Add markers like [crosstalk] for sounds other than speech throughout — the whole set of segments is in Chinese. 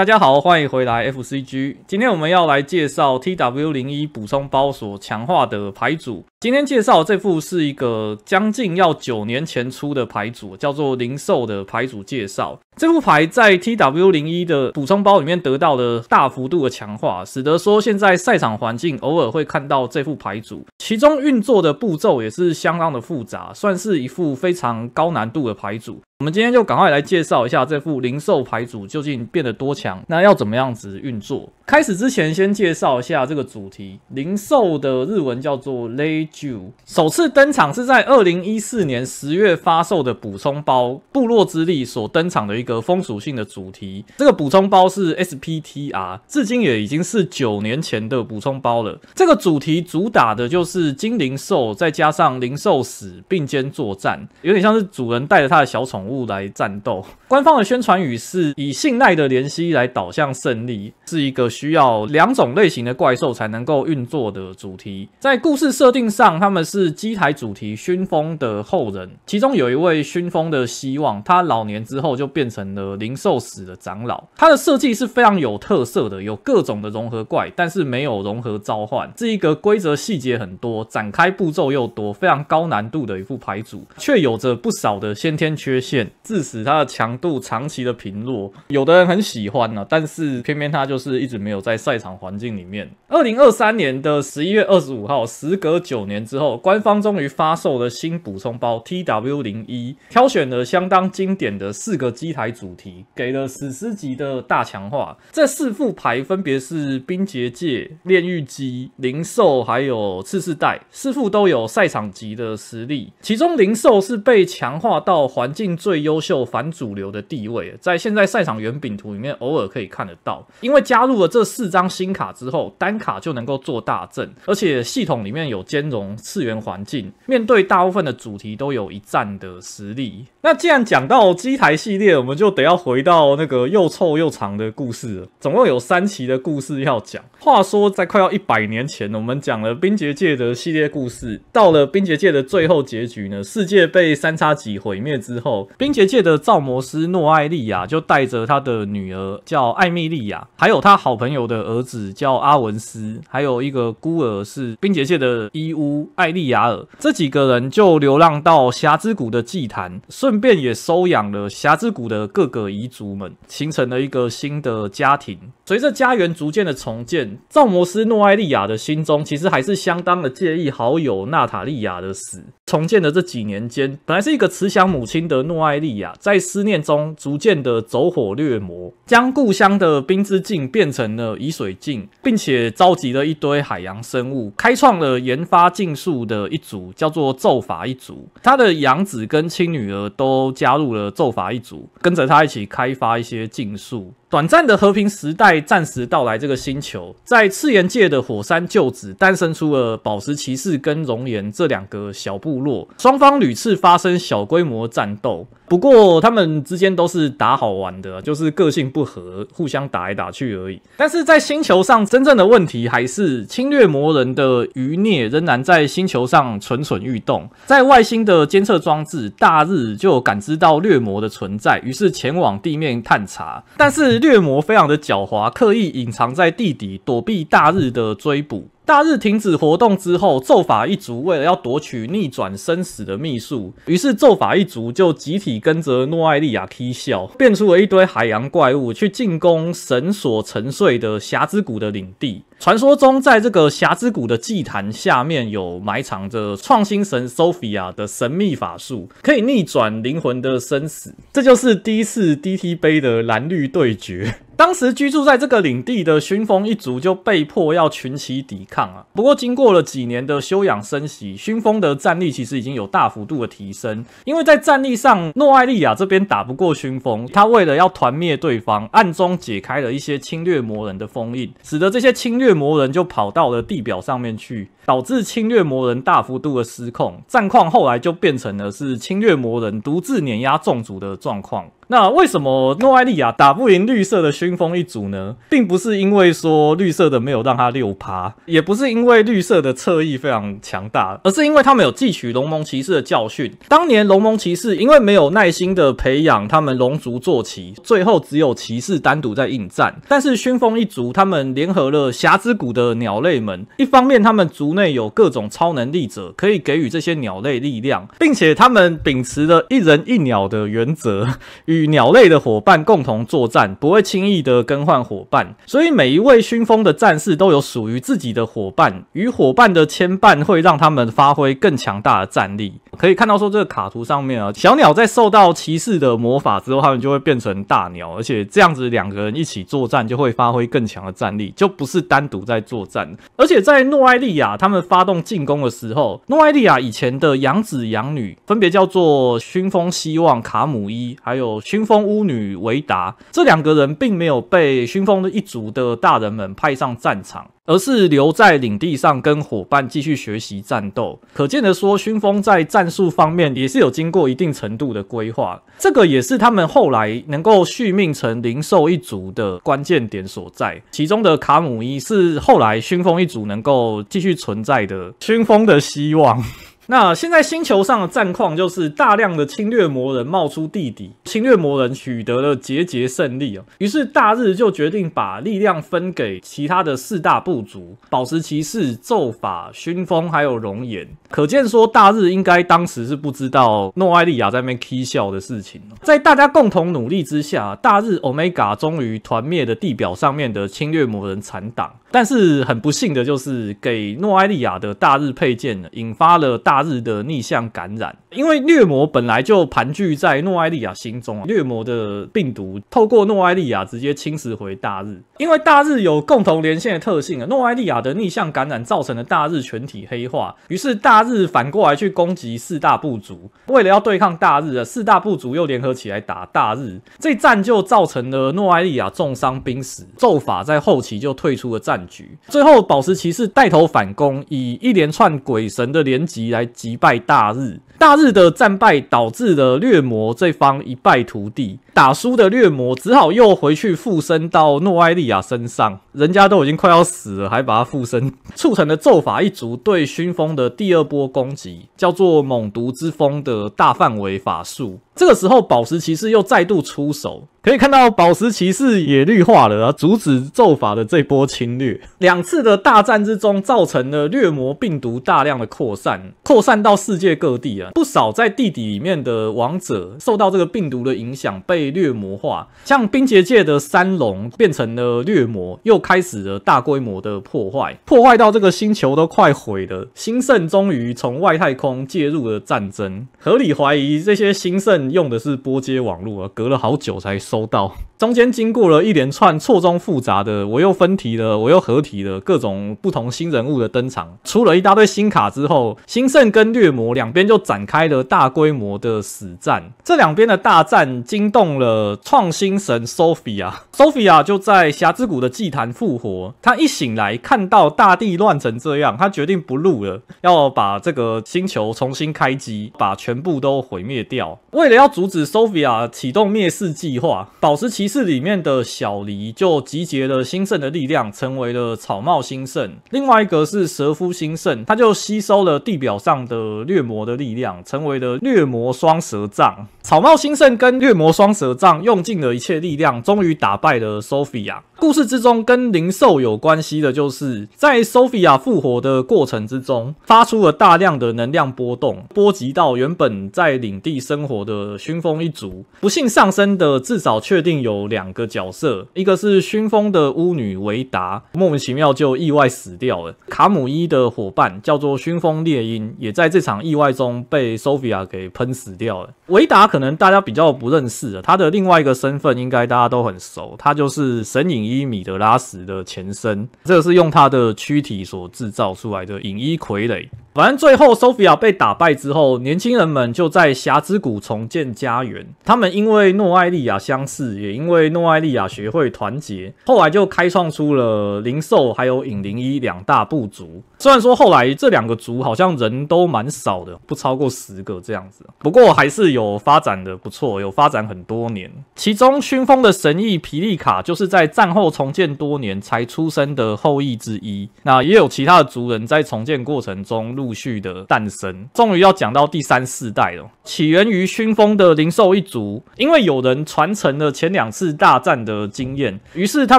大家好，欢迎回来 FCG。今天我们要来介绍 TW 零一补充包所强化的牌组。今天介绍这副是一个将近要九年前出的牌组，叫做零售的牌组。介绍这副牌在 TW 零一的补充包里面得到了大幅度的强化，使得说现在赛场环境偶尔会看到这副牌组。其中运作的步骤也是相当的复杂，算是一副非常高难度的牌组。我们今天就赶快来介绍一下这副灵兽牌组究竟变得多强，那要怎么样子运作？开始之前，先介绍一下这个主题。灵兽的日文叫做 l 雷 u 首次登场是在二零一四年十月发售的补充包《部落之力》所登场的一个风属性的主题。这个补充包是 SPTR，至今也已经是九年前的补充包了。这个主题主打的就是精灵兽，再加上灵兽使并肩作战，有点像是主人带着他的小宠物。物来战斗，官方的宣传语是以信赖的联系来导向胜利，是一个需要两种类型的怪兽才能够运作的主题。在故事设定上，他们是机台主题熏风的后人，其中有一位熏风的希望，他老年之后就变成了灵兽使的长老。他的设计是非常有特色的，有各种的融合怪，但是没有融合召唤，是一个规则细节很多、展开步骤又多、非常高难度的一副牌组，却有着不少的先天缺陷。致使它的强度长期的平弱，有的人很喜欢呢，但是偏偏它就是一直没有在赛场环境里面。二零二三年的十一月二十五号，时隔九年之后，官方终于发售了新补充包 T W 零一，挑选了相当经典的四个机台主题，给了史诗级的大强化。这四副牌分别是冰结界、炼狱机、灵兽还有次世代，四副都有赛场级的实力。其中灵兽是被强化到环境最。最优秀反主流的地位，在现在赛场原饼图里面偶尔可以看得到。因为加入了这四张新卡之后，单卡就能够做大阵，而且系统里面有兼容次元环境，面对大部分的主题都有一战的实力。那既然讲到机台系列，我们就得要回到那个又臭又长的故事，总共有三期的故事要讲。话说在快要一百年前，我们讲了冰结界的系列故事，到了冰结界的最后结局呢，世界被三叉戟毁灭之后。冰结界的造魔师诺艾利亚就带着他的女儿叫艾米莉亚，还有他好朋友的儿子叫阿文斯，还有一个孤儿是冰结界的伊乌艾利亚尔。这几个人就流浪到峡之谷的祭坛，顺便也收养了峡之谷的各个遗族们，形成了一个新的家庭。随着家园逐渐的重建，造魔师诺艾利亚的心中其实还是相当的介意好友娜塔莉亚的死。重建的这几年间，本来是一个慈祥母亲的诺。外莉亚，在思念中逐渐的走火掠魔，将故乡的冰之镜变成了以水镜，并且召集了一堆海洋生物，开创了研发禁术的一组，叫做咒法一族。他的养子跟亲女儿都加入了咒法一族，跟着他一起开发一些禁术。短暂的和平时代暂时到来，这个星球在次元界的火山旧址诞生出了宝石骑士跟熔岩这两个小部落，双方屡次发生小规模战斗。不过他们之间都是打好玩的，就是个性不合，互相打来打去而已。但是在星球上真正的问题还是侵略魔人的余孽仍然在星球上蠢蠢欲动。在外星的监测装置，大日就感知到掠魔的存在，于是前往地面探查，但是。掠魔非常的狡猾，刻意隐藏在地底，躲避大日的追捕。大日停止活动之后，咒法一族为了要夺取逆转生死的秘术，于是咒法一族就集体跟着诺艾利亚 K 笑，变出了一堆海洋怪物去进攻神所沉睡的霞之谷的领地。传说中，在这个霞之谷的祭坛下面，有埋藏着创新神 Sophia 的神秘法术，可以逆转灵魂的生死。这就是第一次 DT 杯的蓝绿对决。[laughs] 当时居住在这个领地的熏风一族就被迫要群起抵抗啊。不过，经过了几年的休养生息，熏风的战力其实已经有大幅度的提升。因为在战力上，诺艾利亚这边打不过熏风，他为了要团灭对方，暗中解开了一些侵略魔人的封印，使得这些侵略。魔人就跑到了地表上面去，导致侵略魔人大幅度的失控，战况后来就变成了是侵略魔人独自碾压种族的状况。那为什么诺艾利亚打不赢绿色的熏风一族呢？并不是因为说绿色的没有让他六爬，也不是因为绿色的侧翼非常强大，而是因为他们有汲取龙蒙骑士的教训。当年龙蒙骑士因为没有耐心的培养他们龙族坐骑，最后只有骑士单独在应战。但是熏风一族他们联合了峡之谷的鸟类们，一方面他们族内有各种超能力者可以给予这些鸟类力量，并且他们秉持了一人一鸟的原则与。与鸟类的伙伴共同作战，不会轻易的更换伙伴，所以每一位熏风的战士都有属于自己的伙伴。与伙伴的牵绊会让他们发挥更强大的战力。可以看到说，这个卡图上面啊，小鸟在受到骑士的魔法之后，他们就会变成大鸟，而且这样子两个人一起作战就会发挥更强的战力，就不是单独在作战。而且在诺艾利亚他们发动进攻的时候，诺艾利亚以前的养子养女分别叫做熏风希望卡姆伊，还有。熏风巫女维达，这两个人并没有被熏风的一族的大人们派上战场，而是留在领地上跟伙伴继续学习战斗。可见的说，熏风在战术方面也是有经过一定程度的规划。这个也是他们后来能够续命成灵兽一族的关键点所在。其中的卡姆伊是后来熏风一族能够继续存在的熏风的希望。那现在星球上的战况就是大量的侵略魔人冒出地底，侵略魔人取得了节节胜利啊。于是大日就决定把力量分给其他的四大部族：宝石骑士、咒法、熏风，还有熔岩。可见说大日应该当时是不知道诺艾利亚在那边欺笑的事情。在大家共同努力之下，大日 Omega 终于团灭的地表上面的侵略魔人残党。但是很不幸的就是，给诺艾利亚的大日配件引发了大。日的逆向感染，因为虐魔本来就盘踞在诺埃利亚心中啊，虐魔的病毒透过诺埃利亚直接侵蚀回大日，因为大日有共同连线的特性啊，诺埃利亚的逆向感染造成了大日全体黑化，于是大日反过来去攻击四大部族，为了要对抗大日啊，四大部族又联合起来打大日，这战就造成了诺埃利亚重伤兵死，咒法在后期就退出了战局，最后宝石骑士带头反攻，以一连串鬼神的连击来。击败大日，大日的战败导致了掠魔这方一败涂地。打输的掠魔只好又回去附身到诺艾利亚身上，人家都已经快要死了，还把他附身，促成了咒法一族对熏风的第二波攻击，叫做“猛毒之风”的大范围法术。这个时候，宝石骑士又再度出手，可以看到宝石骑士也绿化了，啊，阻止咒法的这波侵略。两次的大战之中，造成了掠魔病毒大量的扩散，扩散到世界各地啊，不少在地底里面的王者受到这个病毒的影响，被。被掠魔化，像冰结界的三龙变成了掠魔，又开始了大规模的破坏，破坏到这个星球都快毁了。星圣终于从外太空介入了战争，合理怀疑这些星圣用的是波接网络啊，隔了好久才收到。中间经过了一连串错综复杂的，我又分题了，我又合题了，各种不同新人物的登场，出了一大堆新卡之后，新圣跟掠魔两边就展开了大规模的死战。这两边的大战惊动了创新神 Sophia，Sophia 就在侠之谷的祭坛复活。他一醒来，看到大地乱成这样，他决定不录了，要把这个星球重新开机，把全部都毁灭掉。为了要阻止 Sophia 启动灭世计划，保持其。是里面的小狸就集结了兴盛的力量，成为了草帽兴盛。另外一个是蛇夫兴盛，他就吸收了地表上的掠魔的力量，成为了掠魔双蛇杖。草帽兴盛跟掠魔双蛇杖用尽了一切力量，终于打败了 Sophia。故事之中跟灵兽有关系的就是，在 Sophia 复活的过程之中，发出了大量的能量波动，波及到原本在领地生活的熏风一族，不幸丧生的至少确定有两个角色，一个是熏风的巫女维达，莫名其妙就意外死掉了。卡姆伊的伙伴叫做熏风猎鹰，也在这场意外中被 Sophia 给喷死掉了。维达可能大家比较不认识他的另外一个身份应该大家都很熟，他就是神隐。[laughs] 伊米德拉斯的前身，这个是用他的躯体所制造出来的影衣傀儡。反正最后 Sophia 被打败之后，年轻人们就在侠之谷重建家园。他们因为诺艾利亚相似，也因为诺艾利亚学会团结，后来就开创出了灵兽还有影灵衣两大部族。虽然说后来这两个族好像人都蛮少的，不超过十个这样子，不过还是有发展的不错，有发展很多年。其中熏风的神裔皮利卡就是在战后。后重建多年才出生的后裔之一，那也有其他的族人在重建过程中陆续的诞生。终于要讲到第三世代了。起源于熏风的灵兽一族，因为有人传承了前两次大战的经验，于是他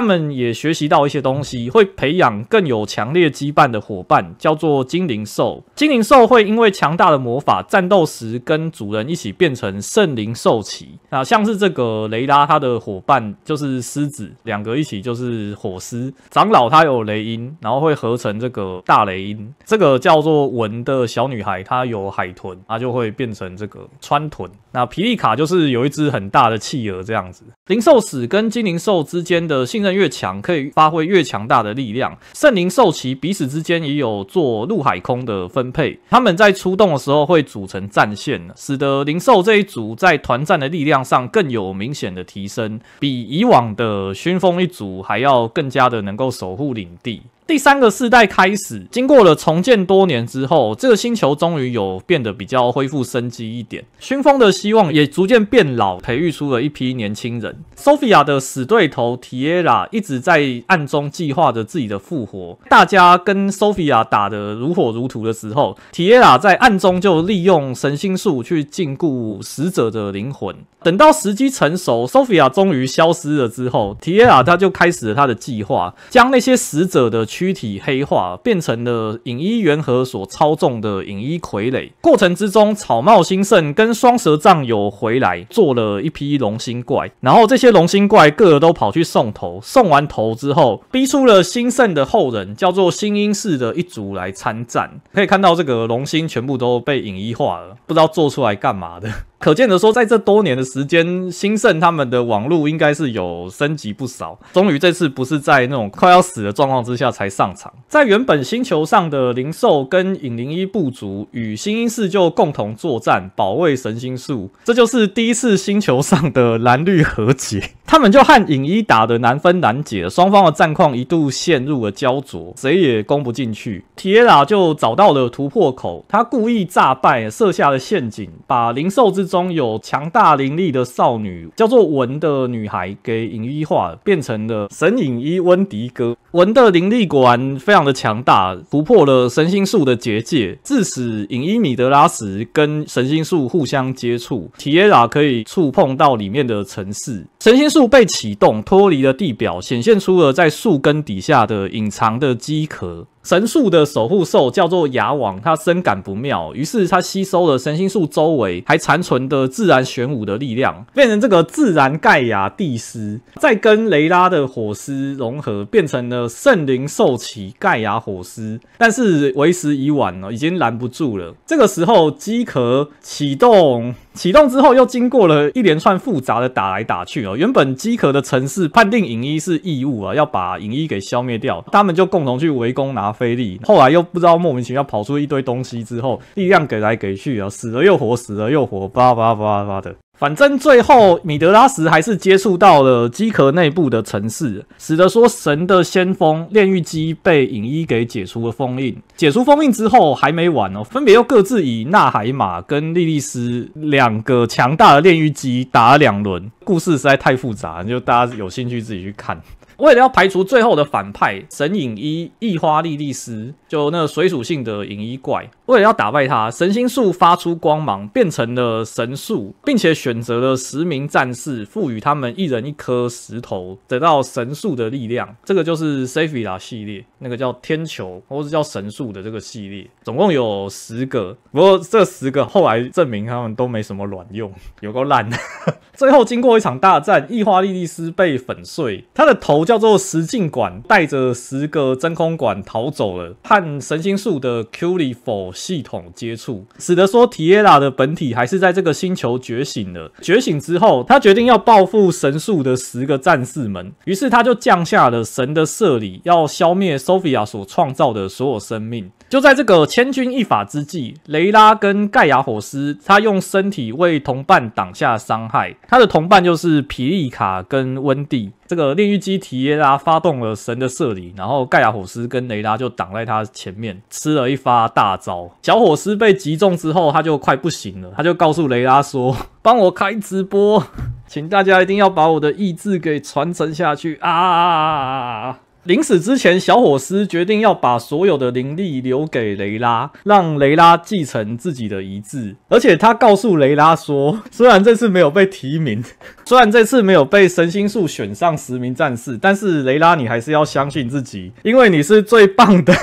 们也学习到一些东西，会培养更有强烈羁绊的伙伴，叫做精灵兽。精灵兽会因为强大的魔法，战斗时跟主人一起变成圣灵兽骑。那像是这个雷拉，他的伙伴就是狮子，两个一起。就是火狮长老，他有雷音，然后会合成这个大雷音。这个叫做文的小女孩，她有海豚，她就会变成这个川豚。那皮利卡就是有一只很大的企鹅这样子。灵兽使跟精灵兽之间的信任越强，可以发挥越强大的力量。圣灵兽骑彼此之间也有做陆海空的分配，他们在出动的时候会组成战线，使得灵兽这一组在团战的力量上更有明显的提升，比以往的熏风一组还要更加的能够守护领地。第三个世代开始，经过了重建多年之后，这个星球终于有变得比较恢复生机一点。熏风的希望也逐渐变老，培育出了一批年轻人。Sophia 的死对头提耶拉一直在暗中计划着自己的复活。大家跟 Sophia 打得如火如荼的时候，提耶拉在暗中就利用神心术去禁锢死者的灵魂。等到时机成熟，Sophia 终于消失了之后，提耶拉他就开始了他的计划，将那些死者的躯躯体黑化，变成了影衣元和所操纵的影衣傀儡。过程之中，草帽兴盛跟双蛇杖有回来做了一批龙心怪，然后这些龙心怪个个都跑去送头。送完头之后，逼出了兴盛的后人，叫做新英氏的一族来参战。可以看到，这个龙心全部都被影衣化了，不知道做出来干嘛的。可见的说，在这多年的时间，兴盛他们的网路应该是有升级不少。终于这次不是在那种快要死的状况之下才上场，在原本星球上的灵兽跟影灵一部族与新一四就共同作战，保卫神星树。这就是第一次星球上的蓝绿和解。他们就和影一打的难分难解，双方的战况一度陷入了焦灼，谁也攻不进去。铁耶拉就找到了突破口，他故意诈败设下了陷阱，把灵兽之。中有强大灵力的少女，叫做文的女孩，给影一化变成了神影一温迪哥。文的灵力果然非常的强大，突破了神心术的结界，致使影一米德拉什跟神心树互相接触，提耶拉可以触碰到里面的层次。神心树被启动，脱离了地表，显现出了在树根底下的隐藏的机壳。神树的守护兽叫做牙王，他深感不妙，于是他吸收了神心树周围还残存的自然玄武的力量，变成这个自然盖亚帝师，再跟雷拉的火狮融合，变成了圣灵兽骑盖亚火狮。但是为时已晚了，已经拦不住了。这个时候，机壳启动。启动之后，又经过了一连串复杂的打来打去啊！原本饥渴的城市判定影一是异物啊，要把影衣给消灭掉，他们就共同去围攻拿菲利。后来又不知道莫名其妙跑出一堆东西之后，力量给来给去啊，死了又活，死了又活，叭叭叭叭的。反正最后，米德拉什还是接触到了机壳内部的城市，使得说神的先锋炼狱机被影衣给解除了封印。解除封印之后还没完哦，分别又各自以纳海马跟莉莉丝两个强大的炼狱机打两轮。故事实在太复杂，就大家有兴趣自己去看。为了要排除最后的反派，神影衣异花莉莉丝，就那个水属性的影衣怪。为了要打败他，神心树发出光芒，变成了神树，并且选择了十名战士，赋予他们一人一颗石头，得到神树的力量。这个就是 Safira 系列，那个叫天球或者叫神树的这个系列，总共有十个。不过这十个后来证明他们都没什么卵用，有个烂。[laughs] 最后经过一场大战，异化莉莉丝被粉碎，她的头叫做十镜管，带着十个真空管逃走了，和神心树的 Curly f o c r 系统接触，使得说提耶拉的本体还是在这个星球觉醒了。觉醒之后，他决定要报复神树的十个战士们，于是他就降下了神的舍礼，要消灭索菲亚所创造的所有生命。就在这个千钧一发之际，雷拉跟盖亚火狮，他用身体为同伴挡下伤害。他的同伴就是皮利卡跟温蒂。这个炼狱机提耶拉发动了神的射礼，然后盖亚火狮跟雷拉就挡在他前面，吃了一发大招。小火狮被击中之后，他就快不行了。他就告诉雷拉说：“帮我开直播，请大家一定要把我的意志给传承下去啊！”临死之前，小火狮决定要把所有的灵力留给雷拉，让雷拉继承自己的遗志。而且他告诉雷拉说：“ [laughs] 虽然这次没有被提名，[laughs] 虽然这次没有被神心术选上十名战士，但是雷拉你还是要相信自己，因为你是最棒的。”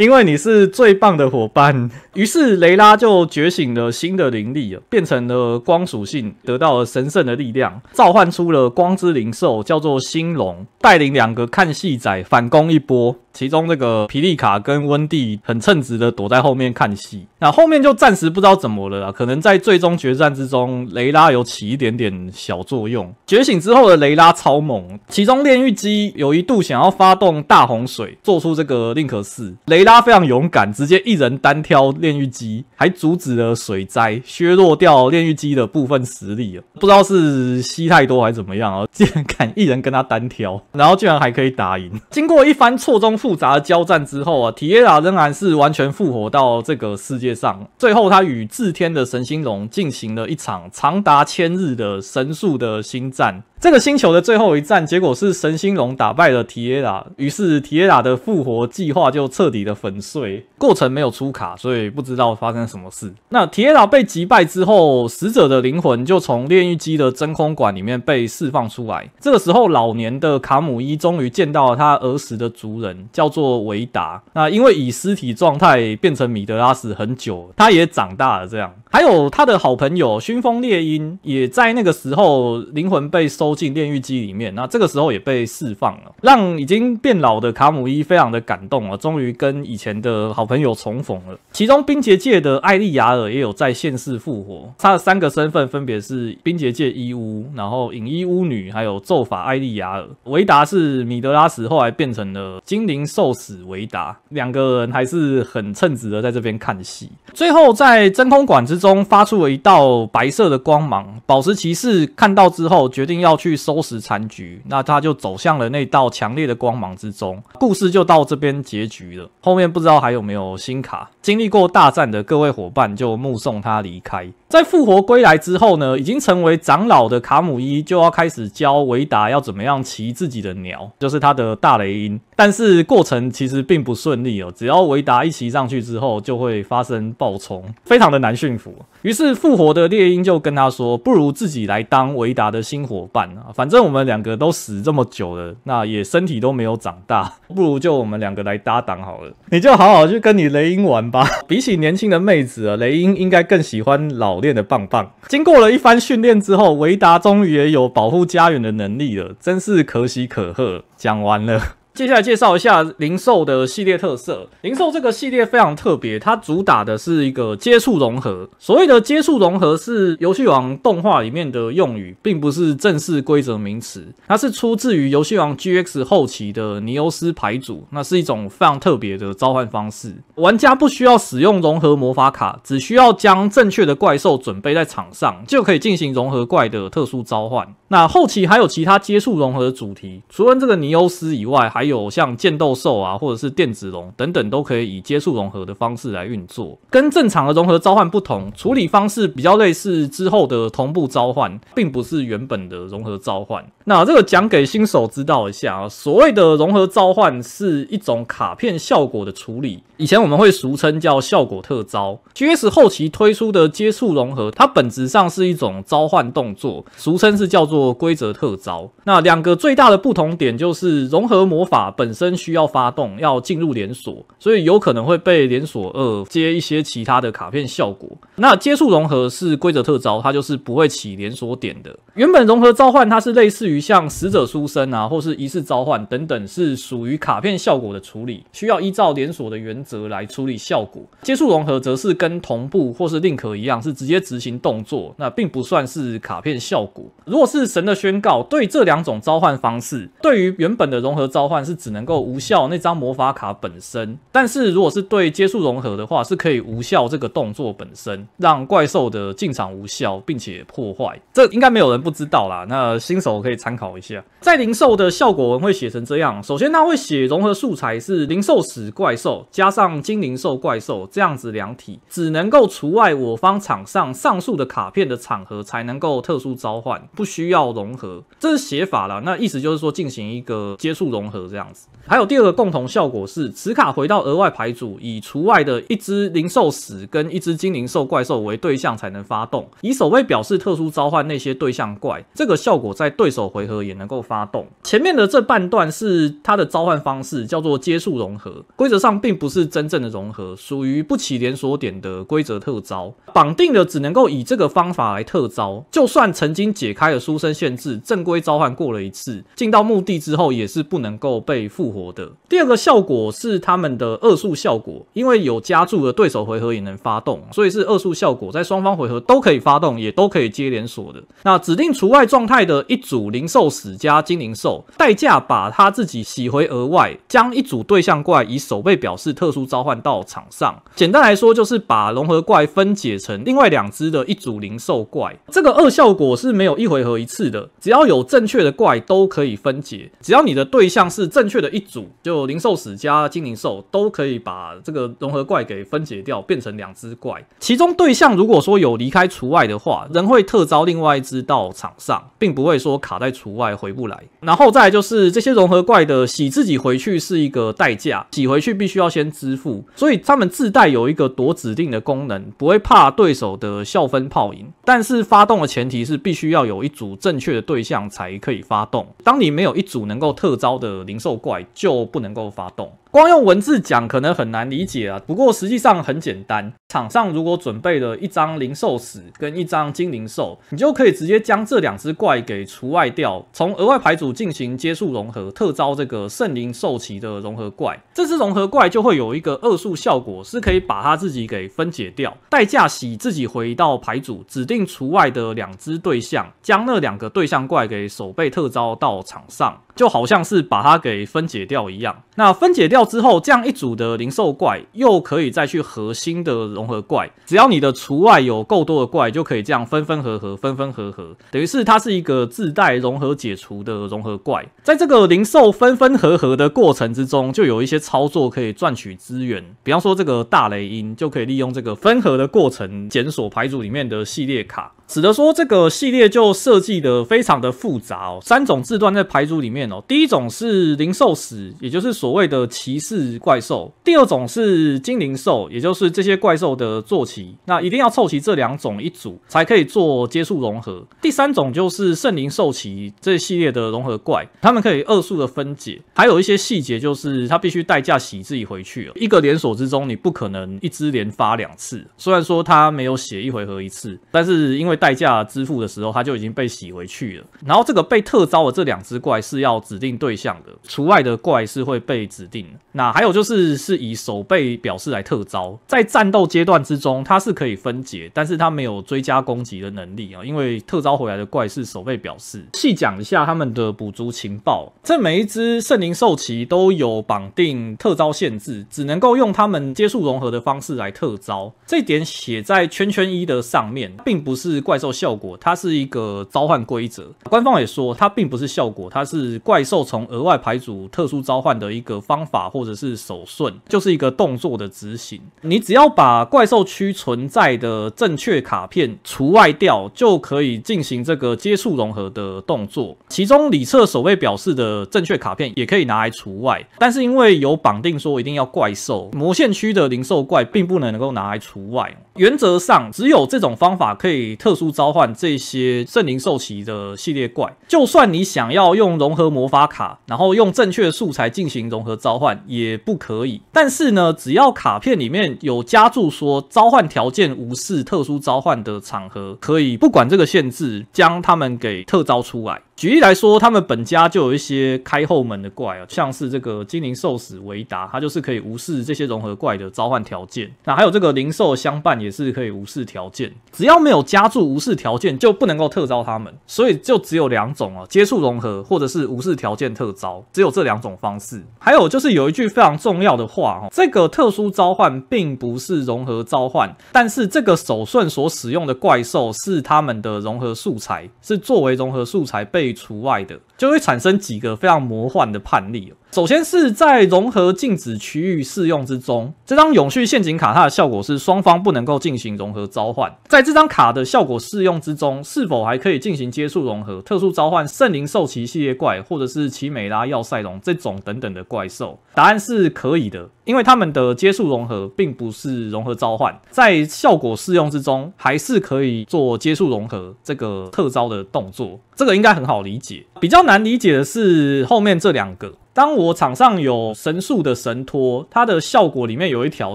因为你是最棒的伙伴，[laughs] 于是雷拉就觉醒了新的灵力，变成了光属性，得到了神圣的力量，召唤出了光之灵兽，叫做星龙，带领两个看戏仔反攻一波。其中这个皮利卡跟温蒂很称职的躲在后面看戏，那后面就暂时不知道怎么了啦。可能在最终决战之中，雷拉有起一点点小作用。觉醒之后的雷拉超猛，其中炼狱机有一度想要发动大洪水，做出这个令可式。雷拉非常勇敢，直接一人单挑炼狱机，还阻止了水灾，削弱掉炼狱机的部分实力。不知道是吸太多还是怎么样啊，竟然敢一人跟他单挑，然后居然还可以打赢。经过一番错综。复杂的交战之后啊，提耶拉仍然是完全复活到这个世界上。最后，他与炽天的神星龙进行了一场长达千日的神速的星战。这个星球的最后一战，结果是神星龙打败了提耶拉，于是提耶拉的复活计划就彻底的粉碎。过程没有出卡，所以不知道发生什么事。那提耶拉被击败之后，死者的灵魂就从炼狱机的真空管里面被释放出来。这个时候，老年的卡姆伊终于见到了他儿时的族人。叫做维达，那因为以尸体状态变成米德拉斯很久，他也长大了。这样，还有他的好朋友熏风猎鹰，也在那个时候灵魂被收进炼狱机里面。那这个时候也被释放了，让已经变老的卡姆伊非常的感动啊，终于跟以前的好朋友重逢了。其中冰结界的艾利亚尔也有在现世复活，他的三个身份分别是冰结界伊乌，然后影伊巫女，还有咒法艾利亚尔。维达是米德拉斯，后来变成了精灵。受死维达，两个人还是很称职的，在这边看戏。最后在真空管之中发出了一道白色的光芒，宝石骑士看到之后决定要去收拾残局，那他就走向了那道强烈的光芒之中。故事就到这边结局了，后面不知道还有没有新卡。经历过大战的各位伙伴就目送他离开。在复活归来之后呢，已经成为长老的卡姆伊就要开始教维达要怎么样骑自己的鸟，就是他的大雷鹰。但是过程其实并不顺利哦，只要维达一骑上去之后，就会发生暴冲，非常的难驯服。于是复活的猎鹰就跟他说：“不如自己来当维达的新伙伴啊，反正我们两个都死这么久了，那也身体都没有长大，不如就我们两个来搭档好了。你就好好去跟你雷鹰玩吧。比起年轻的妹子啊，雷鹰应该更喜欢老。”练的棒棒，经过了一番训练之后，维达终于也有保护家园的能力了，真是可喜可贺。讲完了。接下来介绍一下零售的系列特色。零售这个系列非常特别，它主打的是一个接触融合。所谓的接触融合是游戏王动画里面的用语，并不是正式规则名词。它是出自于游戏王 GX 后期的尼欧斯牌组，那是一种非常特别的召唤方式。玩家不需要使用融合魔法卡，只需要将正确的怪兽准备在场上，就可以进行融合怪的特殊召唤。那后期还有其他接触融合的主题，除了这个尼欧斯以外，还还有像剑斗兽啊，或者是电子龙等等，都可以以接触融合的方式来运作，跟正常的融合召唤不同，处理方式比较类似之后的同步召唤，并不是原本的融合召唤。那这个讲给新手知道一下啊，所谓的融合召唤是一种卡片效果的处理，以前我们会俗称叫效果特招。g S 后期推出的接触融合，它本质上是一种召唤动作，俗称是叫做规则特招。那两个最大的不同点就是融合魔。法本身需要发动，要进入连锁，所以有可能会被连锁二接一些其他的卡片效果。那接触融合是规则特招，它就是不会起连锁点的。原本融合召唤它是类似于像死者书生啊，或是仪式召唤等等，是属于卡片效果的处理，需要依照连锁的原则来处理效果。接触融合则是跟同步或是令可一样，是直接执行动作，那并不算是卡片效果。如果是神的宣告，对这两种召唤方式，对于原本的融合召唤。是只能够无效那张魔法卡本身，但是如果是对接触融合的话，是可以无效这个动作本身，让怪兽的进场无效，并且破坏。这应该没有人不知道啦。那新手可以参考一下，在灵兽的效果文会写成这样：首先，它会写融合素材是灵兽使怪兽加上精灵兽怪兽这样子两体，只能够除外我方场上上述的卡片的场合才能够特殊召唤，不需要融合。这是写法啦，那意思就是说进行一个接触融合。这样子。还有第二个共同效果是，此卡回到额外牌组，以除外的一只灵兽使跟一只精灵兽怪兽为对象才能发动，以守卫表示特殊召唤那些对象怪。这个效果在对手回合也能够发动。前面的这半段是它的召唤方式，叫做接触融合，规则上并不是真正的融合，属于不起连锁点的规则特招。绑定的只能够以这个方法来特招，就算曾经解开了书生限制，正规召唤过了一次，进到墓地之后也是不能够被复活。我的第二个效果是他们的二速效果，因为有加注的对手回合也能发动，所以是二速效果，在双方回合都可以发动，也都可以接连锁的。那指定除外状态的一组灵兽死加精灵兽，代价把他自己洗回额外，将一组对象怪以守备表示特殊召唤到场上。简单来说就是把融合怪分解成另外两只的一组灵兽怪。这个二效果是没有一回合一次的，只要有正确的怪都可以分解，只要你的对象是正确的一。组，就灵兽使加精灵兽都可以把这个融合怪给分解掉，变成两只怪。其中对象如果说有离开除外的话，人会特招另外一只到场上，并不会说卡在除外回不来。然后再就是这些融合怪的洗自己回去是一个代价，洗回去必须要先支付，所以他们自带有一个夺指定的功能，不会怕对手的笑分炮赢。但是发动的前提是必须要有一组正确的对象才可以发动。当你没有一组能够特招的灵兽怪。就不能够发动。光用文字讲可能很难理解啊，不过实际上很简单。场上如果准备了一张灵兽使跟一张精灵兽，你就可以直接将这两只怪给除外掉，从额外牌组进行接触融合，特招这个圣灵兽骑的融合怪。这只融合怪就会有一个二速效果，是可以把它自己给分解掉，代价洗自己回到牌组，指定除外的两只对象，将那两个对象怪给手背特招到场上，就好像是把它给分解掉一样。那分解掉。之后，这样一组的灵兽怪又可以再去核心的融合怪，只要你的除外有够多的怪，就可以这样分分合合，分分合合，等于是它是一个自带融合解除的融合怪。在这个灵兽分分合合的过程之中，就有一些操作可以赚取资源，比方说这个大雷音就可以利用这个分合的过程检索牌组里面的系列卡，使得说这个系列就设计的非常的复杂哦，三种字段在牌组里面哦，第一种是灵兽史，也就是所谓的骑士怪兽，第二种是精灵兽，也就是这些怪兽的坐骑，那一定要凑齐这两种一组才可以做接触融合。第三种就是圣灵兽骑这系列的融合怪，它们可以二速的分解。还有一些细节就是，它必须代价洗自己回去了。一个连锁之中，你不可能一只连发两次。虽然说它没有写一回合一次，但是因为代价支付的时候，它就已经被洗回去了。然后这个被特招的这两只怪是要指定对象的，除外的怪是会被指定。那还有就是是以守备表示来特招，在战斗阶段之中，它是可以分解，但是它没有追加攻击的能力啊，因为特招回来的怪是守备表示。细讲一下他们的补足情报，这每一只圣灵兽骑都有绑定特招限制，只能够用他们接触融合的方式来特招。这点写在圈圈一的上面，并不是怪兽效果，它是一个召唤规则。官方也说它并不是效果，它是怪兽从额外牌组特殊召唤的一个方法。或者是手顺，就是一个动作的执行。你只要把怪兽区存在的正确卡片除外掉，就可以进行这个接触融合的动作。其中里侧守卫表示的正确卡片也可以拿来除外，但是因为有绑定说一定要怪兽，魔线区的灵兽怪并不能能够拿来除外。原则上，只有这种方法可以特殊召唤这些圣灵兽骑的系列怪。就算你想要用融合魔法卡，然后用正确素材进行融合召唤，也不可以。但是呢，只要卡片里面有加注说召唤条件无视特殊召唤的场合，可以不管这个限制，将它们给特招出来。举例来说，他们本家就有一些开后门的怪啊，像是这个精灵兽使维达，它就是可以无视这些融合怪的召唤条件。那还有这个灵兽相伴也是可以无视条件，只要没有加注无视条件，就不能够特招他们。所以就只有两种啊，接触融合或者是无视条件特招，只有这两种方式。还有就是有一句非常重要的话哦，这个特殊召唤并不是融合召唤，但是这个手顺所使用的怪兽是他们的融合素材，是作为融合素材被。除外的。就会产生几个非常魔幻的判例。首先是在融合禁止区域适用之中，这张永续陷阱卡它的效果是双方不能够进行融合召唤。在这张卡的效果适用之中，是否还可以进行接触融合、特殊召唤圣灵兽骑系列怪，或者是奇美拉要塞龙这种等等的怪兽？答案是可以的，因为他们的接触融合并不是融合召唤，在效果适用之中还是可以做接触融合这个特招的动作。这个应该很好理解。比较难理解的是后面这两个。当我场上有神树的神托，它的效果里面有一条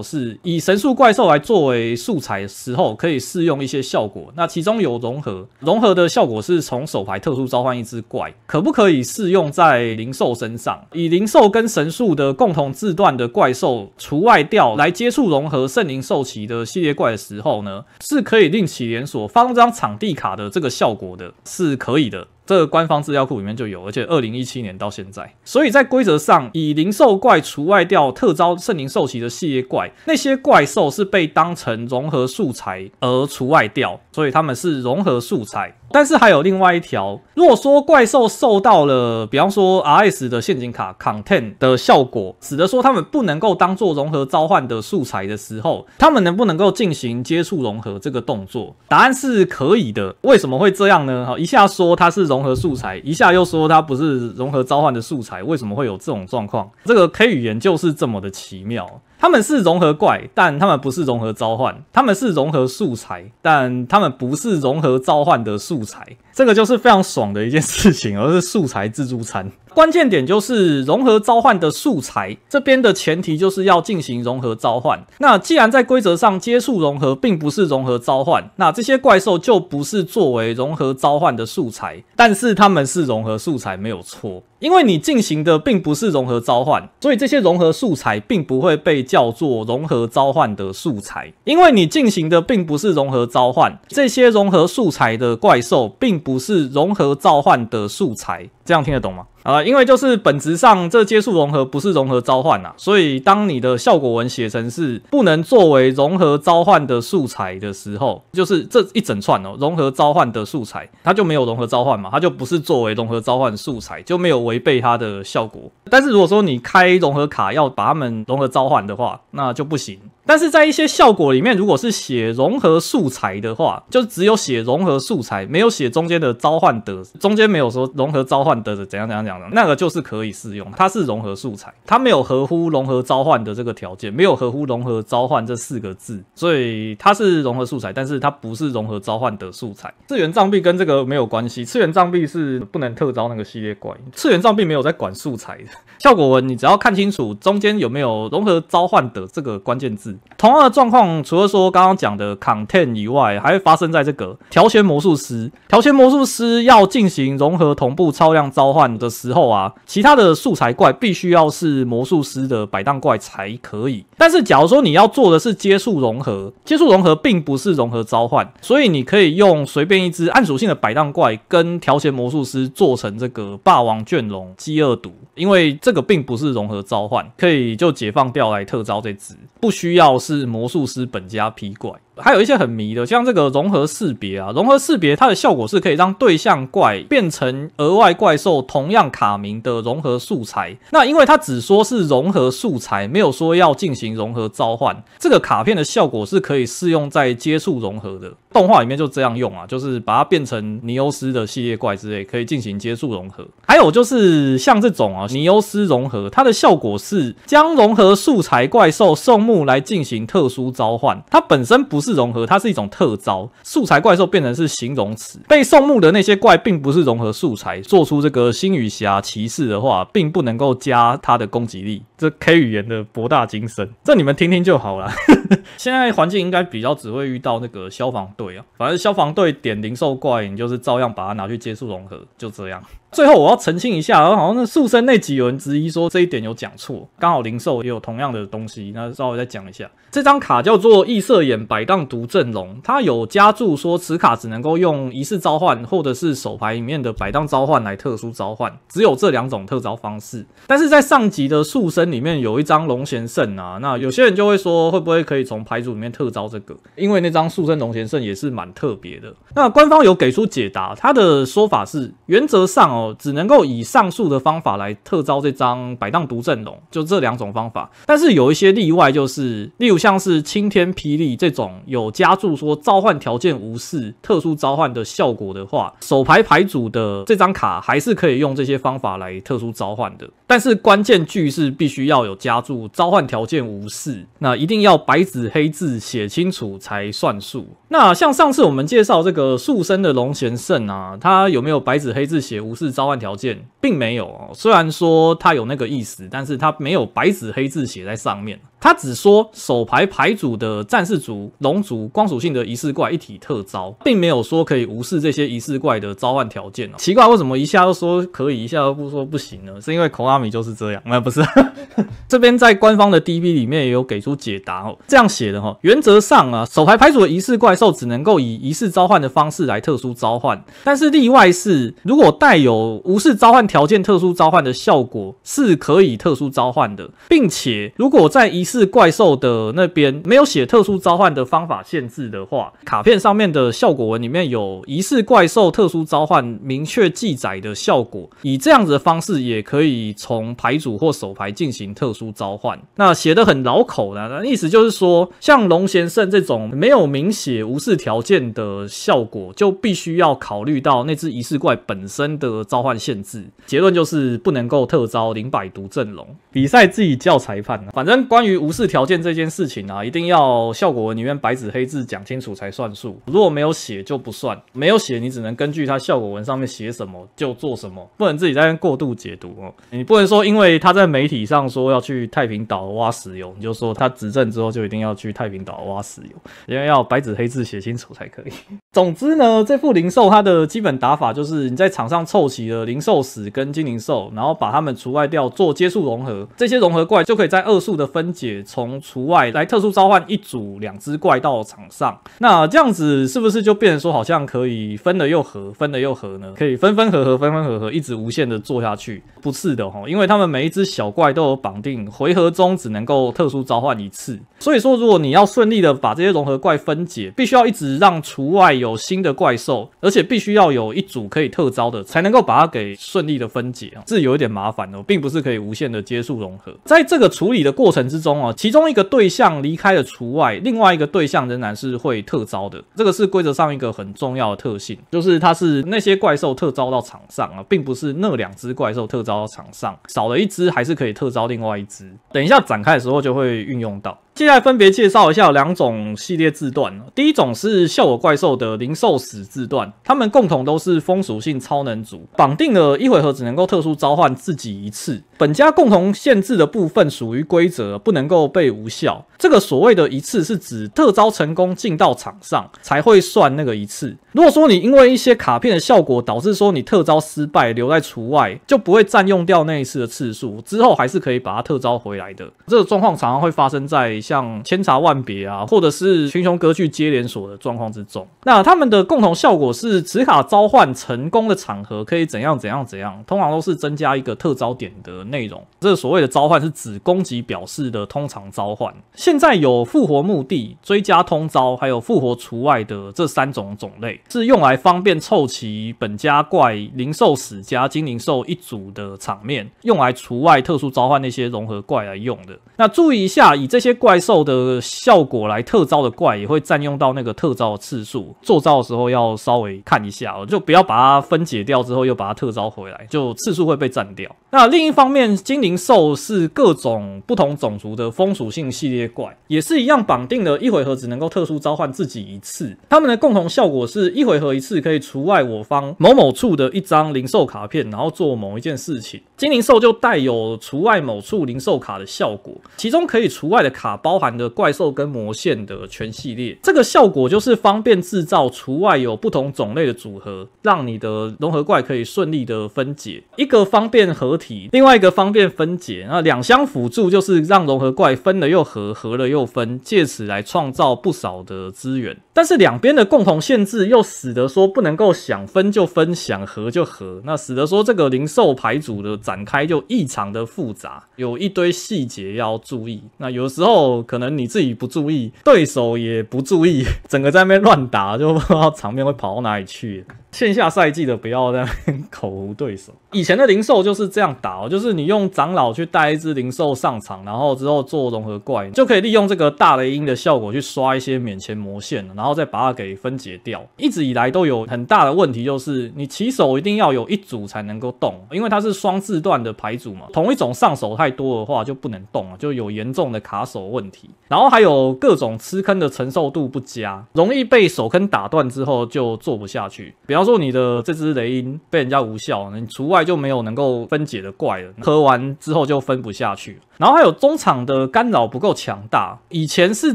是以神树怪兽来作为素材的时候，可以适用一些效果。那其中有融合，融合的效果是从手牌特殊召唤一只怪，可不可以适用在灵兽身上？以灵兽跟神树的共同字段的怪兽除外掉来接触融合圣灵兽旗的系列怪的时候呢，是可以令其连锁发动张场地卡的这个效果的，是可以的。这个官方资料库里面就有，而且二零一七年到现在，所以在。规则上，以灵兽怪除外掉特招圣灵兽系的系列怪，那些怪兽是被当成融合素材而除外掉，所以他们是融合素材。但是还有另外一条，如果说怪兽受到了，比方说 R S 的陷阱卡 Content 的效果，使得说他们不能够当做融合召唤的素材的时候，他们能不能够进行接触融合这个动作？答案是可以的。为什么会这样呢？哈，一下说它是融合素材，一下又说它不是融合召唤的素材，为什么会有这种状况？这个 K 语言就是这么的奇妙。他们是融合怪，但他们不是融合召唤；他们是融合素材，但他们不是融合召唤的素材。这个就是非常爽的一件事情，而是素材自助餐。关键点就是融合召唤的素材这边的前提就是要进行融合召唤。那既然在规则上接触融合，并不是融合召唤，那这些怪兽就不是作为融合召唤的素材，但是他们是融合素材，没有错。因为你进行的并不是融合召唤，所以这些融合素材并不会被叫做融合召唤的素材。因为你进行的并不是融合召唤，这些融合素材的怪兽并不是融合召唤的素材。这样听得懂吗？啊，因为就是本质上这接触融合不是融合召唤呐，所以当你的效果文写成是不能作为融合召唤的素材的时候，就是这一整串哦，融合召唤的素材它就没有融合召唤嘛，它就不是作为融合召唤素材，就没有。违背它的效果，但是如果说你开融合卡要把它们融合召唤的话，那就不行。但是在一些效果里面，如果是写融合素材的话，就只有写融合素材，没有写中间的召唤的，中间没有说融合召唤的怎样怎样怎样，那个就是可以适用。它是融合素材，它没有合乎融合召唤的这个条件，没有合乎融合召唤这四个字，所以它是融合素材，但是它不是融合召唤的素材。次元障壁跟这个没有关系，次元障壁是不能特招那个系列怪，次元障壁没有在管素材效果文，你只要看清楚中间有没有融合召唤的这个关键字。同样的状况，除了说刚刚讲的 content 以外，还会发生在这个调弦魔术师。调弦魔术师要进行融合同步超量召唤的时候啊，其他的素材怪必须要是魔术师的摆荡怪才可以。但是假如说你要做的是接触融合，接触融合并不是融合召唤，所以你可以用随便一只暗属性的摆荡怪跟调弦魔术师做成这个霸王卷龙饥饿毒，因为这个并不是融合召唤，可以就解放掉来特招这只，不需要。道是魔术师、本家皮怪。还有一些很迷的，像这个融合识别啊，融合识别它的效果是可以让对象怪变成额外怪兽同样卡名的融合素材。那因为它只说是融合素材，没有说要进行融合召唤，这个卡片的效果是可以适用在接触融合的动画里面就这样用啊，就是把它变成尼欧斯的系列怪之类，可以进行接触融合。还有就是像这种啊，尼欧斯融合，它的效果是将融合素材怪兽圣木来进行特殊召唤，它本身不是。是融合，它是一种特招素材怪兽变成是形容词。被送木的那些怪，并不是融合素材，做出这个星雨侠骑士的话，并不能够加它的攻击力。这 K 语言的博大精深，这你们听听就好了。[laughs] 现在环境应该比较只会遇到那个消防队啊，反正消防队点灵兽怪，你就是照样把它拿去接触融合，就这样。最后我要澄清一下，好像那速生那集有人质疑说这一点有讲错，刚好灵兽也有同样的东西，那稍微再讲一下。这张卡叫做异色眼百荡毒阵龙，它有加注说此卡只能够用仪式召唤或者是手牌里面的百荡召唤来特殊召唤，只有这两种特招方式。但是在上集的速生里面有一张龙贤圣啊，那有些人就会说会不会可以从牌组里面特招这个？因为那张速生龙贤圣也是蛮特别的。那官方有给出解答，他的说法是原则上。哦，只能够以上述的方法来特招这张百荡毒阵龙，就这两种方法。但是有一些例外，就是例如像是青天霹雳这种有加注说召唤条件无视特殊召唤的效果的话，手牌牌组的这张卡还是可以用这些方法来特殊召唤的。但是关键句是必须要有加注，召唤条件无视，那一定要白纸黑字写清楚才算数。那像上次我们介绍这个塑身的龙贤圣啊，他有没有白纸黑字写无视召唤条件？并没有。虽然说他有那个意思，但是他没有白纸黑字写在上面。他只说手牌牌组的战士族龙族光属性的仪式怪一体特招，并没有说可以无视这些仪式怪的召唤条件哦。奇怪，为什么一下又说可以，一下又不说不行呢？是因为孔阿米就是这样。那不是，[laughs] 这边在官方的 DB 里面也有给出解答哦。这样写的哈，原则上啊，手牌牌组的仪式怪兽只能够以仪式召唤的方式来特殊召唤。但是例外是，如果带有无视召唤条件特殊召唤的效果，是可以特殊召唤的，并且如果在仪仪怪兽的那边没有写特殊召唤的方法限制的话，卡片上面的效果文里面有仪式怪兽特殊召唤明确记载的效果，以这样子的方式也可以从牌组或手牌进行特殊召唤。那写的很绕口的，那意思就是说，像龙贤胜这种没有明写无视条件的效果，就必须要考虑到那只仪式怪本身的召唤限制。结论就是不能够特招零百毒阵龙，比赛自己叫裁判。反正关于。无视条件这件事情啊，一定要效果文里面白纸黑字讲清楚才算数。如果没有写就不算，没有写你只能根据它效果文上面写什么就做什么，不能自己在过度解读哦。你不能说，因为他在媒体上说要去太平岛挖石油，你就说他执政之后就一定要去太平岛挖石油，因为要白纸黑字写清楚才可以。[laughs] 总之呢，这副灵兽它的基本打法就是你在场上凑齐了灵兽石跟精灵兽，然后把它们除外掉做接触融合，这些融合怪就可以在二速的分解。解从除外来特殊召唤一组两只怪到场上，那这样子是不是就变成说好像可以分了又合，分了又合呢？可以分分合合，分分合合，一直无限的做下去？不是的哈，因为他们每一只小怪都有绑定，回合中只能够特殊召唤一次。所以说，如果你要顺利的把这些融合怪分解，必须要一直让除外有新的怪兽，而且必须要有一组可以特招的，才能够把它给顺利的分解啊，是有一点麻烦的，并不是可以无限的接触融合。在这个处理的过程之中。哦，其中一个对象离开了除外，另外一个对象仍然是会特招的。这个是规则上一个很重要的特性，就是它是那些怪兽特招到场上啊，并不是那两只怪兽特招到场上，少了一只还是可以特招另外一只。等一下展开的时候就会运用到。现在分别介绍一下两种系列字段。第一种是效果怪兽的灵兽史字段，它们共同都是风属性超能族，绑定了一回合只能够特殊召唤自己一次。本家共同限制的部分属于规则，不能够被无效。这个所谓的一次是指特招成功进到场上才会算那个一次。如果说你因为一些卡片的效果导致说你特招失败留在除外，就不会占用掉那一次的次数，之后还是可以把它特招回来的。这个状况常常会发生在。像千差万别啊，或者是群雄割据接连锁的状况之中，那他们的共同效果是磁卡召唤成功的场合可以怎样怎样怎样，通常都是增加一个特招点的内容。这所谓的召唤是指攻击表示的通常召唤。现在有复活墓地追加通招，还有复活除外的这三种种类，是用来方便凑齐本家怪灵兽史家精灵兽一组的场面，用来除外特殊召唤那些融合怪来用的。那注意一下，以这些怪。怪兽的效果来特招的怪也会占用到那个特招的次数，做招的时候要稍微看一下，哦，就不要把它分解掉之后又把它特招回来，就次数会被占掉。那另一方面，精灵兽是各种不同种族的风属性系列怪，也是一样绑定的，一回合只能够特殊召唤自己一次。它们的共同效果是一回合一次可以除外我方某某处的一张灵兽卡片，然后做某一件事情。精灵兽就带有除外某处灵兽卡的效果，其中可以除外的卡。包含的怪兽跟魔线的全系列，这个效果就是方便制造，除外有不同种类的组合，让你的融合怪可以顺利的分解，一个方便合体，另外一个方便分解，那两相辅助就是让融合怪分了又合，合了又分，借此来创造不少的资源。但是两边的共同限制又使得说不能够想分就分，想合就合，那使得说这个零售牌组的展开就异常的复杂，有一堆细节要注意。那有时候可能你自己不注意，对手也不注意，整个在那边乱打，就不知道场面会跑到哪里去。线下赛季的不要在 [laughs] 口无对手，以前的灵兽就是这样打，就是你用长老去带一只灵兽上场，然后之后做融合怪，就可以利用这个大雷音的效果去刷一些免钱魔线，然后再把它给分解掉。一直以来都有很大的问题，就是你起手一定要有一组才能够动，因为它是双字段的牌组嘛，同一种上手太多的话就不能动了，就有严重的卡手问题。然后还有各种吃坑的承受度不佳，容易被手坑打断之后就做不下去。比方说你的这只雷鹰被人家无效，你除外就没有能够分解的怪了，喝完之后就分不下去。然后还有中场的干扰不够强大，以前是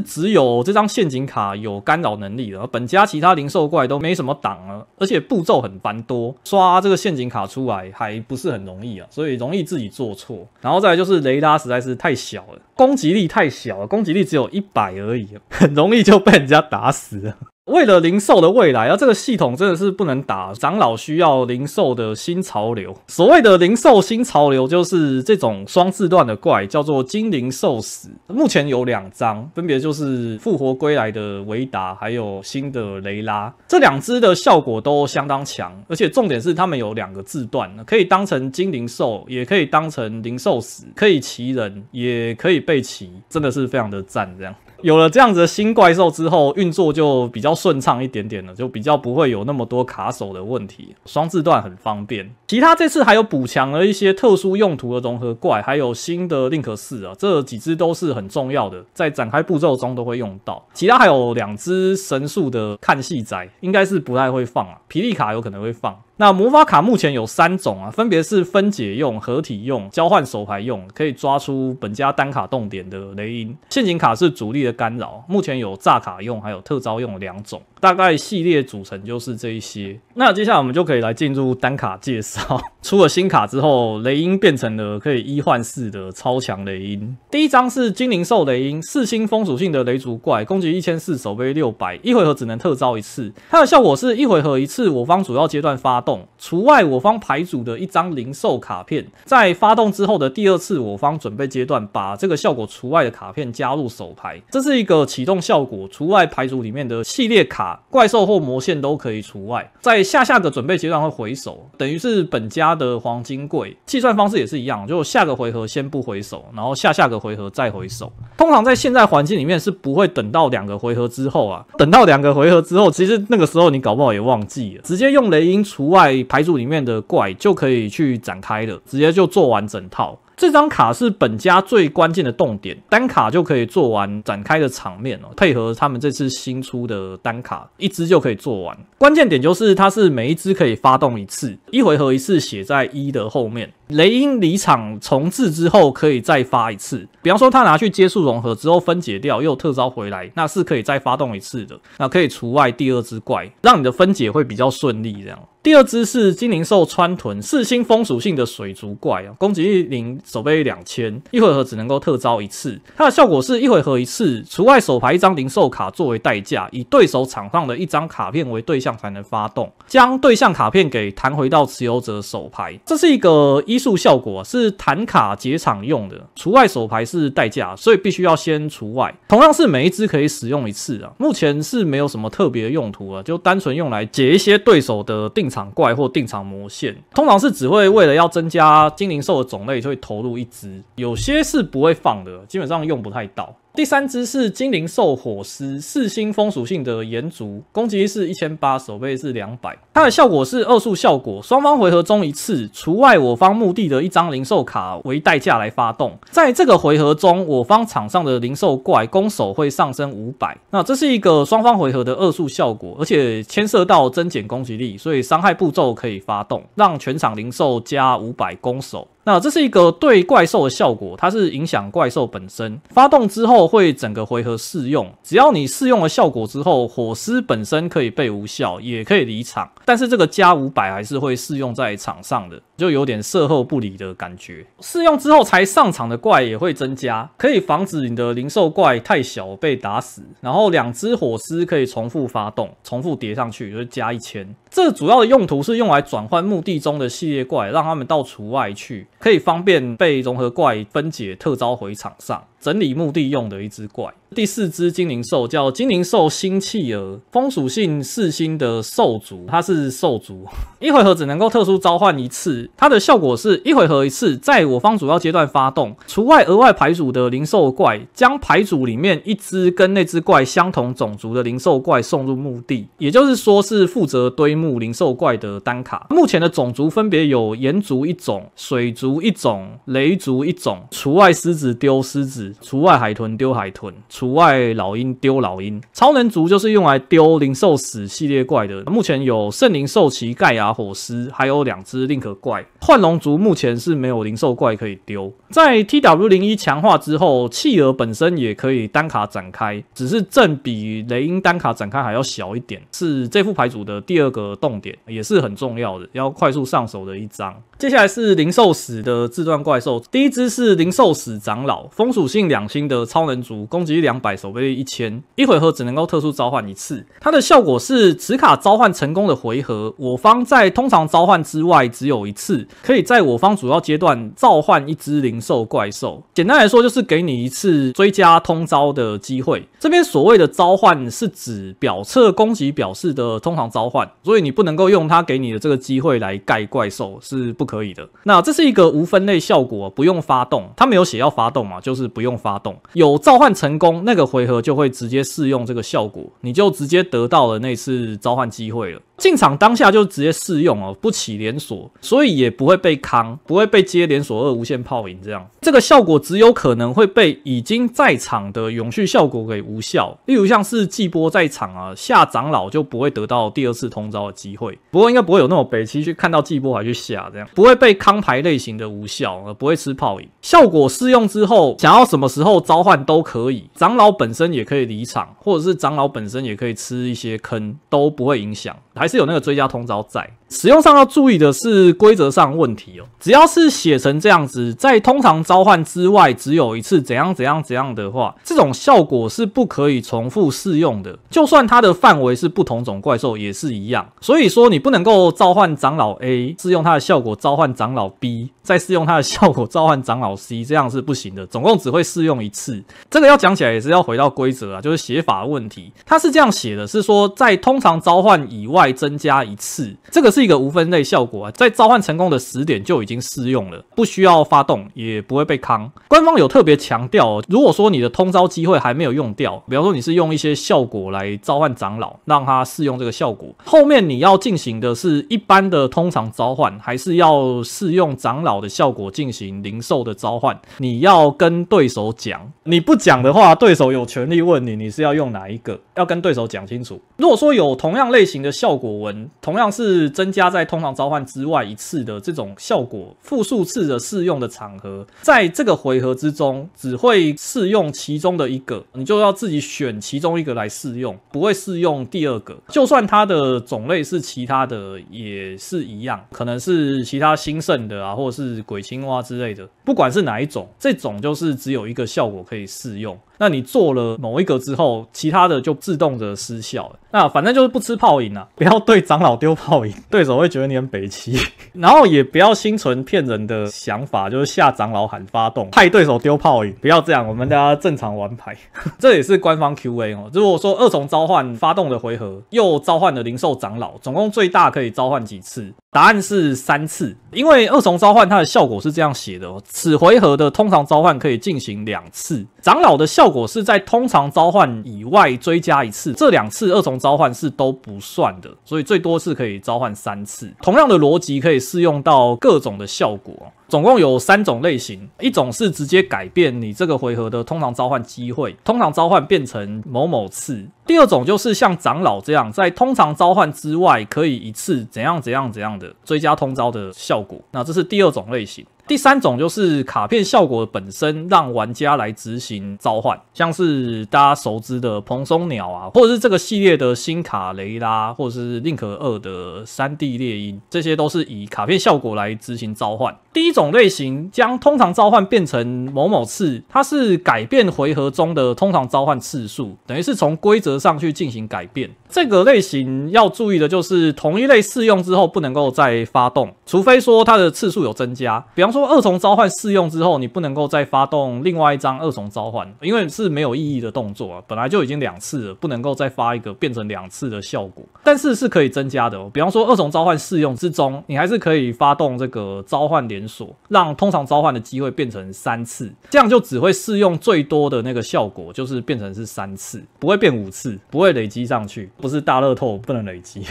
只有这张陷阱卡有干扰能力的，本家其他零售怪都没什么挡了，而且步骤很繁多，刷这个陷阱卡出来还不是很容易啊，所以容易自己做错。然后再就是雷拉实在是太小了，攻击力太小了，攻击力只有一百而已，很容易就被人家打死了。为了零售的未来，啊，这个系统真的是不能打。长老需要零售的新潮流，所谓的零售新潮流就是这种双字段的怪，叫做精灵兽死。目前有两张，分别就是复活归来的维达，还有新的雷拉。这两只的效果都相当强，而且重点是它们有两个字段，可以当成精灵兽，也可以当成灵兽死，可以骑人，也可以被骑，真的是非常的赞，这样。有了这样子的新怪兽之后，运作就比较顺畅一点点了，就比较不会有那么多卡手的问题。双字段很方便。其他这次还有补强了一些特殊用途的融合怪，还有新的 n 可四啊，这几只都是很重要的，在展开步骤中都会用到。其他还有两只神速的看戏仔，应该是不太会放啊，皮利卡有可能会放。那魔法卡目前有三种啊，分别是分解用、合体用、交换手牌用，可以抓出本家单卡动点的雷音陷阱卡是主力的干扰，目前有炸卡用，还有特招用两种。大概系列组成就是这一些，那接下来我们就可以来进入单卡介绍。出 [laughs] 了新卡之后，雷音变成了可以一换四的超强雷音。第一张是精灵兽雷音，四星风属性的雷族怪，攻击一千四，守备六百，一回合只能特招一次。它的效果是一回合一次，我方主要阶段发动，除外我方牌组的一张灵兽卡片，在发动之后的第二次我方准备阶段，把这个效果除外的卡片加入手牌。这是一个启动效果，除外牌组里面的系列卡。怪兽或魔线都可以除外，在下下个准备阶段会回手，等于是本家的黄金柜。计算方式也是一样，就下个回合先不回手，然后下下个回合再回手。通常在现在环境里面是不会等到两个回合之后啊，等到两个回合之后，其实那个时候你搞不好也忘记了，直接用雷音除外牌组里面的怪就可以去展开了，直接就做完整套。这张卡是本家最关键的动点，单卡就可以做完展开的场面哦。配合他们这次新出的单卡，一支就可以做完。关键点就是它是每一只可以发动一次，一回合一次，写在一的后面。雷音离场重置之后可以再发一次，比方说他拿去接触融合之后分解掉，又特招回来，那是可以再发动一次的。那可以除外第二只怪，让你的分解会比较顺利。这样，第二只是精灵兽川豚，四星风属性的水族怪啊，攻击力零，守备两千，一回合只能够特招一次。它的效果是一回合一次，除外手牌一张灵兽卡作为代价，以对手场上的一张卡片为对象才能发动，将对象卡片给弹回到持有者手牌。这是一个一。术效果是弹卡解场用的，除外手牌是代价，所以必须要先除外。同样是每一只可以使用一次啊，目前是没有什么特别用途啊，就单纯用来解一些对手的定场怪或定场魔线。通常是只会为了要增加精灵兽的种类，就会投入一只，有些是不会放的，基本上用不太到。第三只是精灵兽火狮，四星风属性的炎族，攻击力是一千八，守备是两百。它的效果是二速效果，双方回合中一次，除外我方墓地的一张灵兽卡为代价来发动。在这个回合中，我方场上的灵兽怪攻守会上升五百。那这是一个双方回合的二速效果，而且牵涉到增减攻击力，所以伤害步骤可以发动，让全场灵兽加五百攻守。那这是一个对怪兽的效果，它是影响怪兽本身。发动之后会整个回合适用，只要你适用了效果之后，火狮本身可以被无效，也可以离场，但是这个加五百还是会适用在场上的。就有点色后不理的感觉。试用之后才上场的怪也会增加，可以防止你的灵兽怪太小被打死。然后两只火狮可以重复发动，重复叠上去就是加一千。这主要的用途是用来转换墓地中的系列怪，让他们到除外去，可以方便被融合怪分解、特招回场上。整理墓地用的一只怪，第四只精灵兽叫精灵兽星气儿，风属性四星的兽族，它是兽族，[laughs] 一回合只能够特殊召唤一次。它的效果是一回合一次，在我方主要阶段发动，除外额外牌组的灵兽怪，将牌组里面一只跟那只怪相同种族的灵兽怪送入墓地，也就是说是负责堆墓灵兽怪的单卡。目前的种族分别有岩族一种，水族一种，雷族一种，除外狮子丢狮子。除外海豚丢海豚，除外老鹰丢老鹰，超能族就是用来丢灵兽使系列怪的。目前有圣灵兽骑盖亚火狮，还有两只令可怪。幻龙族目前是没有灵兽怪可以丢。在 T W 零一强化之后，企鹅本身也可以单卡展开，只是正比雷鹰单卡展开还要小一点。是这副牌组的第二个动点，也是很重要的，要快速上手的一张。接下来是灵兽使的自传怪兽，第一只是灵兽使长老，风属性。两星的超能族，攻击力两百，守备力一千，一回合只能够特殊召唤一次。它的效果是：此卡召唤成功的回合，我方在通常召唤之外只有一次，可以在我方主要阶段召唤一只灵兽怪兽。简单来说，就是给你一次追加通招的机会。这边所谓的召唤是指表侧攻击表示的通常召唤，所以你不能够用它给你的这个机会来盖怪兽，是不可以的。那这是一个无分类效果，不用发动，它没有写要发动嘛，就是不用。发动有召唤成功，那个回合就会直接试用这个效果，你就直接得到了那次召唤机会了。进场当下就直接试用哦，不起连锁，所以也不会被坑，不会被接连锁二无限泡影这样。这个效果只有可能会被已经在场的永续效果给无效，例如像是季波在场啊，下长老就不会得到第二次通招的机会。不过应该不会有那种北齐去看到季波还去下这样，不会被康牌类型的无效，不会吃泡影。效果适用之后，想要什么时候召唤都可以，长老本身也可以离场，或者是长老本身也可以吃一些坑，都不会影响。还是有那个追加通招在。使用上要注意的是规则上问题哦，只要是写成这样子，在通常召唤之外只有一次怎样怎样怎样的话，这种效果是不可以重复适用的。就算它的范围是不同种怪兽也是一样，所以说你不能够召唤长老 A，试用它的效果召唤长老 B，再试用它的效果召唤长老 C，这样是不行的。总共只会适用一次。这个要讲起来也是要回到规则啊，就是写法问题。它是这样写的，是说在通常召唤以外增加一次，这个是。一个无分类效果，啊，在召唤成功的时点就已经适用了，不需要发动也不会被坑。官方有特别强调，如果说你的通招机会还没有用掉，比方说你是用一些效果来召唤长老，让他试用这个效果，后面你要进行的是一般的通常召唤，还是要试用长老的效果进行灵兽的召唤？你要跟对手讲，你不讲的话，对手有权利问你你是要用哪一个，要跟对手讲清楚。如果说有同样类型的效果文，同样是增。加在通常召唤之外一次的这种效果，复数次的适用的场合，在这个回合之中只会适用其中的一个，你就要自己选其中一个来适用，不会适用第二个。就算它的种类是其他的，也是一样，可能是其他新胜的啊，或者是鬼青蛙之类的，不管是哪一种，这种就是只有一个效果可以适用。那你做了某一个之后，其他的就自动的失效了。那反正就是不吃泡影啊，不要对长老丢泡影，对手会觉得你很北齐。[laughs] 然后也不要心存骗人的想法，就是吓长老喊发动，害对手丢泡影，不要这样。我们大家正常玩牌，[laughs] 这也是官方 Q A 哦。如果说二重召唤发动的回合又召唤了灵兽长老，总共最大可以召唤几次？答案是三次，因为二重召唤它的效果是这样写的此回合的通常召唤可以进行两次，长老的效果是在通常召唤以外追加一次，这两次二重召唤是都不算的，所以最多是可以召唤三次。同样的逻辑可以适用到各种的效果。总共有三种类型，一种是直接改变你这个回合的通常召唤机会，通常召唤变成某某次；第二种就是像长老这样，在通常召唤之外，可以一次怎样怎样怎样的追加通招的效果。那这是第二种类型。第三种就是卡片效果本身让玩家来执行召唤，像是大家熟知的蓬松鸟啊，或者是这个系列的新卡雷拉，或者是宁可二的三 D 猎鹰，这些都是以卡片效果来执行召唤。第一种类型将通常召唤变成某某次，它是改变回合中的通常召唤次数，等于是从规则上去进行改变。这个类型要注意的就是同一类适用之后不能够再发动，除非说它的次数有增加，比方。说二重召唤适用之后，你不能够再发动另外一张二重召唤，因为是没有意义的动作啊，本来就已经两次了，不能够再发一个，变成两次的效果。但是是可以增加的，比方说二重召唤适用之中，你还是可以发动这个召唤连锁，让通常召唤的机会变成三次，这样就只会适用最多的那个效果，就是变成是三次，不会变五次，不会累积上去，不是大乐透不能累积。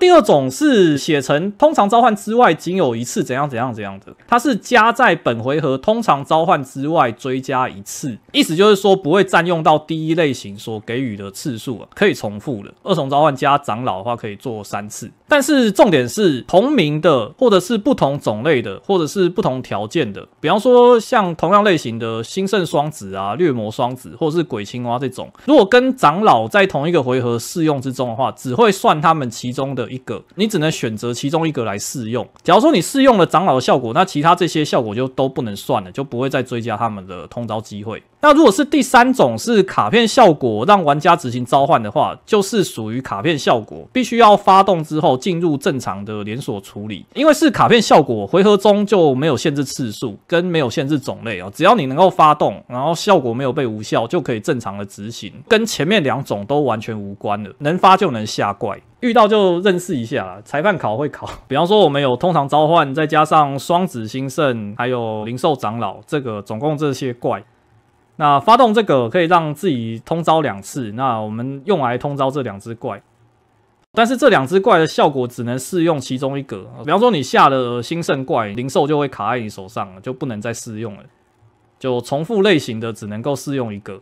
第二种是写成通常召唤之外仅有一次怎样怎样怎样的，它是加在本回合通常召唤之外追加一次，意思就是说不会占用到第一类型所给予的次数，可以重复的。二重召唤加长老的话可以做三次，但是重点是同名的，或者是不同种类的，或者是不同条件的。比方说像同样类型的兴盛双子啊、掠魔双子，或者是鬼青蛙这种，如果跟长老在同一个回合适用之中的话，只会算他们其中的。一个，你只能选择其中一个来试用。假如说你试用了长老的效果，那其他这些效果就都不能算了，就不会再追加他们的通招机会。那如果是第三种是卡片效果，让玩家执行召唤的话，就是属于卡片效果，必须要发动之后进入正常的连锁处理。因为是卡片效果，回合中就没有限制次数，跟没有限制种类哦，只要你能够发动，然后效果没有被无效，就可以正常的执行，跟前面两种都完全无关的，能发就能下怪，遇到就认识一下。裁判考会考，比方说我们有通常召唤，再加上双子星圣，还有灵兽长老，这个总共这些怪。那发动这个可以让自己通招两次。那我们用来通招这两只怪，但是这两只怪的效果只能适用其中一个。比方说你下了兴盛怪，灵兽就会卡在你手上，就不能再适用了。就重复类型的只能够适用一个。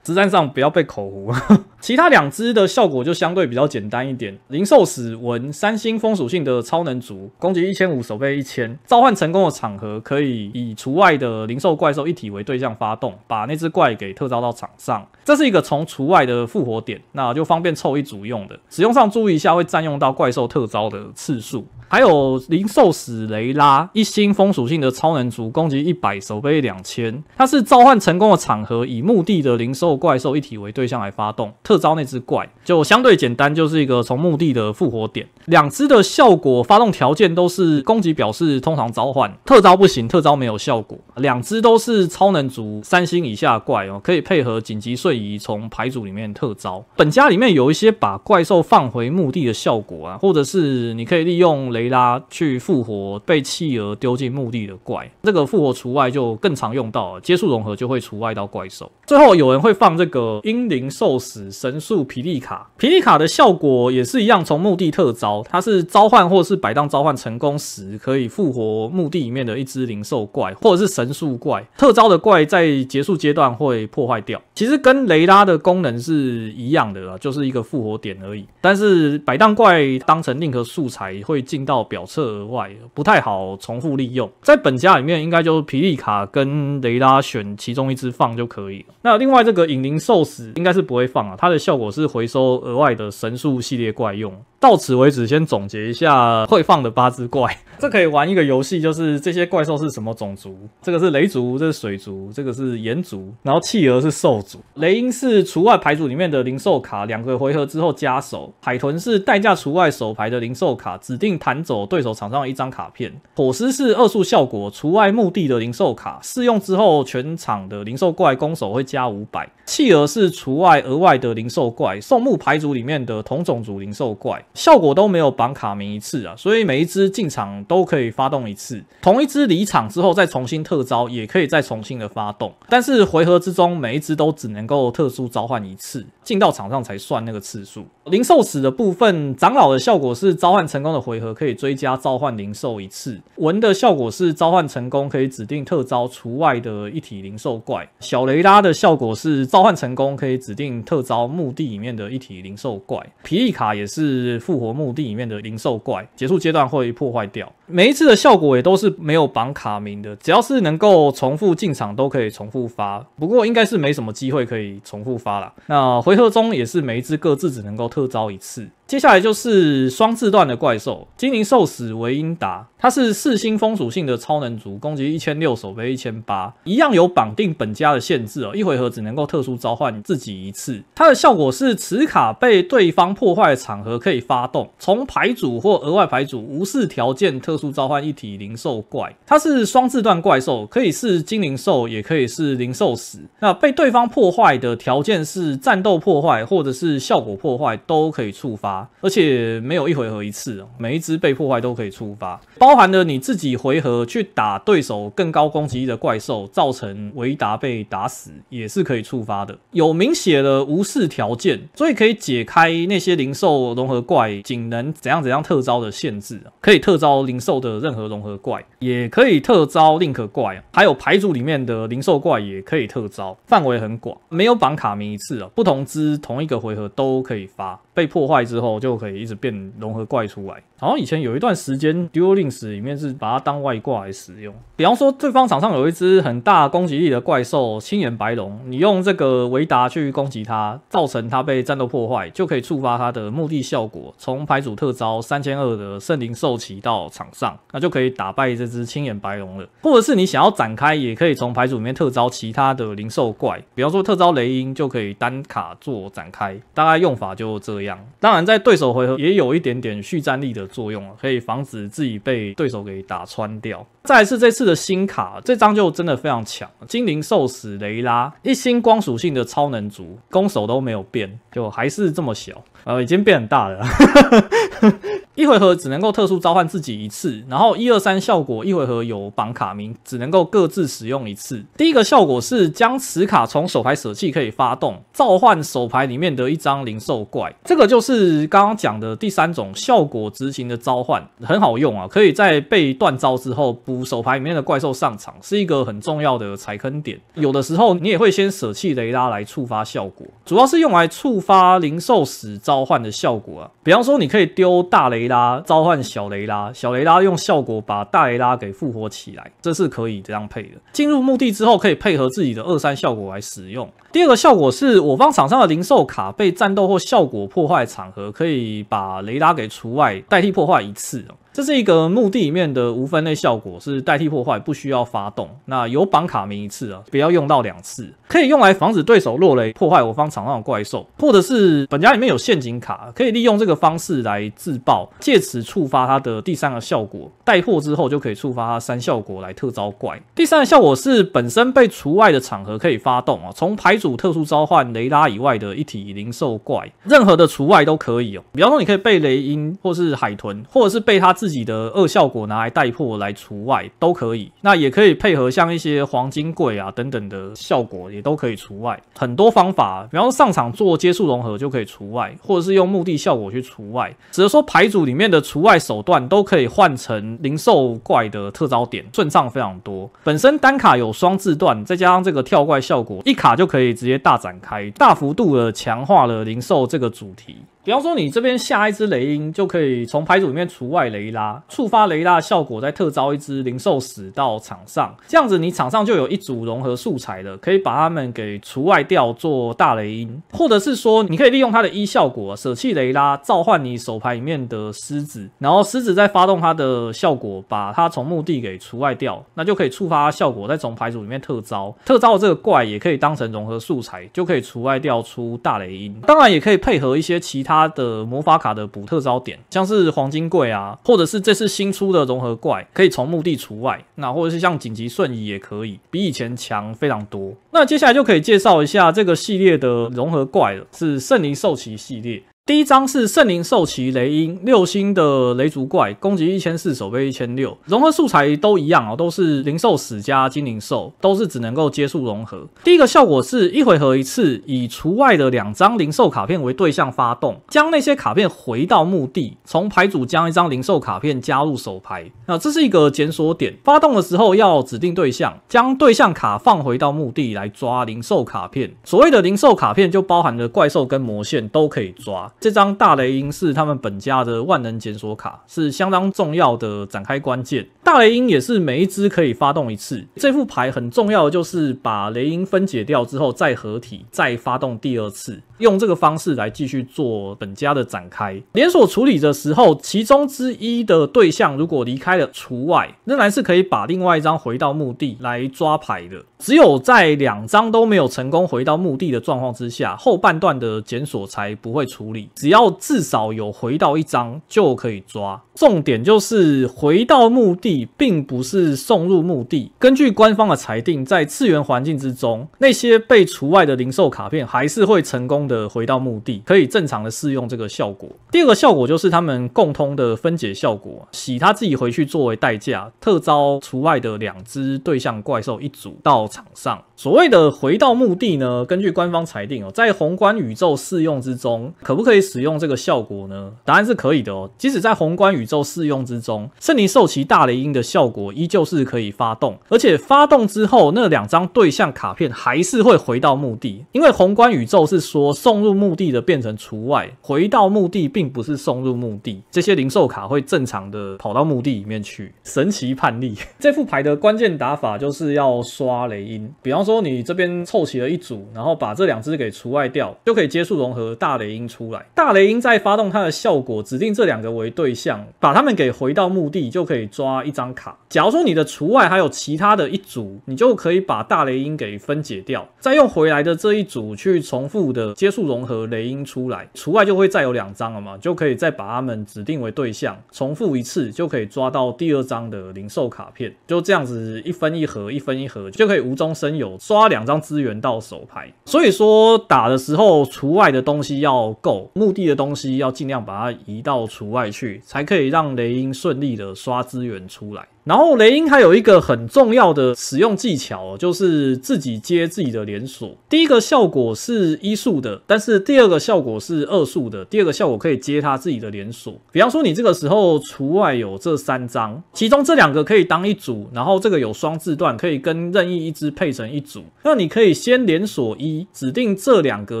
实战上不要被口糊。其他两只的效果就相对比较简单一点。灵兽死文三星风属性的超能族，攻击一千五，守备一千。召唤成功的场合可以以除外的灵兽怪兽一体为对象发动，把那只怪给特招到场上。这是一个从除外的复活点，那就方便凑一组用的。使用上注意一下会占用到怪兽特招的次数。还有灵兽史雷拉，一星风属性的超能族，攻击一百，守备两千。它是召唤成功的场合以墓地的灵兽怪兽一体为对象来发动。特招那只怪就相对简单，就是一个从墓地的复活点。两只的效果发动条件都是攻击表示，通常召唤特招不行，特招没有效果。两只都是超能族三星以下怪哦，可以配合紧急瞬移从牌组里面特招。本家里面有一些把怪兽放回墓地的效果啊，或者是你可以利用雷拉去复活被弃而丢进墓地的怪。这个复活除外就更常用到接触融合就会除外到怪兽。最后有人会放这个英灵兽死。神速皮利卡，皮利卡的效果也是一样，从墓地特招，它是召唤或是摆荡召唤成功时，可以复活墓地里面的一只灵兽怪或者是神速怪。特招的怪在结束阶段会破坏掉，其实跟雷拉的功能是一样的啦，就是一个复活点而已。但是摆荡怪当成令和素材会进到表侧，外不太好重复利用。在本家里面，应该就皮利卡跟雷拉选其中一只放就可以了。那另外这个影灵兽使应该是不会放啊，它。的效果是回收额外的神速系列怪用。到此为止，先总结一下会放的八只怪。[laughs] 这可以玩一个游戏，就是这些怪兽是什么种族。这个是雷族，这是水族，这个是岩族，然后企鹅是兽族，雷鹰是除外牌组里面的灵兽卡，两个回合之后加手。海豚是代价除外手牌的灵兽卡，指定弹走对手场上一张卡片。火狮是二速效果除外墓地的灵兽卡，试用之后全场的灵兽怪攻守会加五百。企鹅是除外额外的灵兽怪，送木牌组里面的同种族灵兽怪。效果都没有绑卡名一次啊，所以每一只进场都可以发动一次。同一只离场之后再重新特招，也可以再重新的发动。但是回合之中，每一只都只能够特殊召唤一次。进到场上才算那个次数。灵兽使的部分，长老的效果是召唤成功的回合可以追加召唤灵兽一次。文的效果是召唤成功可以指定特招除外的一体灵兽怪。小雷拉的效果是召唤成功可以指定特招墓地里面的一体灵兽怪。皮利卡也是复活墓地里面的灵兽怪，结束阶段会破坏掉。每一次的效果也都是没有绑卡名的，只要是能够重复进场都可以重复发，不过应该是没什么机会可以重复发了。那回。特中也是每一只各自只能够特招一次。接下来就是双字段的怪兽精灵兽死维英达，它是四星风属性的超能族，攻击一千六，守备一千八，一样有绑定本家的限制哦，一回合只能够特殊召唤自己一次。它的效果是磁卡被对方破坏场合可以发动，从牌组或额外牌组无视条件特殊召唤一体灵兽怪，它是双字段怪兽，可以是精灵兽，也可以是灵兽死。那被对方破坏的条件是战斗破坏或者是效果破坏都可以触发。而且没有一回合一次哦，每一只被破坏都可以触发。包含了你自己回合去打对手更高攻击力的怪兽，造成维达被打死也是可以触发的。有明写的无视条件，所以可以解开那些灵兽融合怪仅能怎样怎样特招的限制啊，可以特招灵兽的任何融合怪，也可以特招令可怪，还有牌组里面的灵兽怪也可以特招，范围很广，没有绑卡名一次啊，不同之同一个回合都可以发，被破坏之后就可以一直变融合怪出来。好像以前有一段时间丢令。里面是把它当外挂来使用，比方说对方场上有一只很大攻击力的怪兽青眼白龙，你用这个维达去攻击它，造成它被战斗破坏，就可以触发它的目的效果，从牌组特招三千二的圣灵兽骑到场上，那就可以打败这只青眼白龙了。或者是你想要展开，也可以从牌组里面特招其他的灵兽怪，比方说特招雷音就可以单卡做展开，大概用法就这样。当然在对手回合也有一点点蓄战力的作用可以防止自己被。对手给打穿掉。再是这次的新卡，这张就真的非常强。精灵兽史雷拉，一星光属性的超能族，攻守都没有变，就还是这么小。呃，已经变很大了。[laughs] 一回合只能够特殊召唤自己一次，然后一二三效果一回合有绑卡名，只能够各自使用一次。第一个效果是将此卡从手牌舍弃可以发动，召唤手牌里面的一张灵兽怪。这个就是刚刚讲的第三种效果执行的召唤，很好用啊，可以在被断招之后补手牌里面的怪兽上场，是一个很重要的踩坑点。有的时候你也会先舍弃雷达来触发效果，主要是用来触发灵兽使。召唤的效果啊，比方说，你可以丢大雷拉召唤小雷拉，小雷拉用效果把大雷拉给复活起来，这是可以这样配的。进入墓地之后，可以配合自己的二三效果来使用。第二个效果是我方场上的灵兽卡被战斗或效果破坏场合，可以把雷拉给除外，代替破坏一次。这是一个墓地里面的无分类效果，是代替破坏，不需要发动。那有绑卡名一次啊，不要用到两次，可以用来防止对手落雷破坏我方场上的怪兽，或者是本家里面有陷阱卡，可以利用这个方式来自爆，借此触发它的第三个效果，带货之后就可以触发它三效果来特招怪。第三个效果是本身被除外的场合可以发动啊，从牌组特殊召唤雷拉以外的一体灵兽怪，任何的除外都可以哦。比方说你可以被雷鹰，或是海豚，或者是被它。自己的二效果拿来带破来除外都可以，那也可以配合像一些黄金柜啊等等的效果也都可以除外，很多方法，比方说上场做接触融合就可以除外，或者是用目的效果去除外，只是说牌组里面的除外手段都可以换成灵兽怪的特招点，顺畅非常多。本身单卡有双字段，再加上这个跳怪效果，一卡就可以直接大展开，大幅度的强化了灵兽这个主题。比方说，你这边下一只雷鹰就可以从牌组里面除外雷拉，触发雷拉效果，再特招一只灵兽使到场上。这样子，你场上就有一组融合素材了，可以把它们给除外掉，做大雷鹰。或者是说，你可以利用它的一效果，舍弃雷拉，召唤你手牌里面的狮子，然后狮子再发动它的效果，把它从墓地给除外掉，那就可以触发效果，再从牌组里面特招，特招的这个怪也可以当成融合素材，就可以除外掉出大雷鹰。当然，也可以配合一些其他。它的魔法卡的补特招点，像是黄金柜啊，或者是这次新出的融合怪，可以从墓地除外。那或者是像紧急瞬移也可以，比以前强非常多。那接下来就可以介绍一下这个系列的融合怪了，是圣灵兽骑系列。第一张是圣灵兽骑雷鹰六星的雷族怪，攻击一千四，守备一千六，融合素材都一样哦，都是灵兽死加精灵兽，都是只能够接触融合。第一个效果是一回合一次，以除外的两张灵兽卡片为对象发动，将那些卡片回到墓地，从牌组将一张灵兽卡片加入手牌。那这是一个检索点，发动的时候要指定对象，将对象卡放回到墓地来抓灵兽卡片。所谓的灵兽卡片就包含了怪兽跟魔线都可以抓。这张大雷音是他们本家的万能检索卡，是相当重要的展开关键。大雷音也是每一只可以发动一次。这副牌很重要的就是把雷音分解掉之后再合体，再发动第二次，用这个方式来继续做本家的展开连锁处理的时候，其中之一的对象如果离开了，除外仍然是可以把另外一张回到墓地来抓牌的。只有在两张都没有成功回到墓地的状况之下，后半段的检索才不会处理。只要至少有回到一张就可以抓。重点就是回到墓地，并不是送入墓地。根据官方的裁定，在次元环境之中，那些被除外的零售卡片还是会成功的回到墓地，可以正常的适用这个效果。第二个效果就是他们共通的分解效果，洗他自己回去作为代价，特招除外的两只对象怪兽一组到场上。所谓的回到墓地呢？根据官方裁定哦，在宏观宇宙适用之中，可不可以使用这个效果呢？答案是可以的哦，即使在宏观宇宙适用之中，圣尼兽其大雷音的效果依旧是可以发动，而且发动之后那两张对象卡片还是会回到墓地，因为宏观宇宙是说送入墓地的变成除外，回到墓地并。并不是送入墓地，这些零售卡会正常的跑到墓地里面去。神奇判例 [laughs] 这副牌的关键打法就是要刷雷音，比方说你这边凑齐了一组，然后把这两只给除外掉，就可以接触融合大雷音出来。大雷音再发动它的效果，指定这两个为对象，把它们给回到墓地，就可以抓一张卡。假如说你的除外还有其他的一组，你就可以把大雷音给分解掉，再用回来的这一组去重复的接触融合雷音出来，除外就会再有两张了嘛。就可以再把他们指定为对象，重复一次就可以抓到第二张的零售卡片，就这样子一分一盒，一分一盒就可以无中生有刷两张资源到手牌。所以说打的时候，除外的东西要够，目的的东西要尽量把它移到除外去，才可以让雷音顺利的刷资源出来。然后雷音还有一个很重要的使用技巧，就是自己接自己的连锁。第一个效果是一速的，但是第二个效果是二速的。第二个效果可以接他自己的连锁。比方说你这个时候除外有这三张，其中这两个可以当一组，然后这个有双字段，可以跟任意一只配成一组。那你可以先连锁一，指定这两个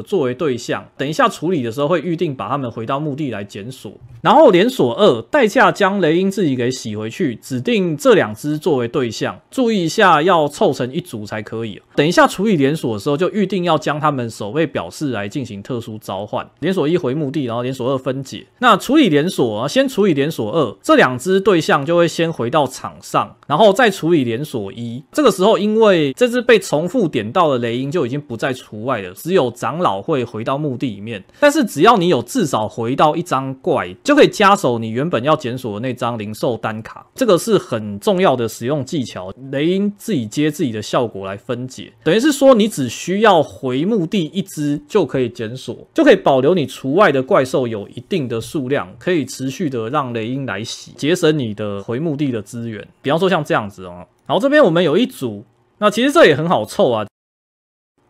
作为对象，等一下处理的时候会预定把它们回到墓地来检索。然后连锁二，代价将雷音自己给洗回去，指定。这两只作为对象，注意一下要凑成一组才可以。等一下处理连锁的时候，就预定要将他们首位表示来进行特殊召唤。连锁一回墓地，然后连锁二分解。那处理连锁啊，先处理连锁二，这两只对象就会先回到场上，然后再处理连锁一。这个时候，因为这只被重复点到的雷鹰就已经不在除外了，只有长老会回到墓地里面。但是只要你有至少回到一张怪，就可以加手你原本要检索的那张灵兽单卡。这个是很。很重要的使用技巧，雷音自己接自己的效果来分解，等于是说你只需要回墓地一只就可以检索，就可以保留你除外的怪兽有一定的数量，可以持续的让雷音来袭，节省你的回墓地的资源。比方说像这样子哦，然后这边我们有一组，那其实这也很好凑啊，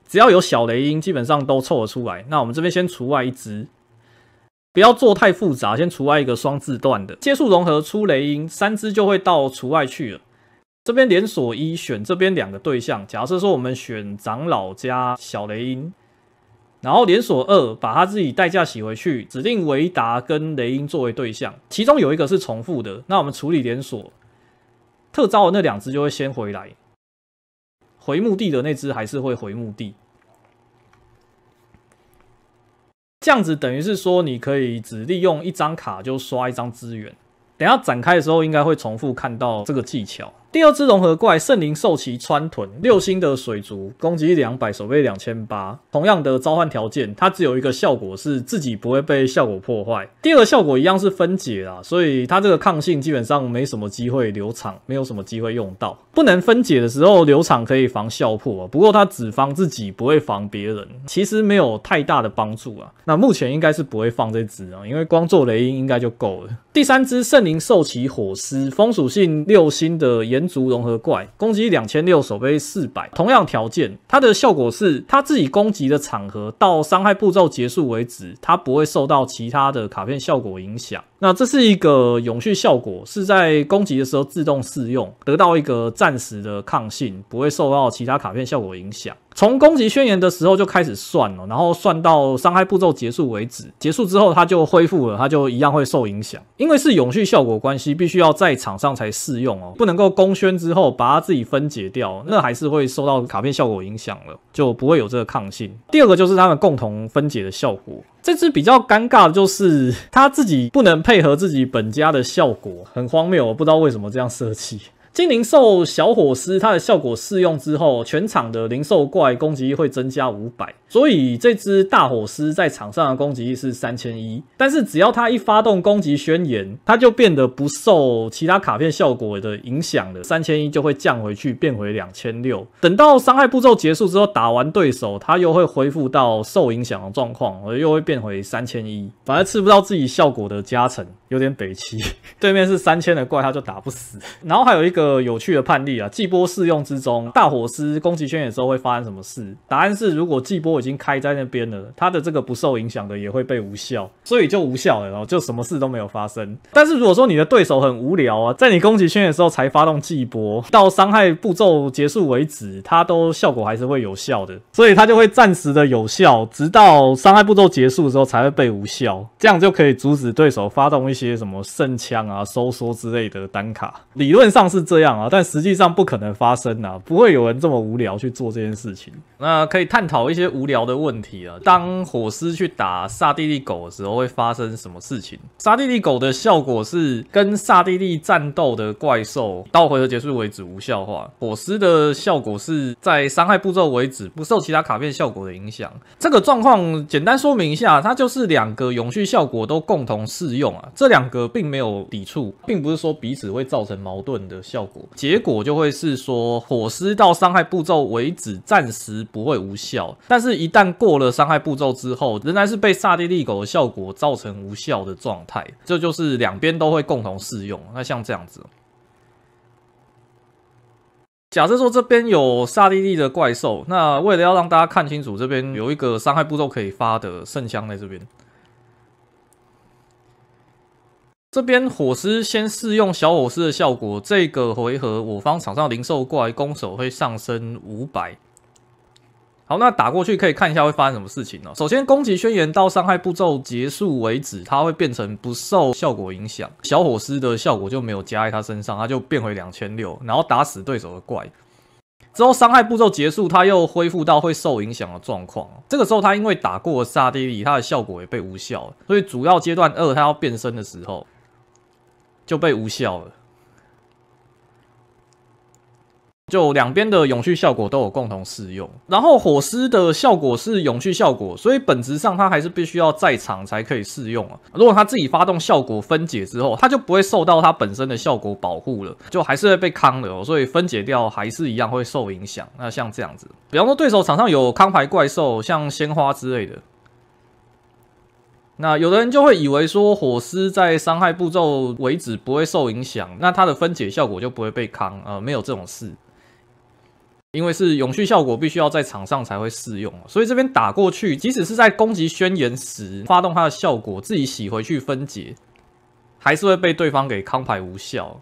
只要有小雷音基本上都凑得出来。那我们这边先除外一只。不要做太复杂，先除外一个双字段的接触融合出雷音，三只就会到除外去了。这边连锁一选这边两个对象，假设说我们选长老加小雷音，然后连锁二把他自己代价洗回去，指定维达跟雷音作为对象，其中有一个是重复的，那我们处理连锁特招的那两只就会先回来，回墓地的那只还是会回墓地。这样子等于是说，你可以只利用一张卡就刷一张资源。等下展开的时候，应该会重复看到这个技巧。第二只融合怪圣灵兽骑川臀六星的水族，攻击两百，守备两千八。同样的召唤条件，它只有一个效果是自己不会被效果破坏。第二个效果一样是分解啦，所以它这个抗性基本上没什么机会留场，没有什么机会用到。不能分解的时候留场可以防效破，不过它只防自己，不会防别人，其实没有太大的帮助啊。那目前应该是不会放这只啊，因为光做雷鹰应该就够了。第三只圣灵兽骑火狮，风属性六星的炎。民族融合怪攻击两千六，守备四百。同样条件，它的效果是它自己攻击的场合到伤害步骤结束为止，它不会受到其他的卡片效果影响。那这是一个永续效果，是在攻击的时候自动适用，得到一个暂时的抗性，不会受到其他卡片效果影响。从攻击宣言的时候就开始算了，然后算到伤害步骤结束为止，结束之后它就恢复了，它就一样会受影响，因为是永续效果关系，必须要在场上才适用哦，不能够攻宣之后把它自己分解掉，那还是会受到卡片效果影响了，就不会有这个抗性。第二个就是它们共同分解的效果，这只比较尴尬的，就是它 [laughs] 自己不能配合自己本家的效果，很荒谬，不知道为什么这样设计。精灵兽小火狮，它的效果试用之后，全场的灵兽怪攻击力会增加五百，所以这只大火狮在场上的攻击力是三千一。但是只要它一发动攻击宣言，它就变得不受其他卡片效果的影响了，三千一就会降回去，变回两千六。等到伤害步骤结束之后，打完对手，它又会恢复到受影响的状况，而又会变回三千一。反而吃不到自己效果的加成，有点北齐。[laughs] 对面是三千的怪，它就打不死。然后还有一个。个有趣的判例啊，祭波试用之中，大火师攻击圈的时候会发生什么事？答案是，如果祭波已经开在那边了，它的这个不受影响的也会被无效，所以就无效了，然后就什么事都没有发生。但是如果说你的对手很无聊啊，在你攻击圈的时候才发动祭波，到伤害步骤结束为止，它都效果还是会有效的，所以它就会暂时的有效，直到伤害步骤结束之后才会被无效，这样就可以阻止对手发动一些什么圣枪啊、收缩之类的单卡。理论上是。这样啊，但实际上不可能发生啊，不会有人这么无聊去做这件事情。那可以探讨一些无聊的问题啊。当火狮去打萨蒂利狗的时候，会发生什么事情？萨蒂利狗的效果是跟萨蒂利战斗的怪兽到回合结束为止无效化。火狮的效果是在伤害步骤为止不受其他卡片效果的影响。这个状况简单说明一下，它就是两个永续效果都共同适用啊，这两个并没有抵触，并不是说彼此会造成矛盾的效。效果结果就会是说，火狮到伤害步骤为止，暂时不会无效。但是，一旦过了伤害步骤之后，仍然是被萨蒂利狗的效果造成无效的状态。这就是两边都会共同适用。那像这样子，假设说这边有萨蒂利的怪兽，那为了要让大家看清楚，这边有一个伤害步骤可以发的圣枪在这边。这边火狮先试用小火狮的效果，这个回合我方场上灵兽怪攻守会上升五百。好，那打过去可以看一下会发生什么事情哦。首先攻击宣言到伤害步骤结束为止，它会变成不受效果影响，小火狮的效果就没有加在它身上，它就变回两千六。然后打死对手的怪之后，伤害步骤结束，它又恢复到会受影响的状况。这个时候它因为打过沙地里，它的效果也被无效，所以主要阶段二它要变身的时候。就被无效了，就两边的永续效果都有共同适用。然后火狮的效果是永续效果，所以本质上它还是必须要在场才可以适用啊。如果它自己发动效果分解之后，它就不会受到它本身的效果保护了，就还是会被康流，所以分解掉还是一样会受影响。那像这样子，比方说对手场上有康牌怪兽，像鲜花之类的。那有的人就会以为说火狮在伤害步骤为止不会受影响，那它的分解效果就不会被扛。啊，没有这种事，因为是永续效果，必须要在场上才会适用，所以这边打过去，即使是在攻击宣言时发动它的效果，自己洗回去分解，还是会被对方给康牌无效。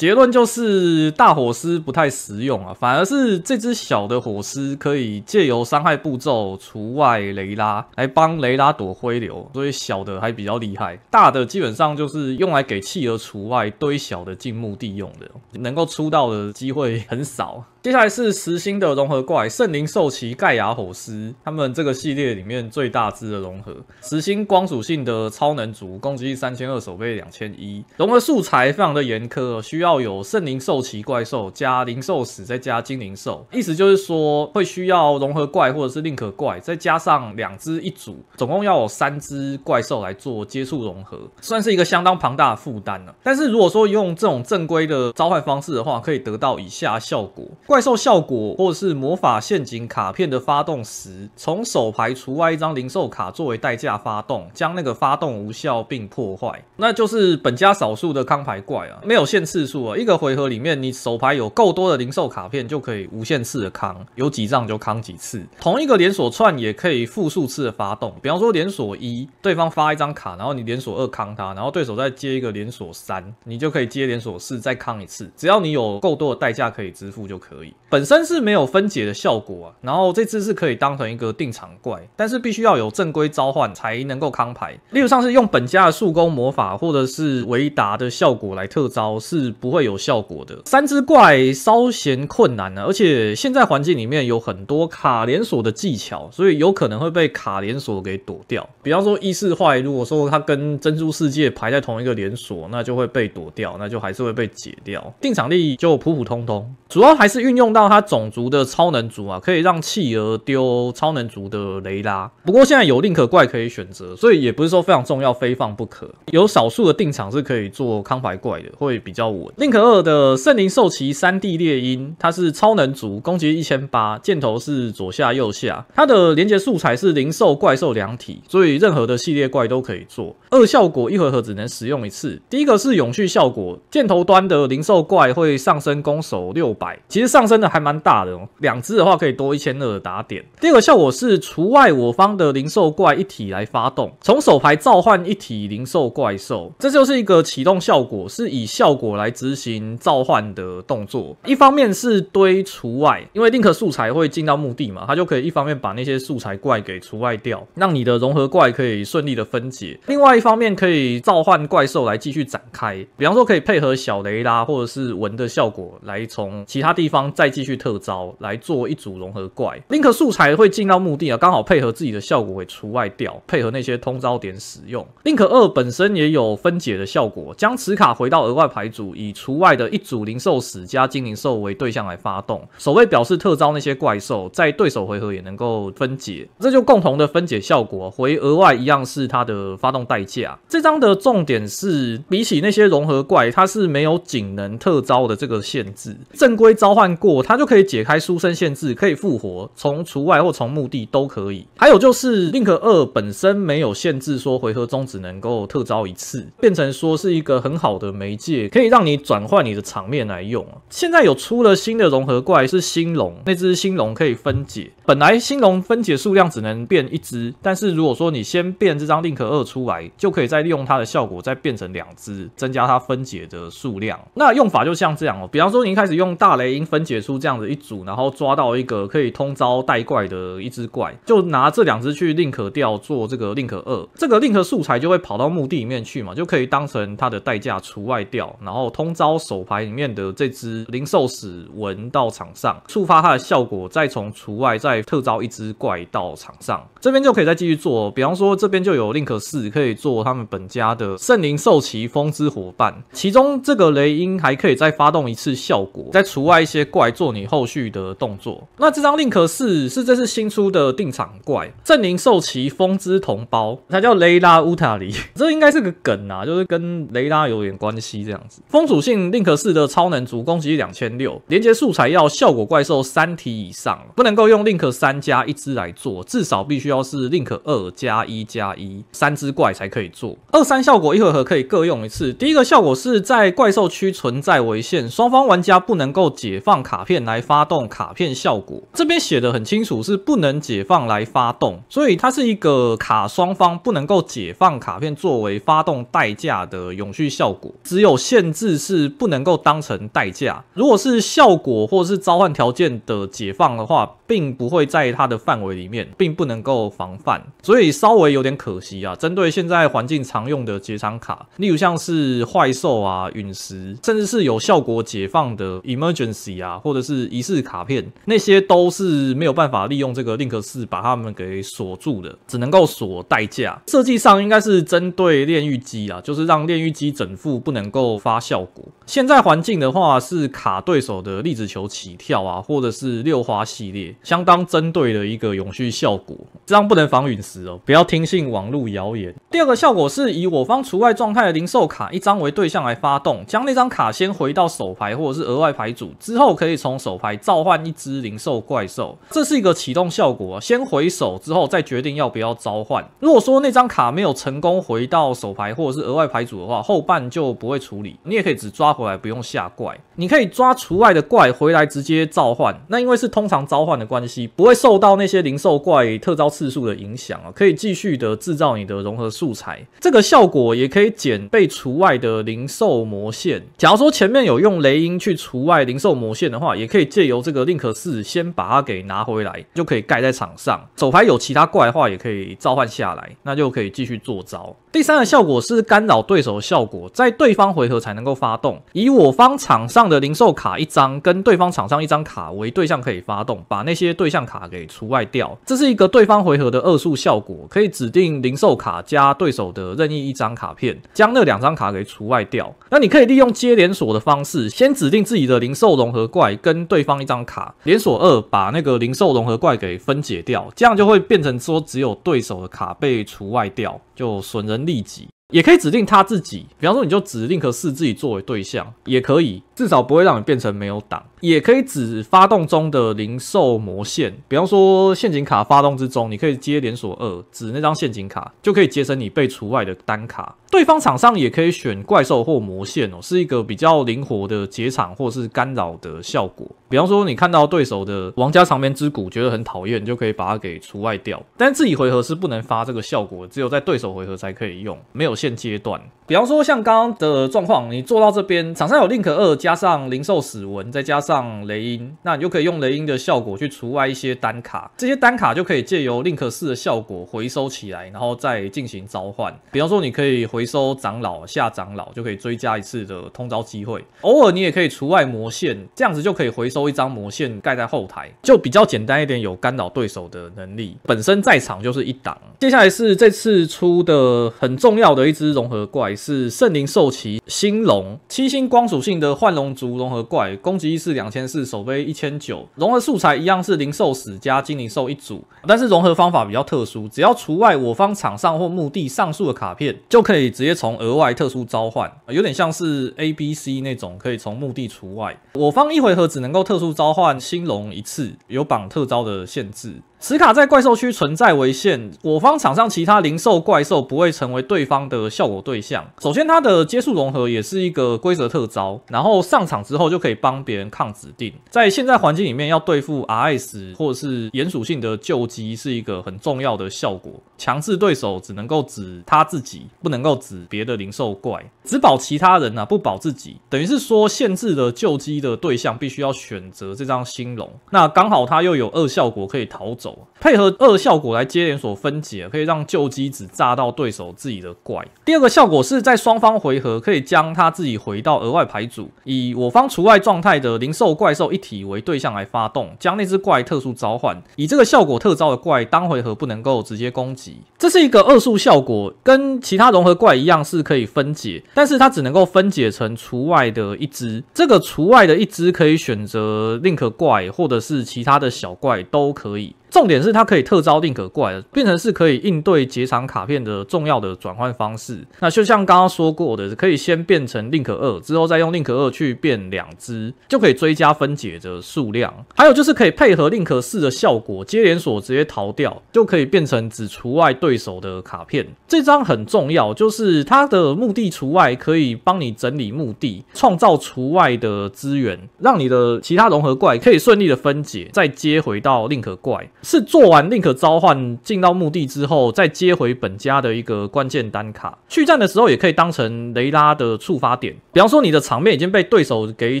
结论就是大火丝不太实用啊，反而是这只小的火丝可以借由伤害步骤除外雷拉，来帮雷拉躲灰流，所以小的还比较厉害，大的基本上就是用来给企儿除外堆小的进墓地用的，能够出道的机会很少。接下来是实心的融合怪圣灵兽骑盖亚火狮，他们这个系列里面最大只的融合，实心光属性的超能族，攻击力三千二，守备两千一。融合素材非常的严苛，需要有圣灵兽骑怪兽加灵兽使再加精灵兽，意思就是说会需要融合怪或者是宁可怪再加上两只一组，总共要有三只怪兽来做接触融合，算是一个相当庞大的负担了。但是如果说用这种正规的召唤方式的话，可以得到以下效果。怪兽效果，或者是魔法陷阱卡片的发动时，从手牌除外一张零售卡作为代价发动，将那个发动无效并破坏。那就是本家少数的康牌怪啊，没有限次数啊，一个回合里面你手牌有够多的零售卡片就可以无限次的康，有几张就康几次。同一个连锁串也可以复数次的发动，比方说连锁一，对方发一张卡，然后你连锁二康它，然后对手再接一个连锁三，你就可以接连锁四再康一次，只要你有够多的代价可以支付就可以。本身是没有分解的效果啊，然后这只是可以当成一个定场怪，但是必须要有正规召唤才能够康牌。例如上是用本家的速攻魔法或者是维达的效果来特招是不会有效果的。三只怪稍嫌困难啊，而且现在环境里面有很多卡连锁的技巧，所以有可能会被卡连锁给躲掉。比方说意识坏，如果说它跟珍珠世界排在同一个连锁，那就会被躲掉，那就还是会被解掉。定场力就普普通通，主要还是运。运用到他种族的超能族啊，可以让企鹅丢超能族的雷拉。不过现在有宁可怪可以选择，所以也不是说非常重要，非放不可。有少数的定场是可以做康牌怪的，会比较稳。宁可二的圣灵兽骑三地猎鹰，它是超能族，攻击一千八，箭头是左下右下。它的连接素材是灵兽怪兽两体，所以任何的系列怪都可以做。二效果一回合只能使用一次。第一个是永续效果，箭头端的灵兽怪会上升攻守六百。其实上。上升的还蛮大的哦，两只的话可以多一千二打点。第二个效果是除外我方的灵兽怪一体来发动，从手牌召唤一体灵兽怪兽，这就是一个启动效果，是以效果来执行召唤的动作。一方面是堆除外，因为 link 素材会进到墓地嘛，它就可以一方面把那些素材怪给除外掉，让你的融合怪可以顺利的分解。另外一方面可以召唤怪兽来继续展开，比方说可以配合小雷拉或者是文的效果来从其他地方。再继续特招来做一组融合怪 l i n k 素材会进到墓地啊，刚好配合自己的效果给除外掉，配合那些通招点使用。l i n k 二本身也有分解的效果，将此卡回到额外牌组，以除外的一组灵兽使加精灵兽为对象来发动，守卫表示特招那些怪兽在对手回合也能够分解，这就共同的分解效果回额外一样是它的发动代价。这张的重点是比起那些融合怪，它是没有仅能特招的这个限制，正规召唤。过它就可以解开书生限制，可以复活，从除外或从墓地都可以。还有就是 Link 二本身没有限制，说回合中只能够特招一次，变成说是一个很好的媒介，可以让你转换你的场面来用现在有出了新的融合怪，是星龙那只星龙可以分解，本来星龙分解数量只能变一只，但是如果说你先变这张 Link 二出来，就可以再利用它的效果再变成两只，增加它分解的数量。那用法就像这样哦，比方说你一开始用大雷音分解。解出这样的一组，然后抓到一个可以通招带怪的一只怪，就拿这两只去 link 掉做这个 link 二，这个 link 素材就会跑到墓地里面去嘛，就可以当成它的代价除外掉，然后通招手牌里面的这只灵兽使纹到场上触发它的效果，再从除外再特招一只怪到场上，这边就可以再继续做，比方说这边就有 link 四可以做他们本家的圣灵兽骑风之伙伴，其中这个雷音还可以再发动一次效果，再除外一些。怪做你后续的动作。那这张 Link 四，是这次新出的定场怪，镇灵兽骑风之同胞，它叫雷拉乌塔里。这应该是个梗啊，[laughs] 就是跟雷拉有点关系这样子。风属性 Link 四的超能族，攻击两千六，连接素材要效果怪兽三体以上，不能够用 Link 三加一只来做，至少必须要是 Link 二加一加一，三只怪才可以做。二三效果一回合可以各用一次。第一个效果是在怪兽区存在为限，双方玩家不能够解放。卡片来发动卡片效果，这边写的很清楚，是不能解放来发动，所以它是一个卡双方不能够解放卡片作为发动代价的永续效果，只有限制是不能够当成代价。如果是效果或是召唤条件的解放的话，并不会在它的范围里面，并不能够防范，所以稍微有点可惜啊。针对现在环境常用的结场卡，例如像是怪兽啊、陨石，甚至是有效果解放的 Emergency 啊。啊，或者是仪式卡片，那些都是没有办法利用这个 Link 四把它们给锁住的，只能够锁代价。设计上应该是针对炼狱机啊，就是让炼狱机整副不能够发效果。现在环境的话是卡对手的粒子球起跳啊，或者是六花系列，相当针对的一个永续效果。这张不能防陨石哦，不要听信网络谣言。第二个效果是以我方除外状态的零售卡一张为对象来发动，将那张卡先回到手牌或者是额外牌组之后。可以从手牌召唤一只灵兽怪兽，这是一个启动效果，先回手之后再决定要不要召唤。如果说那张卡没有成功回到手牌或者是额外牌组的话，后半就不会处理。你也可以只抓回来不用下怪，你可以抓除外的怪回来直接召唤。那因为是通常召唤的关系，不会受到那些灵兽怪特招次数的影响啊，可以继续的制造你的融合素材。这个效果也可以减被除外的灵兽魔线。假如说前面有用雷音去除外灵兽魔线。的话，也可以借由这个 Link 四先把它给拿回来，就可以盖在场上。手牌有其他怪的话，也可以召唤下来，那就可以继续做招。第三个效果是干扰对手的效果，在对方回合才能够发动。以我方场上的零售卡一张跟对方场上一张卡为对象可以发动，把那些对象卡给除外掉。这是一个对方回合的二速效果，可以指定零售卡加对手的任意一张卡片，将那两张卡给除外掉。那你可以利用接连锁的方式，先指定自己的零售融合怪。怪跟对方一张卡，连锁二把那个灵兽融合怪给分解掉，这样就会变成说只有对手的卡被除外掉，就损人利己。也可以指定他自己，比方说你就指定和四自己作为对象，也可以，至少不会让你变成没有挡。也可以指发动中的灵兽魔线，比方说陷阱卡发动之中，你可以接连锁二，指那张陷阱卡就可以节省你被除外的单卡。对方场上也可以选怪兽或魔线哦，是一个比较灵活的结场或是干扰的效果。比方说你看到对手的王家长眠之骨觉得很讨厌，你就可以把它给除外掉。但是自己回合是不能发这个效果，只有在对手回合才可以用，没有现阶段。比方说像刚刚的状况，你做到这边，场上有 Link 二加上灵兽死文，再加上。上雷音，那你就可以用雷音的效果去除外一些单卡，这些单卡就可以借由 Link 四的效果回收起来，然后再进行召唤。比方说，你可以回收长老下长老，就可以追加一次的通招机会。偶尔你也可以除外魔线，这样子就可以回收一张魔线盖在后台，就比较简单一点，有干扰对手的能力，本身在场就是一档。接下来是这次出的很重要的一只融合怪，是圣灵兽骑星龙七星光属性的幻龙族融合怪，攻击一四点。两千四手杯一千九，融合素材一样是灵兽使加精灵兽一组，但是融合方法比较特殊，只要除外我方场上或墓地上述的卡片，就可以直接从额外特殊召唤，有点像是 A B C 那种可以从墓地除外。我方一回合只能够特殊召唤新龙一次，有绑特招的限制。此卡在怪兽区存在为限，我方场上其他灵兽怪兽不会成为对方的效果对象。首先，它的接触融合也是一个规则特招，然后上场之后就可以帮别人抗指定。在现在环境里面，要对付 RS 或者是岩属性的救机是一个很重要的效果。强制对手只能够指他自己，不能够指别的灵兽怪，只保其他人啊，不保自己。等于是说，限制的救机的对象必须要选择这张新龙。那刚好它又有二效果可以逃走。配合二效果来接连锁分解，可以让旧机子炸到对手自己的怪。第二个效果是在双方回合可以将他自己回到额外牌组，以我方除外状态的灵兽怪兽一体为对象来发动，将那只怪特殊召唤。以这个效果特招的怪当回合不能够直接攻击。这是一个二速效果，跟其他融合怪一样是可以分解，但是它只能够分解成除外的一只。这个除外的一只可以选择 n 可怪或者是其他的小怪都可以。重点是它可以特招令可怪，变成是可以应对结场卡片的重要的转换方式。那就像刚刚说过的，可以先变成 n 可二，之后再用 n 可二去变两只，就可以追加分解的数量。还有就是可以配合 n 可四的效果，接连锁直接逃掉，就可以变成只除外对手的卡片。这张很重要，就是它的墓地除外可以帮你整理墓地，创造除外的资源，让你的其他融合怪可以顺利的分解，再接回到 n 可怪。是做完宁可召唤进到墓地之后，再接回本家的一个关键单卡。去战的时候也可以当成雷拉的触发点。比方说你的场面已经被对手给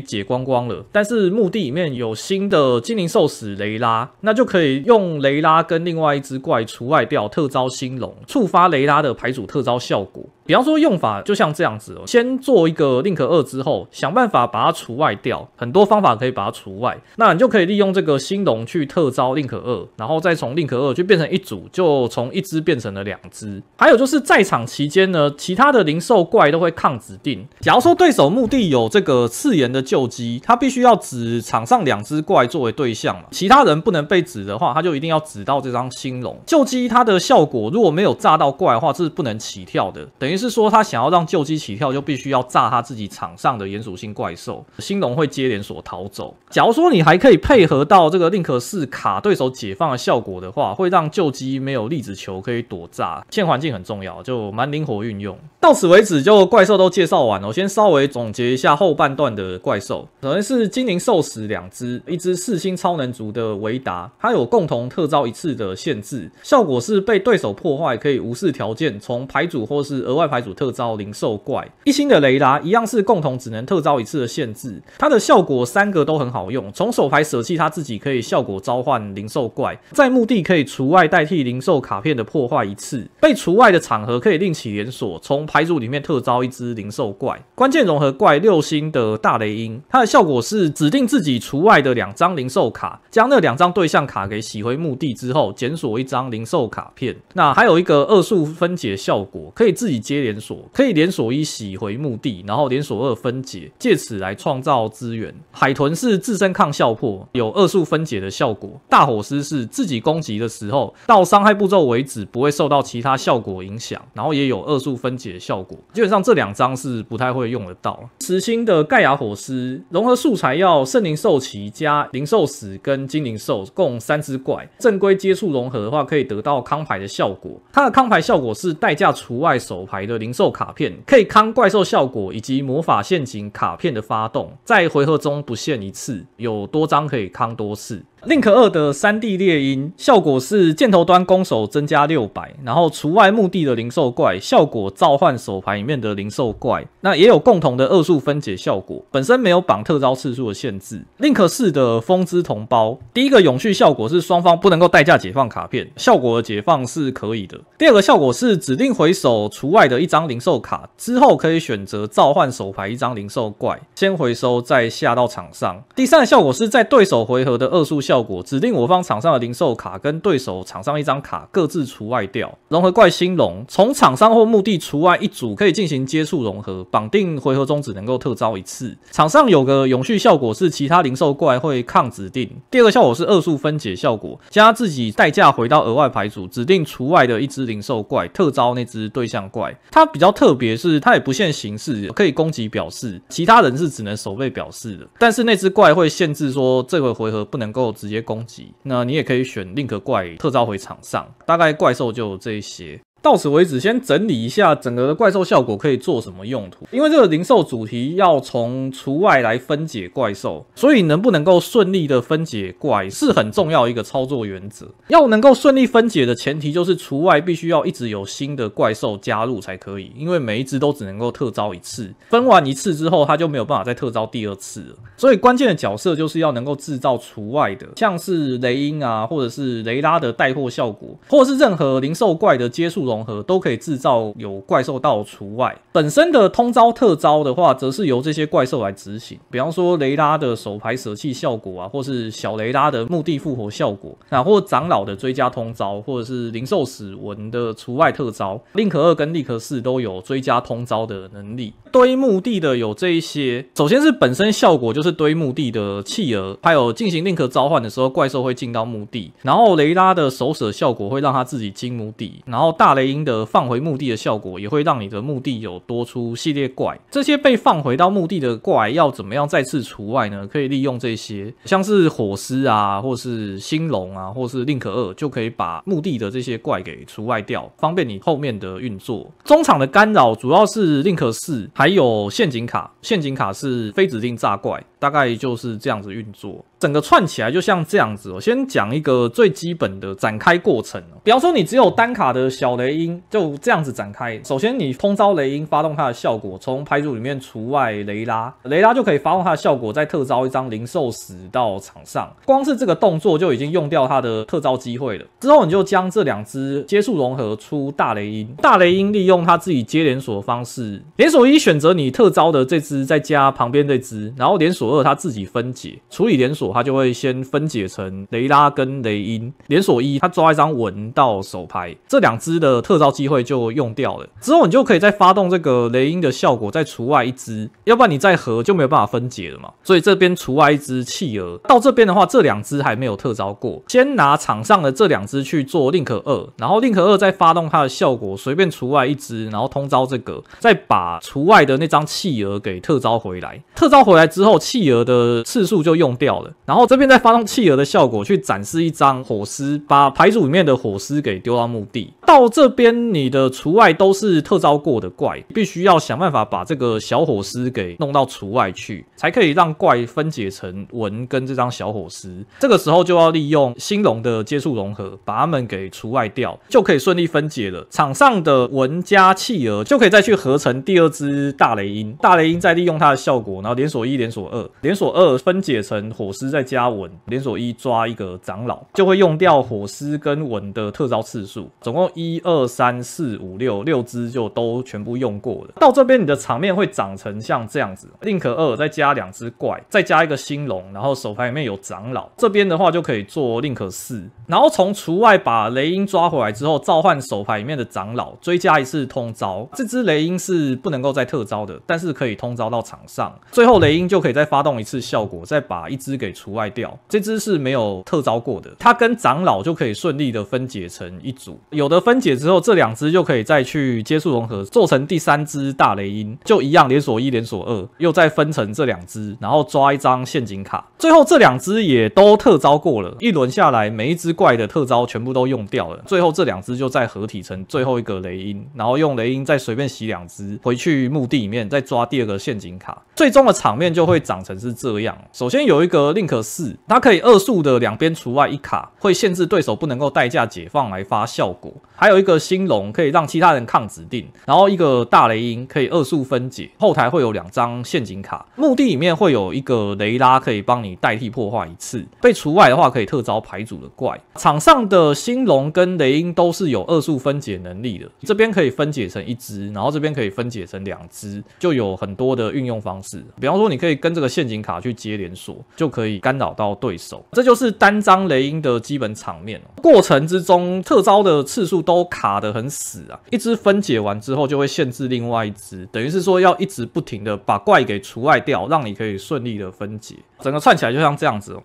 解光光了，但是墓地里面有新的精灵兽使雷拉，那就可以用雷拉跟另外一只怪除外掉特招星龙，触发雷拉的牌组特招效果。比方说用法就像这样子，先做一个 link 二之后，想办法把它除外掉，很多方法可以把它除外。那你就可以利用这个星龙去特招 link 二，然后再从 link 二就变成一组，就从一只变成了两只。还有就是在场期间呢，其他的灵兽怪都会抗指定。假如说对手墓地有这个赤岩的救机，他必须要指场上两只怪作为对象嘛，其他人不能被指的话，他就一定要指到这张星龙救机。它的效果如果没有炸到怪的话，是不能起跳的。等。等于是说，他想要让旧机起跳，就必须要炸他自己场上的鼹属性怪兽。星龙会接连锁逃走。假如说你还可以配合到这个宁可四卡对手解放的效果的话，会让旧机没有粒子球可以躲炸。现环境很重要，就蛮灵活运用。到此为止，就怪兽都介绍完了。我先稍微总结一下后半段的怪兽。首先是精灵兽死两只，一只四星超能族的维达，它有共同特招一次的限制，效果是被对手破坏可以无视条件，从牌组或是额外。外牌组特招灵兽怪，一星的雷达一样是共同只能特招一次的限制。它的效果三个都很好用：从手牌舍弃它自己可以效果召唤灵兽怪，在墓地可以除外代替灵兽卡片的破坏一次，被除外的场合可以另起连锁从牌组里面特招一只灵兽怪。关键融合怪六星的大雷音，它的效果是指定自己除外的两张灵兽卡，将那两张对象卡给洗回墓地之后检索一张灵兽卡片。那还有一个二速分解效果，可以自己。接连锁可以连锁一洗回墓地，然后连锁二分解，借此来创造资源。海豚是自身抗效破，有二速分解的效果。大火狮是自己攻击的时候到伤害步骤为止不会受到其他效果影响，然后也有二速分解效果。基本上这两张是不太会用得到。实心的盖亚火狮融合素材要圣灵兽骑加灵兽使跟精灵兽共三只怪，正规接触融合的话可以得到康牌的效果。它的康牌效果是代价除外手牌。的零售卡片可以康怪兽效果以及魔法陷阱卡片的发动，在回合中不限一次，有多张可以康多次。Link 二的三 D 猎鹰效果是箭头端攻守增加六百，然后除外墓地的灵兽怪，效果召唤手牌里面的灵兽怪，那也有共同的二速分解效果，本身没有绑特招次数的限制。Link 四的风之同胞，第一个永续效果是双方不能够代价解放卡片，效果的解放是可以的。第二个效果是指定回手除外的一张灵兽卡之后可以选择召唤手牌一张灵兽怪，先回收再下到场上。第三个效果是在对手回合的二速。效果指定我方场上的零售卡跟对手场上一张卡各自除外掉，融合怪星龙从场上或墓地除外一组可以进行接触融合，绑定回合中只能够特招一次。场上有个永续效果是其他零售怪会抗指定，第二个效果是二速分解效果，加自己代价回到额外牌组，指定除外的一只零售怪特招那只对象怪，它比较特别是它也不限形式，可以攻击表示，其他人是只能守备表示的，但是那只怪会限制说这个回合不能够。直接攻击，那你也可以选宁可怪特招回场上，大概怪兽就这一些。到此为止，先整理一下整个的怪兽效果可以做什么用途。因为这个灵兽主题要从除外来分解怪兽，所以能不能够顺利的分解怪是很重要一个操作原则。要能够顺利分解的前提就是除外必须要一直有新的怪兽加入才可以，因为每一只都只能够特招一次，分完一次之后它就没有办法再特招第二次了。所以关键的角色就是要能够制造除外的，像是雷音啊，或者是雷拉的带货效果，或者是任何灵兽怪的接触。融合都可以制造，有怪兽道除外。本身的通招、特招的话，则是由这些怪兽来执行。比方说雷拉的手牌舍弃效果啊，或是小雷拉的墓地复活效果，那或长老的追加通招，或者是灵兽死文的除外特招。令可二跟令可四都有追加通招的能力。堆墓地的有这一些，首先是本身效果就是堆墓地的弃儿，还有进行令可召唤的时候，怪兽会进到墓地。然后雷拉的手舍效果会让他自己进墓地，然后大雷。雷音的放回墓地的效果也会让你的墓地有多出系列怪。这些被放回到墓地的怪要怎么样再次除外呢？可以利用这些像是火狮啊，或是星龙啊，或是宁可二，就可以把墓地的这些怪给除外掉，方便你后面的运作。中场的干扰主要是宁可四，还有陷阱卡。陷阱卡是非指定炸怪。大概就是这样子运作，整个串起来就像这样子哦。先讲一个最基本的展开过程哦，比方说你只有单卡的小雷音，就这样子展开。首先你通招雷音，发动它的效果，从牌组里面除外雷拉，雷拉就可以发动它的效果，再特招一张灵兽使到场上。光是这个动作就已经用掉它的特招机会了。之后你就将这两只接触融合出大雷音，大雷音利用它自己接连锁的方式，连锁一选择你特招的这只，再加旁边这只，然后连锁。二他自己分解处理连锁，他就会先分解成雷拉跟雷音，连锁一，他抓一张文到手牌，这两只的特招机会就用掉了。之后你就可以再发动这个雷音的效果，再除外一只，要不然你再合就没有办法分解了嘛。所以这边除外一只企鹅，到这边的话，这两只还没有特招过，先拿场上的这两只去做 link 二，然后 link 二再发动它的效果，随便除外一只，然后通招这个，再把除外的那张企鹅给特招回来。特招回来之后，弃气儿的次数就用掉了，然后这边再发动气儿的效果去展示一张火丝，把牌组里面的火丝给丢到墓地。到这边，你的除外都是特招过的怪，必须要想办法把这个小火狮给弄到除外去，才可以让怪分解成纹跟这张小火狮。这个时候就要利用新龙的接触融合，把它们给除外掉，就可以顺利分解了。场上的纹加弃儿就可以再去合成第二只大雷音，大雷音再利用它的效果，然后连锁一、连锁二，连锁二分解成火狮再加纹，连锁一抓一个长老，就会用掉火狮跟纹的特招次数，总共。一二三四五六六只就都全部用过了，到这边你的场面会长成像这样子，l i n k 二再加两只怪，再加一个新龙，然后手牌里面有长老，这边的话就可以做 Link 四，然后从除外把雷音抓回来之后，召唤手牌里面的长老，追加一次通招，这只雷音是不能够再特招的，但是可以通招到场上，最后雷音就可以再发动一次效果，再把一只给除外掉，这只是没有特招过的，它跟长老就可以顺利的分解成一组，有的分。分解之后，这两只就可以再去接触融合，做成第三只大雷音，就一样连锁一连锁二，又再分成这两只，然后抓一张陷阱卡，最后这两只也都特招过了，一轮下来，每一只怪的特招全部都用掉了，最后这两只就再合体成最后一个雷音，然后用雷音再随便洗两只回去墓地里面，再抓第二个陷阱卡，最终的场面就会长成是这样。首先有一个 Link 四，它可以二速的两边除外一卡，会限制对手不能够代价解放来发效果。还有一个兴龙可以让其他人抗指定，然后一个大雷音可以二速分解，后台会有两张陷阱卡，墓地里面会有一个雷拉可以帮你代替破坏一次，被除外的话可以特招牌组的怪。场上的兴龙跟雷音都是有二速分解能力的，这边可以分解成一只，然后这边可以分解成两只，就有很多的运用方式。比方说你可以跟这个陷阱卡去接连锁，就可以干扰到对手。这就是单张雷音的基本场面，过程之中特招的次数都。都卡得很死啊！一只分解完之后，就会限制另外一只，等于是说要一直不停的把怪给除外掉，让你可以顺利的分解。整个串起来就像这样子，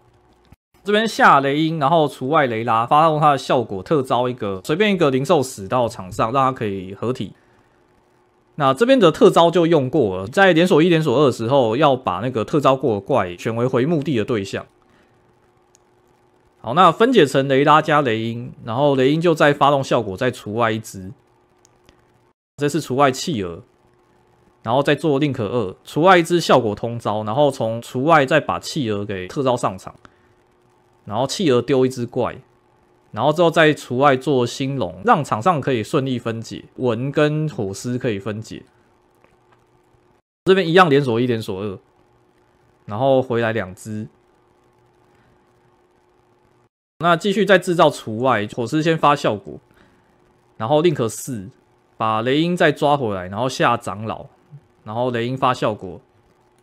这边下雷音，然后除外雷拉，发动它的效果特招一个，随便一个灵兽死到场上，让它可以合体。那这边的特招就用过了，在连锁一、连锁二时候，要把那个特招过的怪选为回墓地的对象。好，那分解成雷拉加雷音，然后雷音就再发动效果，再除外一只，这次除外企鹅，然后再做宁可二，除外一只效果通招，然后从除外再把企鹅给特招上场，然后企鹅丢一只怪，然后之后再除外做兴隆，让场上可以顺利分解文跟火狮可以分解，这边一样连锁一连锁二，然后回来两只。那继续再制造除外，火狮先发效果，然后宁可四把雷音再抓回来，然后下长老，然后雷音发效果，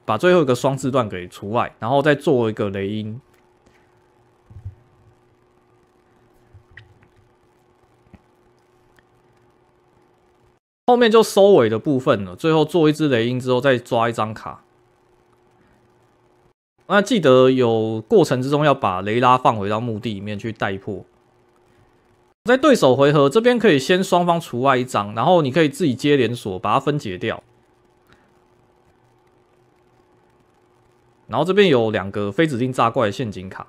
把最后一个双字段给除外，然后再做一个雷音。后面就收尾的部分了。最后做一只雷音之后，再抓一张卡。那记得有过程之中要把雷拉放回到墓地里面去带破，在对手回合这边可以先双方除外一张，然后你可以自己接连锁把它分解掉，然后这边有两个非指定炸怪陷阱卡。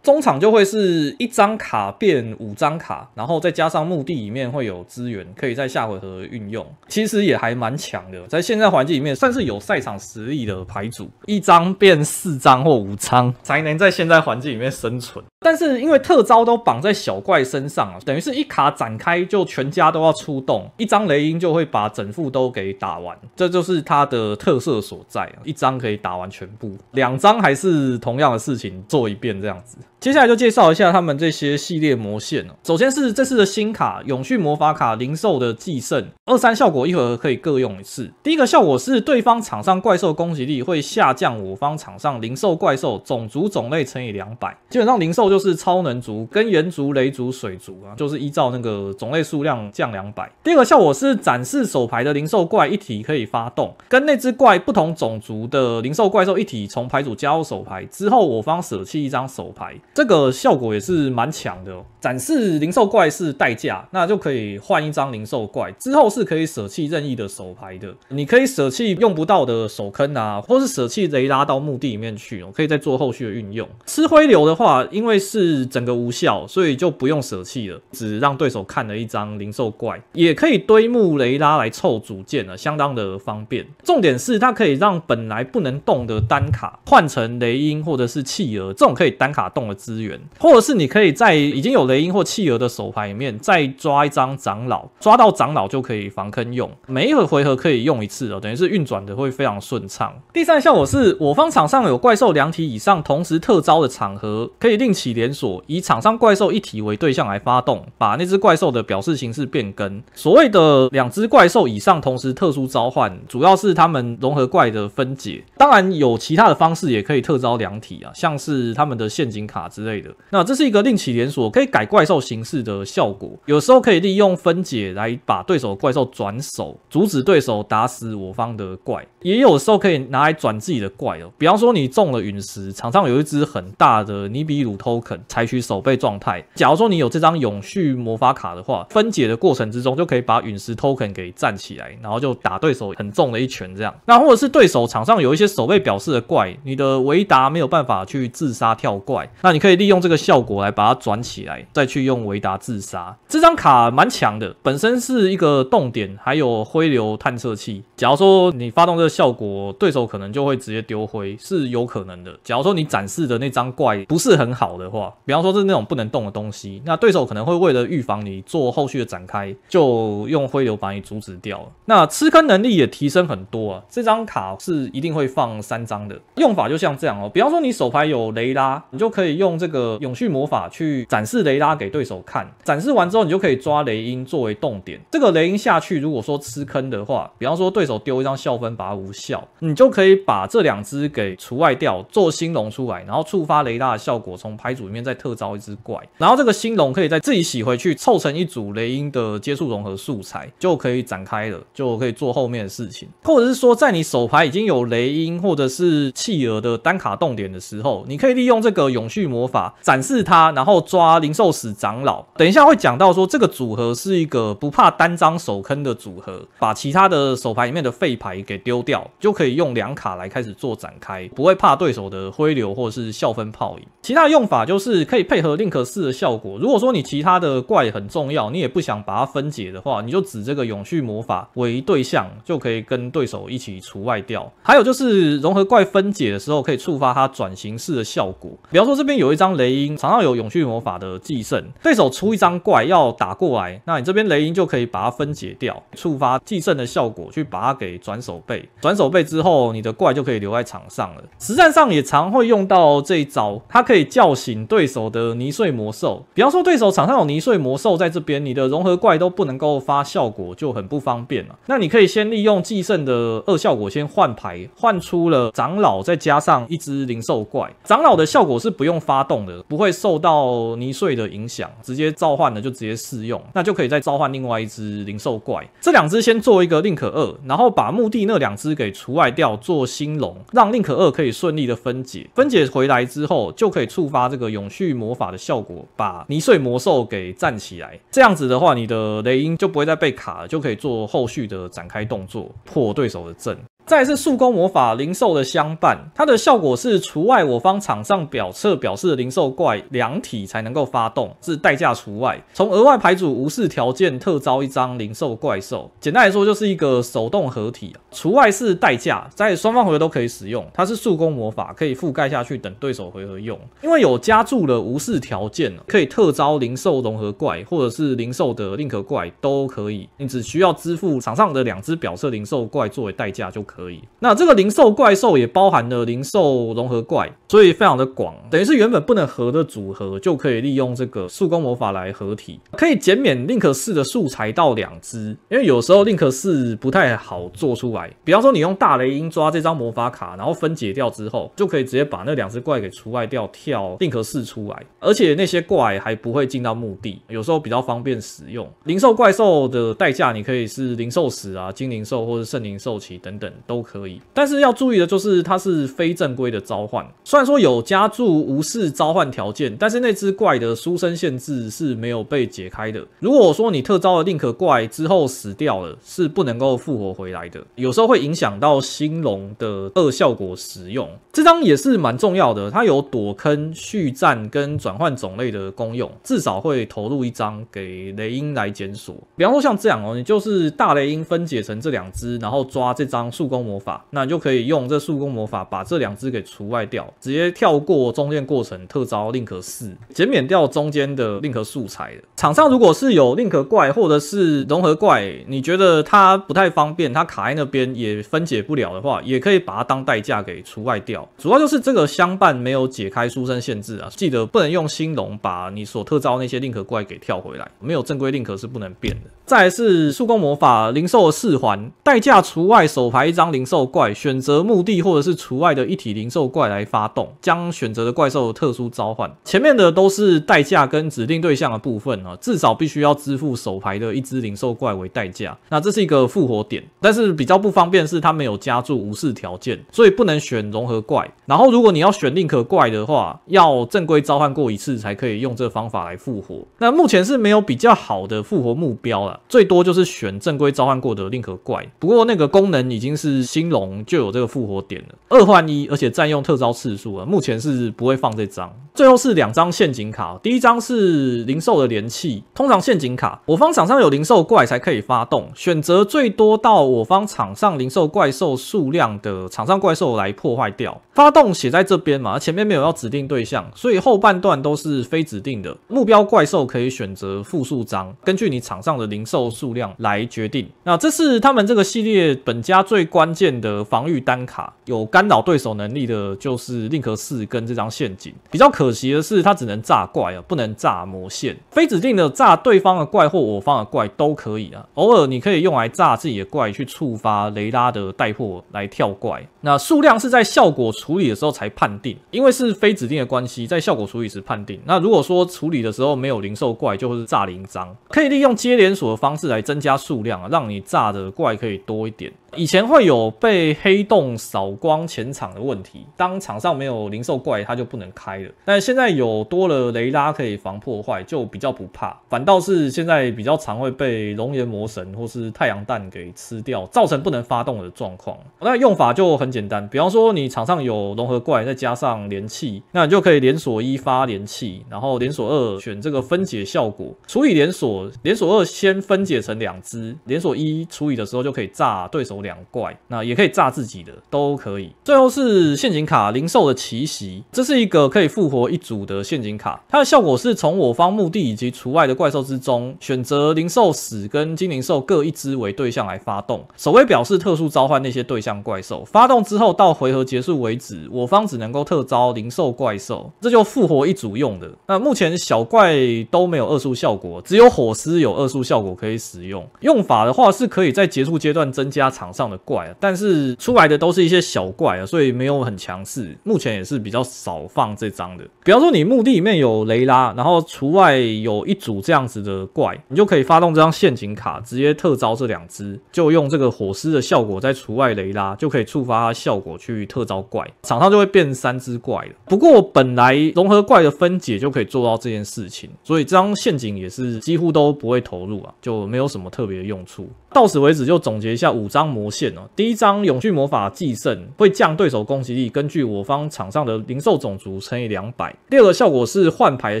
中场就会是一张卡变五张卡，然后再加上墓地里面会有资源，可以在下回合运用。其实也还蛮强的，在现在环境里面算是有赛场实力的牌组。一张变四张或五张，[laughs] 才能在现在环境里面生存。但是因为特招都绑在小怪身上啊，等于是一卡展开就全家都要出动，一张雷音就会把整副都给打完。这就是它的特色所在，一张可以打完全部，两张还是同样的事情做一遍这样子。接下来就介绍一下他们这些系列魔线首先是这次的新卡永续魔法卡灵兽的寄生二三效果，一盒可以各用一次。第一个效果是对方场上怪兽攻击力会下降，我方场上灵兽怪兽种族种类乘以两百。基本上灵兽就是超能族、根源族、雷族、水族啊，就是依照那个种类数量降两百。第二个效果是展示手牌的灵兽怪一体可以发动，跟那只怪不同种族的灵兽怪兽一体从牌组加入手牌之后，我方舍弃一张手牌。这个效果也是蛮强的哦。展示灵兽怪是代价，那就可以换一张灵兽怪。之后是可以舍弃任意的手牌的。你可以舍弃用不到的手坑啊，或是舍弃雷拉到墓地里面去哦，可以再做后续的运用。吃灰流的话，因为是整个无效，所以就不用舍弃了，只让对手看了一张灵兽怪，也可以堆木雷拉来凑组件了，相当的方便。重点是它可以让本来不能动的单卡换成雷鹰或者是弃鹅，这种可以单卡动的。资源，或者是你可以在已经有雷音或弃儿的手牌里面再抓一张长老，抓到长老就可以防坑用。每一个回合可以用一次哦，等于是运转的会非常顺畅。第三效果是我方场上有怪兽两体以上同时特招的场合，可以另起连锁，以场上怪兽一体为对象来发动，把那只怪兽的表示形式变更。所谓的两只怪兽以上同时特殊召唤，主要是他们融合怪的分解。当然有其他的方式也可以特招两体啊，像是他们的陷阱卡。之类的，那这是一个另起连锁，可以改怪兽形式的效果。有时候可以利用分解来把对手怪兽转手，阻止对手打死我方的怪，也有时候可以拿来转自己的怪哦。比方说你中了陨石，场上有一只很大的尼比鲁 Token 采取守备状态，假如说你有这张永续魔法卡的话，分解的过程之中就可以把陨石 Token 给站起来，然后就打对手很重的一拳这样。那或者是对手场上有一些守备表示的怪，你的维达没有办法去自杀跳怪，那你可以。可以利用这个效果来把它转起来，再去用维达自杀。这张卡蛮强的，本身是一个动点，还有灰流探测器。假如说你发动这个效果，对手可能就会直接丢灰，是有可能的。假如说你展示的那张怪不是很好的话，比方说是那种不能动的东西，那对手可能会为了预防你做后续的展开，就用灰流把你阻止掉了。那吃坑能力也提升很多。啊，这张卡是一定会放三张的，用法就像这样哦。比方说你手牌有雷拉，你就可以用。用这个永续魔法去展示雷拉给对手看，展示完之后你就可以抓雷音作为动点。这个雷音下去，如果说吃坑的话，比方说对手丢一张笑分把它无效，你就可以把这两只给除外掉，做新龙出来，然后触发雷拉的效果，从牌组里面再特招一只怪，然后这个新龙可以在自己洗回去，凑成一组雷音的接触融合素材，就可以展开了，就可以做后面的事情。或者是说，在你手牌已经有雷音或者是企鹅的单卡动点的时候，你可以利用这个永续魔。魔法展示它，然后抓灵兽使长老。等一下会讲到说，这个组合是一个不怕单张手坑的组合，把其他的手牌里面的废牌给丢掉，就可以用两卡来开始做展开，不会怕对手的灰流或是笑分炮影。其他的用法就是可以配合 n 可四的效果。如果说你其他的怪很重要，你也不想把它分解的话，你就指这个永续魔法为对象，就可以跟对手一起除外掉。还有就是融合怪分解的时候，可以触发它转型式的效果。比方说这边有。有一张雷鹰，场上有永续魔法的祭圣，对手出一张怪要打过来，那你这边雷音就可以把它分解掉，触发祭圣的效果去把它给转手背，转手背之后，你的怪就可以留在场上了。实战上也常会用到这一招，它可以叫醒对手的泥碎魔兽。比方说对手场上有泥碎魔兽在这边，你的融合怪都不能够发效果，就很不方便了。那你可以先利用祭圣的二效果先换牌，换出了长老，再加上一只灵兽怪，长老的效果是不用发。发动的不会受到泥碎的影响，直接召唤的就直接试用，那就可以再召唤另外一只灵兽怪。这两只先做一个宁可二，然后把墓地那两只给除外掉，做新龙，让宁可二可以顺利的分解。分解回来之后，就可以触发这个永续魔法的效果，把泥碎魔兽给站起来。这样子的话，你的雷音就不会再被卡，了，就可以做后续的展开动作，破对手的阵。再是速攻魔法灵兽的相伴，它的效果是除外我方场上表侧表示的灵兽怪两体才能够发动，是代价除外。从额外牌组无视条件特招一张灵兽怪兽。简单来说就是一个手动合体啊，除外是代价，在双方回合都可以使用。它是速攻魔法，可以覆盖下去等对手回合用。因为有加注了无视条件，可以特招灵兽融合怪或者是灵兽的令壳怪都可以，你只需要支付场上的两只表侧灵兽怪作为代价就可。可以，那这个灵兽怪兽也包含了灵兽融合怪，所以非常的广，等于是原本不能合的组合就可以利用这个速攻魔法来合体，可以减免令可四的素材到两只，因为有时候令可四不太好做出来，比方说你用大雷音抓这张魔法卡，然后分解掉之后，就可以直接把那两只怪给除外掉，跳令可四出来，而且那些怪还不会进到墓地，有时候比较方便使用灵兽怪兽的代价，你可以是灵兽石啊、精灵兽或者圣灵兽骑等等。都可以，但是要注意的就是它是非正规的召唤。虽然说有加注无视召唤条件，但是那只怪的书生限制是没有被解开的。如果说你特招了宁可怪之后死掉了，是不能够复活回来的。有时候会影响到兴龙的二效果使用。这张也是蛮重要的，它有躲坑、续战跟转换种类的功用，至少会投入一张给雷鹰来检索。比方说像这样哦，你就是大雷鹰分解成这两只，然后抓这张速攻。攻魔法，那你就可以用这速攻魔法把这两只给除外掉，直接跳过中间过程，特招令可四，减免掉中间的令可素材的。场上如果是有令可怪或者是融合怪，你觉得它不太方便，它卡在那边也分解不了的话，也可以把它当代价给除外掉。主要就是这个相伴没有解开书生限制啊，记得不能用星龙把你所特招那些令可怪给跳回来，没有正规令可是不能变的。再是速攻魔法灵兽四环代价除外手牌一张灵兽怪选择墓地或者是除外的一体灵兽怪来发动将选择的怪兽特殊召唤前面的都是代价跟指定对象的部分啊至少必须要支付手牌的一只灵兽怪为代价那这是一个复活点但是比较不方便是它没有加注无视条件所以不能选融合怪然后如果你要选令可怪的话要正规召唤过一次才可以用这方法来复活那目前是没有比较好的复活目标了。最多就是选正规召唤过的令可怪，不过那个功能已经是新龙就有这个复活点了。二换一，而且占用特招次数啊，目前是不会放这张。最后是两张陷阱卡，第一张是灵兽的连气，通常陷阱卡，我方场上有灵兽怪才可以发动。选择最多到我方场上灵兽怪兽数量的场上怪兽来破坏掉。发动写在这边嘛，前面没有要指定对象，所以后半段都是非指定的。目标怪兽可以选择复数张，根据你场上的灵。受数量来决定。那这是他们这个系列本家最关键的防御单卡，有干扰对手能力的，就是令克四跟这张陷阱。比较可惜的是，它只能炸怪啊，不能炸魔线。非指定的炸对方的怪或我方的怪都可以啊。[laughs] 偶尔你可以用来炸自己的怪去触发雷拉的带货来跳怪。那数量是在效果处理的时候才判定，因为是非指定的关系，在效果处理时判定。那如果说处理的时候没有灵兽怪，就会是炸零张。可以利用接连锁。方式来增加数量，啊，让你炸的怪可以多一点。以前会有被黑洞扫光前场的问题，当场上没有灵兽怪，它就不能开了。但现在有多了雷拉可以防破坏，就比较不怕。反倒是现在比较常会被熔岩魔神或是太阳蛋给吃掉，造成不能发动的状况。那用法就很简单，比方说你场上有融合怪，再加上连气，那你就可以连锁一发连气，然后连锁二选这个分解效果，除以连锁连锁二先分解成两只，连锁一除以的时候就可以炸对手两。两怪，那也可以炸自己的，都可以。最后是陷阱卡灵兽的奇袭，这是一个可以复活一组的陷阱卡。它的效果是从我方墓地以及除外的怪兽之中选择灵兽使跟精灵兽各一只为对象来发动，守卫表示特殊召唤那些对象怪兽。发动之后到回合结束为止，我方只能够特招灵兽怪兽，这就复活一组用的。那目前小怪都没有二速效果，只有火狮有二速效果可以使用。用法的话是可以在结束阶段增加场。上的怪啊，但是出来的都是一些小怪啊，所以没有很强势。目前也是比较少放这张的。比方说你墓地里面有雷拉，然后除外有一组这样子的怪，你就可以发动这张陷阱卡，直接特招这两只，就用这个火狮的效果，在除外雷拉，就可以触发它效果去特招怪，场上就会变三只怪了。不过本来融合怪的分解就可以做到这件事情，所以这张陷阱也是几乎都不会投入啊，就没有什么特别的用处。到此为止，就总结一下五张魔线哦。第一张永续魔法祭圣会降对手攻击力，根据我方场上的灵兽种族乘以两百。第二个效果是换牌的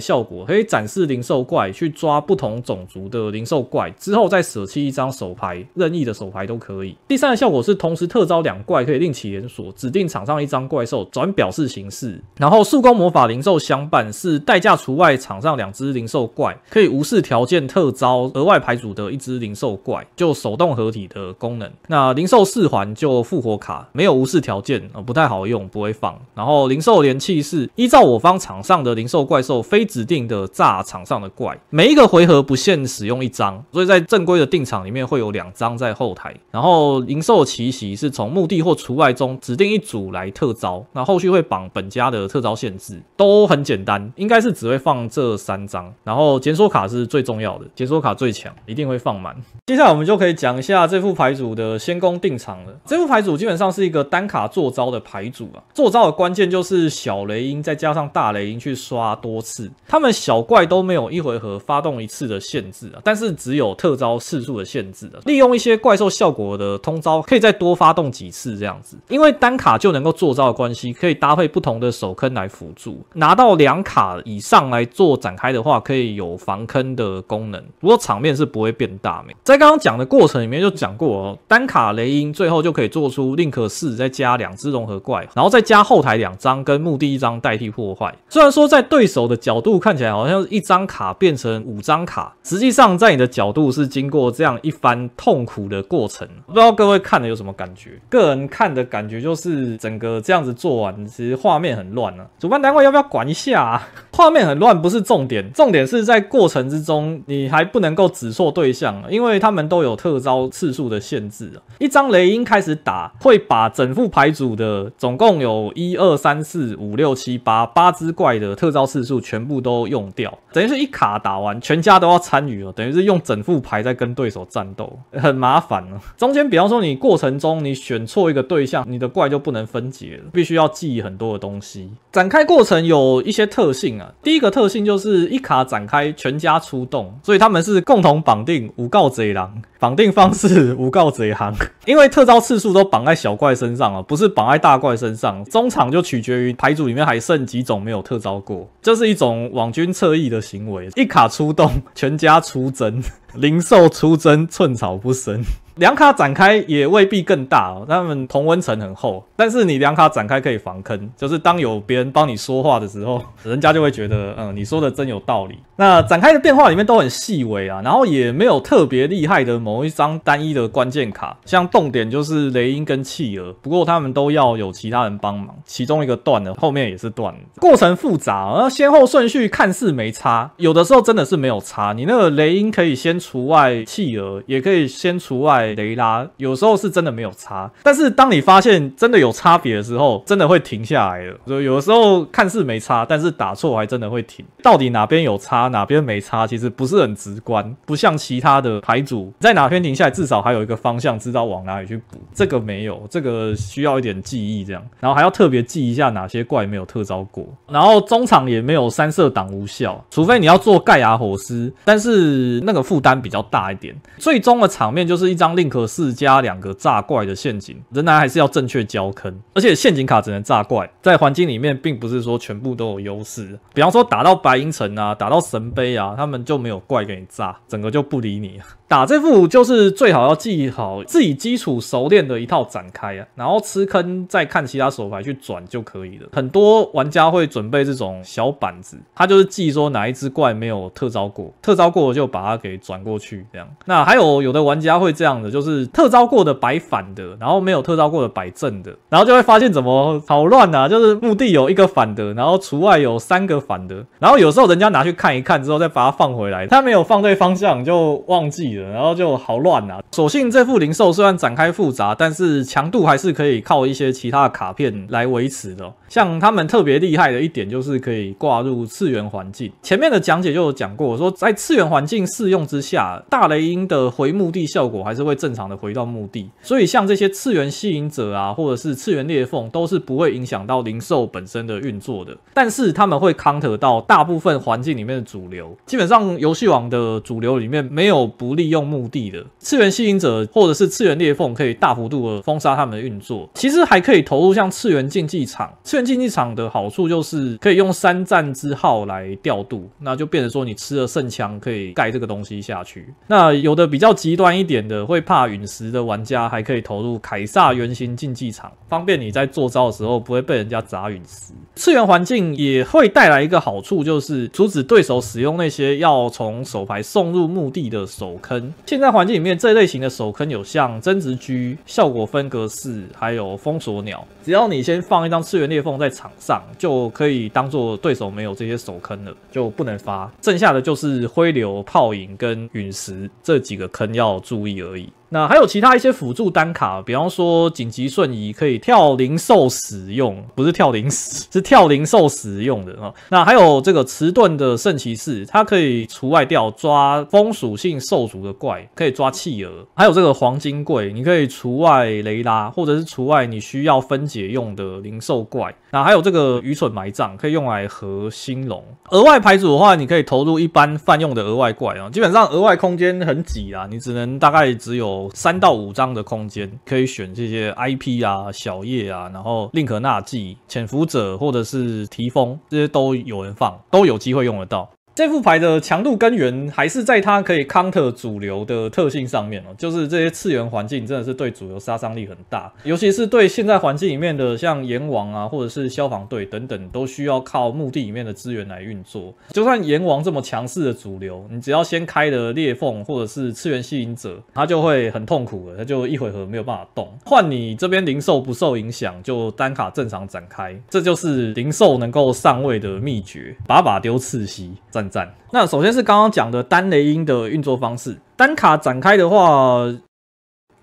效果，可以展示灵兽怪去抓不同种族的灵兽怪，之后再舍弃一张手牌，任意的手牌都可以。第三个效果是同时特招两怪，可以令其连锁指定场上一张怪兽转表示形式。然后速攻魔法灵兽相伴是代价除外场上两只灵兽怪，可以无视条件特招额外牌组的一只灵兽怪就。手动合体的功能。那灵兽四环就复活卡没有无视条件不太好用，不会放。然后灵兽连气是依照我方场上的灵兽怪兽非指定的炸场上的怪，每一个回合不限使用一张。所以在正规的定场里面会有两张在后台。然后灵兽奇袭是从墓地或除外中指定一组来特招，那后续会绑本家的特招限制，都很简单，应该是只会放这三张。然后解锁卡是最重要的，解锁卡最强，一定会放满。接下来我们就可以。讲一下这副牌组的先攻定场了。这副牌组基本上是一个单卡做招的牌组啊。做招的关键就是小雷音再加上大雷音去刷多次。他们小怪都没有一回合发动一次的限制啊，但是只有特招次数的限制的。利用一些怪兽效果的通招可以再多发动几次这样子。因为单卡就能够做招的关系，可以搭配不同的手坑来辅助。拿到两卡以上来做展开的话，可以有防坑的功能。不过场面是不会变大没。在刚刚讲的过。过程里面就讲过，单卡雷音最后就可以做出宁可四，再加两只融合怪，然后再加后台两张跟墓地一张代替破坏。虽然说在对手的角度看起来好像是一张卡变成五张卡，实际上在你的角度是经过这样一番痛苦的过程。不知道各位看了有什么感觉？个人看的感觉就是整个这样子做完，其实画面很乱啊。主办单位要不要管一下？啊？画面很乱不是重点，重点是在过程之中你还不能够指错对象，因为他们都有。特招次数的限制啊，一张雷鹰开始打，会把整副牌组的总共有一二三四五六七八八只怪的特招次数全部都用掉，等于是一卡打完，全家都要参与哦，等于是用整副牌在跟对手战斗，很麻烦了。中间比方说你过程中你选错一个对象，你的怪就不能分解了，必须要记忆很多的东西。展开过程有一些特性啊，第一个特性就是一卡展开全家出动，所以他们是共同绑定五告贼狼。绑定方式无告贼行，[laughs] 因为特招次数都绑在小怪身上了，不是绑在大怪身上。中场就取决于牌组里面还剩几种没有特招过，这是一种网军策翼的行为。一卡出动，全家出征，零售出征，寸草不生。两卡展开也未必更大哦，他们同温层很厚，但是你两卡展开可以防坑，就是当有别人帮你说话的时候，人家就会觉得，嗯，你说的真有道理。那展开的变化里面都很细微啊，然后也没有特别厉害的某一张单一的关键卡，像重点就是雷音跟企鹅，不过他们都要有其他人帮忙，其中一个断了，后面也是断了，过程复杂，后先后顺序看似没差，有的时候真的是没有差，你那个雷音可以先除外，企鹅也可以先除外。雷拉有时候是真的没有差，但是当你发现真的有差别的时候，真的会停下来了。就有的时候看似没差，但是打错还真的会停。到底哪边有差，哪边没差，其实不是很直观，不像其他的牌组，在哪边停下来至少还有一个方向知道往哪里去补。这个没有，这个需要一点记忆，这样，然后还要特别记一下哪些怪没有特招过，然后中场也没有三色挡无效，除非你要做盖亚火丝，但是那个负担比较大一点。最终的场面就是一张。宁可四加两个炸怪的陷阱，仍然还是要正确交坑。而且陷阱卡只能炸怪，在环境里面并不是说全部都有优势。比方说打到白银城啊，打到神杯啊，他们就没有怪给你炸，整个就不理你。打这副就是最好要记好自己基础熟练的一套展开啊，然后吃坑再看其他手牌去转就可以了。很多玩家会准备这种小板子，他就是记说哪一只怪没有特招过，特招过就把它给转过去这样。那还有有的玩家会这样的，就是特招过的摆反的，然后没有特招过的摆正的，然后就会发现怎么好乱啊，就是墓地有一个反的，然后除外有三个反的，然后有时候人家拿去看一看之后再把它放回来，他没有放对方向就忘记。然后就好乱啊。所幸这副灵兽虽然展开复杂，但是强度还是可以靠一些其他的卡片来维持的。像他们特别厉害的一点就是可以挂入次元环境。前面的讲解就有讲过，说在次元环境适用之下，大雷音的回墓地效果还是会正常的回到墓地。所以像这些次元吸引者啊，或者是次元裂缝，都是不会影响到灵兽本身的运作的。但是他们会 counter 到大部分环境里面的主流。基本上游戏网的主流里面没有不利用墓地的次元吸引者，或者是次元裂缝，可以大幅度的封杀他们的运作。其实还可以投入像次元竞技场、次元。竞技场的好处就是可以用三战之号来调度，那就变成说你吃了圣枪可以盖这个东西下去。那有的比较极端一点的会怕陨石的玩家，还可以投入凯撒圆形竞技场，方便你在做招的时候不会被人家砸陨石。次元环境也会带来一个好处，就是阻止对手使用那些要从手牌送入墓地的手坑。现在环境里面这类型的手坑有像增值狙、效果分隔式，还有封锁鸟。只要你先放一张次元裂。放在场上就可以当做对手没有这些手坑了，就不能发。剩下的就是灰流、炮影跟陨石这几个坑要注意而已。那还有其他一些辅助单卡，比方说紧急瞬移可以跳灵兽使用，不是跳灵石，是跳灵兽使用的啊。[laughs] 那还有这个迟钝的圣骑士，它可以除外掉抓风属性兽族的怪，可以抓企鹅。还有这个黄金柜，你可以除外雷拉，或者是除外你需要分解用的灵兽怪。那还有这个愚蠢埋葬可以用来和星龙。额外牌组的话，你可以投入一般泛用的额外怪啊，基本上额外空间很挤啦，你只能大概只有。有三到五张的空间，可以选这些 IP 啊、小叶啊，然后宁可纳季、潜伏者或者是提风，这些都有人放，都有机会用得到。这副牌的强度根源还是在它可以 counter 主流的特性上面哦，就是这些次元环境真的是对主流杀伤力很大，尤其是对现在环境里面的像阎王啊，或者是消防队等等，都需要靠墓地里面的资源来运作。就算阎王这么强势的主流，你只要先开的裂缝或者是次元吸引者，他就会很痛苦了，他就一回合没有办法动，换你这边灵兽不受影响，就单卡正常展开，这就是灵兽能够上位的秘诀，把把丢刺吸展。那首先是刚刚讲的单雷音的运作方式，单卡展开的话，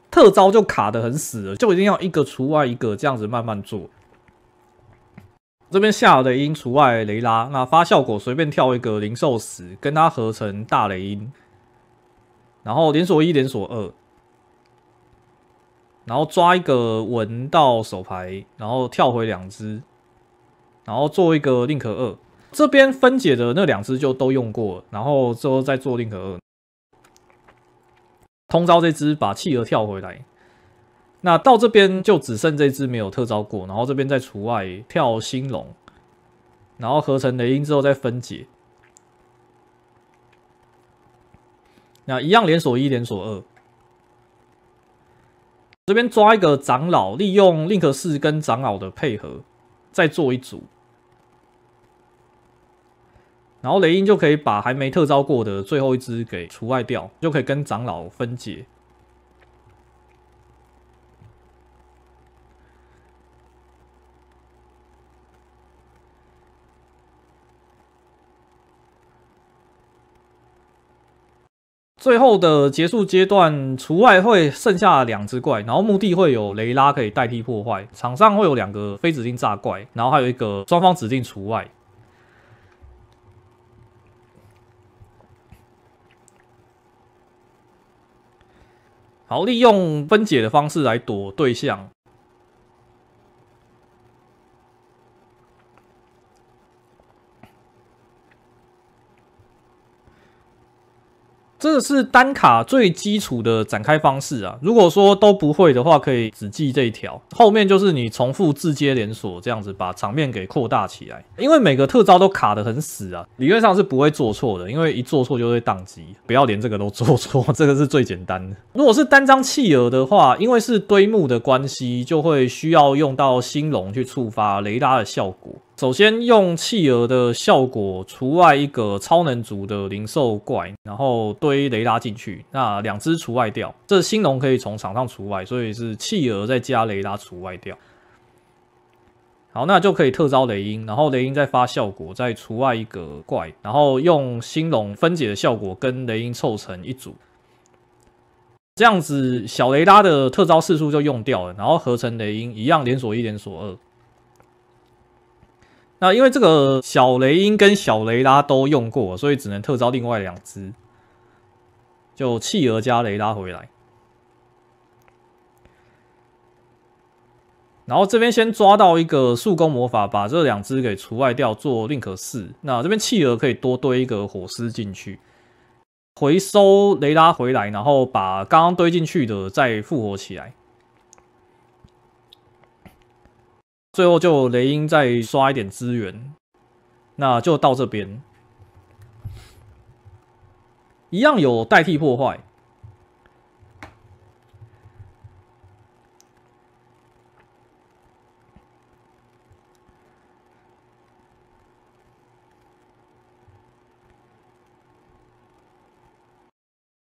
特招就卡的很死了，就一定要一个除外一个这样子慢慢做。这边下雷音除外雷拉，那发效果随便跳一个灵兽石，跟它合成大雷音，然后连锁一连锁二，然后抓一个文到手牌，然后跳回两只，然后做一个宁可二。这边分解的那两只就都用过，然后之后再做宁可二通招这只把气鹅跳回来，那到这边就只剩这只没有特招过，然后这边再除外跳星龙，然后合成雷音之后再分解，那一样连锁一连锁二，这边抓一个长老，利用宁可四跟长老的配合再做一组。然后雷音就可以把还没特招过的最后一只给除外掉，就可以跟长老分解。最后的结束阶段除外会剩下两只怪，然后墓地会有雷拉可以代替破坏，场上会有两个非指定炸怪，然后还有一个双方指定除外。好，利用分解的方式来躲对象。这是单卡最基础的展开方式啊！如果说都不会的话，可以只记这一条。后面就是你重复自接连锁，这样子把场面给扩大起来。因为每个特招都卡得很死啊，理论上是不会做错的，因为一做错就会宕机。不要连这个都做错，这个是最简单的。如果是单张弃儿的话，因为是堆木的关系，就会需要用到新龙去触发雷达的效果。首先用气蛾的效果除外一个超能族的灵兽怪，然后堆雷拉进去，那两只除外掉。这新龙可以从场上除外，所以是气蛾再加雷拉除外掉。好，那就可以特招雷音，然后雷音再发效果再除外一个怪，然后用新龙分解的效果跟雷音凑成一组，这样子小雷拉的特招次数就用掉了，然后合成雷音一样连锁一连锁二。那因为这个小雷音跟小雷拉都用过，所以只能特招另外两只，就企鹅加雷拉回来。然后这边先抓到一个速攻魔法，把这两只给除外掉，做宁可四。那这边企鹅可以多堆一个火丝进去，回收雷拉回来，然后把刚刚堆进去的再复活起来。最后就雷音再刷一点资源，那就到这边，一样有代替破坏。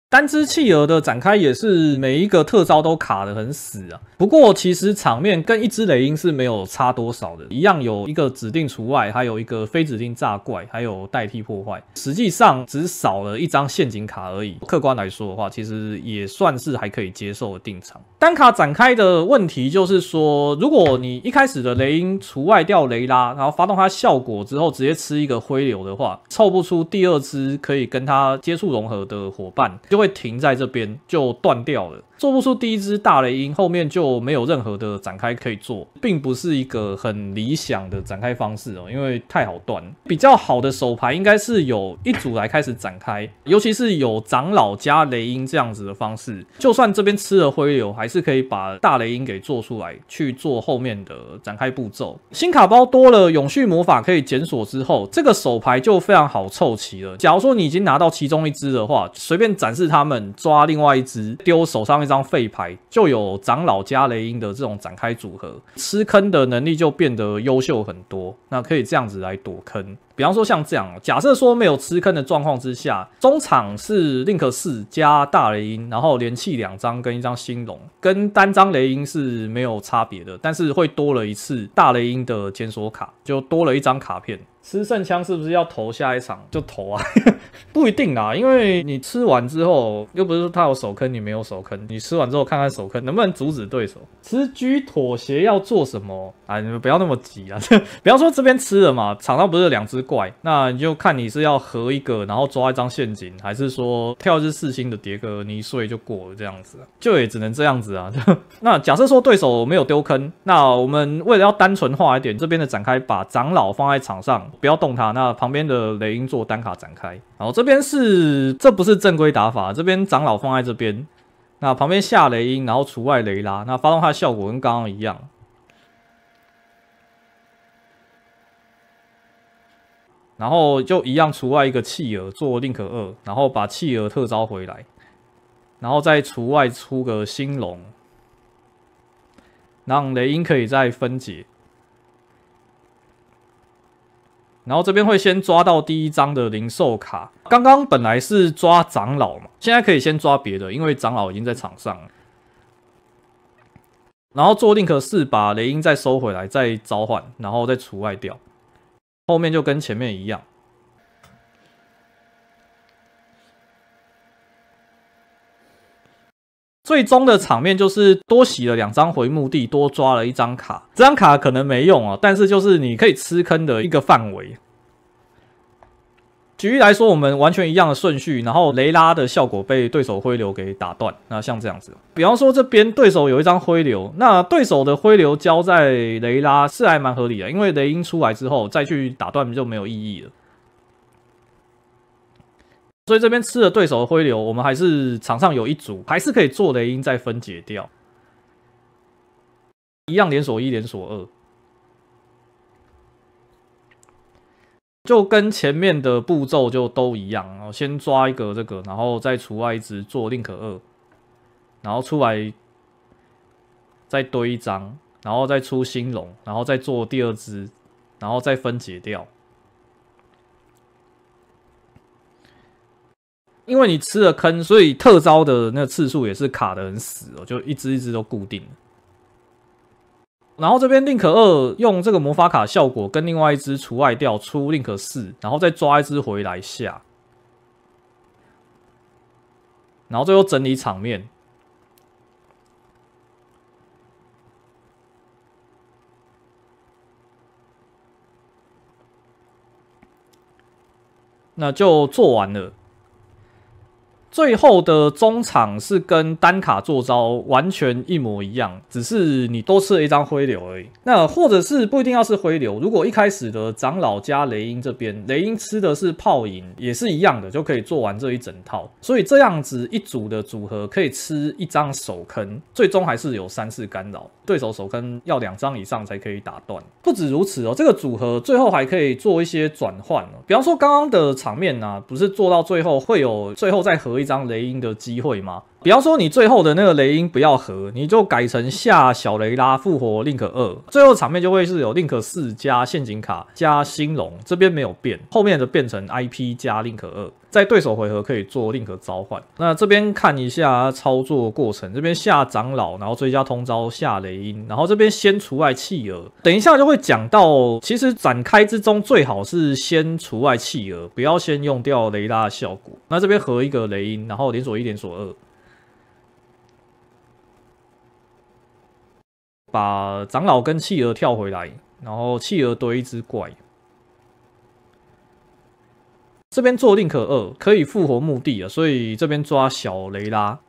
单只企鹅的展开也是每一个特招都卡的很死啊。不过，其实场面跟一只雷鹰是没有差多少的，一样有一个指定除外，还有一个非指定炸怪，还有代替破坏。实际上，只少了一张陷阱卡而已。客观来说的话，其实也算是还可以接受的定场。单卡展开的问题就是说，如果你一开始的雷鹰除外掉雷拉，然后发动它效果之后，直接吃一个灰流的话，凑不出第二只可以跟它接触融合的伙伴，就会停在这边，就断掉了。做不出第一只大雷鹰，后面就没有任何的展开可以做，并不是一个很理想的展开方式哦，因为太好断。比较好的手牌应该是有一组来开始展开，尤其是有长老加雷鹰这样子的方式，就算这边吃了灰流，还是可以把大雷鹰给做出来去做后面的展开步骤。新卡包多了，永续魔法可以检索之后，这个手牌就非常好凑齐了。假如说你已经拿到其中一只的话，随便展示他们，抓另外一只丢手上一。[laughs] 张废牌就有长老加雷音的这种展开组合，吃坑的能力就变得优秀很多。那可以这样子来躲坑，比方说像这样，假设说没有吃坑的状况之下，中场是 Link 四加大雷音，然后连气两张跟一张新龙，跟单张雷音是没有差别的，但是会多了一次大雷音的检索卡，就多了一张卡片。吃圣枪是不是要投下一场就投啊？[laughs] 不一定的，因为你吃完之后又不是他有手坑你没有手坑，你吃完之后看看手坑能不能阻止对手吃 G 妥协要做什么啊？你们不要那么急啊！[laughs] 不要说这边吃了嘛，场上不是两只怪，那你就看你是要合一个然后抓一张陷阱，还是说跳一只四星的叠你泥碎就过了这样子，就也只能这样子啊。[laughs] 那假设说对手没有丢坑，那我们为了要单纯化一点这边的展开，把长老放在场上。不要动它。那旁边的雷音做单卡展开，然后这边是，这不是正规打法。这边长老放在这边，那旁边下雷音，然后除外雷拉，那发动它的效果跟刚刚一样。然后就一样，除外一个弃儿做宁可二，然后把弃儿特招回来，然后再除外出个新龙，让雷音可以再分解。然后这边会先抓到第一张的零售卡。刚刚本来是抓长老嘛，现在可以先抓别的，因为长老已经在场上。了。然后做定可式，把雷音再收回来，再召唤，然后再除外掉。后面就跟前面一样。最终的场面就是多洗了两张回墓地，多抓了一张卡。这张卡可能没用啊，但是就是你可以吃坑的一个范围。举例来说，我们完全一样的顺序，然后雷拉的效果被对手灰流给打断。那像这样子，比方说这边对手有一张灰流，那对手的灰流交在雷拉是还蛮合理的，因为雷音出来之后再去打断就没有意义了。所以这边吃了对手的灰流，我们还是场上有一组，还是可以做雷音再分解掉，一样连锁一连锁二，就跟前面的步骤就都一样啊。先抓一个这个，然后再除外一只做宁可二，然后出来再堆一张，然后再出新龙，然后再做第二只，然后再分解掉。因为你吃了坑，所以特招的那个次数也是卡的很死哦，就一只一只都固定。然后这边宁可二用这个魔法卡效果跟另外一只除外掉出宁可四，然后再抓一只回来下，然后最后整理场面，那就做完了。最后的中场是跟单卡做招完全一模一样，只是你多吃一张灰流而已。那或者是不一定要是灰流，如果一开始的长老加雷音这边雷音吃的是炮影，也是一样的，就可以做完这一整套。所以这样子一组的组合可以吃一张手坑，最终还是有三次干扰。对手手根要两张以上才可以打断。不止如此哦，这个组合最后还可以做一些转换哦。比方说刚刚的场面呢，不是做到最后会有最后再合一张雷音的机会吗？比方说，你最后的那个雷音不要合，你就改成下小雷拉复活 n 可二，最后场面就会是有 n 可四加陷阱卡加星龙，这边没有变，后面的变成 IP 加 n 可二，在对手回合可以做令可召唤。那这边看一下操作过程，这边下长老，然后追加通招下雷音，然后这边先除外弃额，等一下就会讲到，其实展开之中最好是先除外弃额，不要先用掉雷拉的效果。那这边合一个雷音，然后连锁一连锁二。把长老跟弃儿跳回来，然后弃儿堆一只怪。这边坐定可恶，可以复活墓地啊，所以这边抓小雷拉，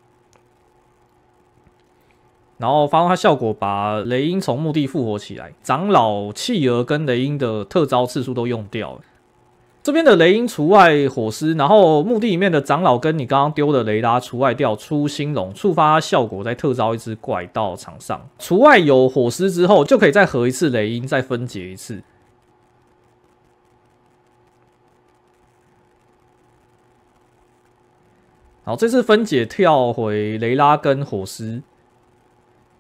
然后发动它效果，把雷音从墓地复活起来。长老、弃儿跟雷音的特招次数都用掉了。这边的雷音除外，火狮，然后墓地里面的长老跟你刚刚丢的雷达除外掉出星龙，触发效果再特招一只怪到场上。除外有火狮之后，就可以再合一次雷音，再分解一次。然后这次分解跳回雷拉跟火狮，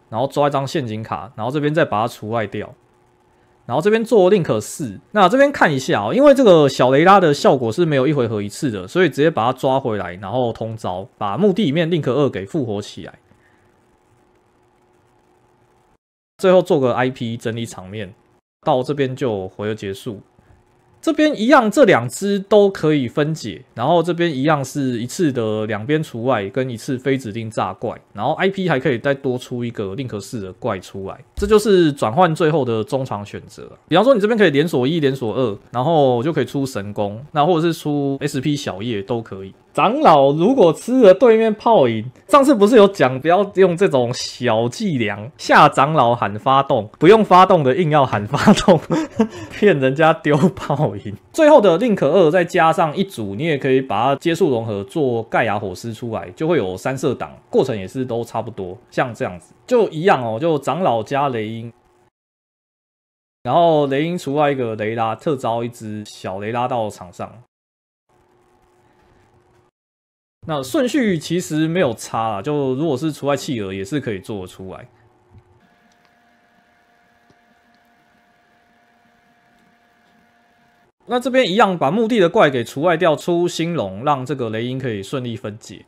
然后抓一张陷阱卡，然后这边再把它除外掉。然后这边做 Link 四，那这边看一下啊，因为这个小雷拉的效果是没有一回合一次的，所以直接把它抓回来，然后通招把墓地里面 Link 二给复活起来，最后做个 IP 整理场面，到这边就回合结束。这边一样，这两只都可以分解。然后这边一样是一次的两边除外，跟一次非指定炸怪。然后 IP 还可以再多出一个令和四的怪出来。这就是转换最后的中场选择。比方说你这边可以连锁一、连锁二，然后就可以出神功，那或者是出 SP 小叶都可以。长老如果吃了对面炮影，上次不是有讲不要用这种小伎俩吓长老喊发动，不用发动的硬要喊发动，[laughs] 骗人家丢炮影。最后的宁可二再加上一组，你也可以把它接触融合做盖亚火狮出来，就会有三色档，过程也是都差不多，像这样子就一样哦。就长老加雷音，然后雷音除外一个雷拉，特招一只小雷拉到场上。那顺序其实没有差啦，就如果是除外企鹅也是可以做出来。那这边一样把墓地的怪给除外掉，出星龙，让这个雷音可以顺利分解。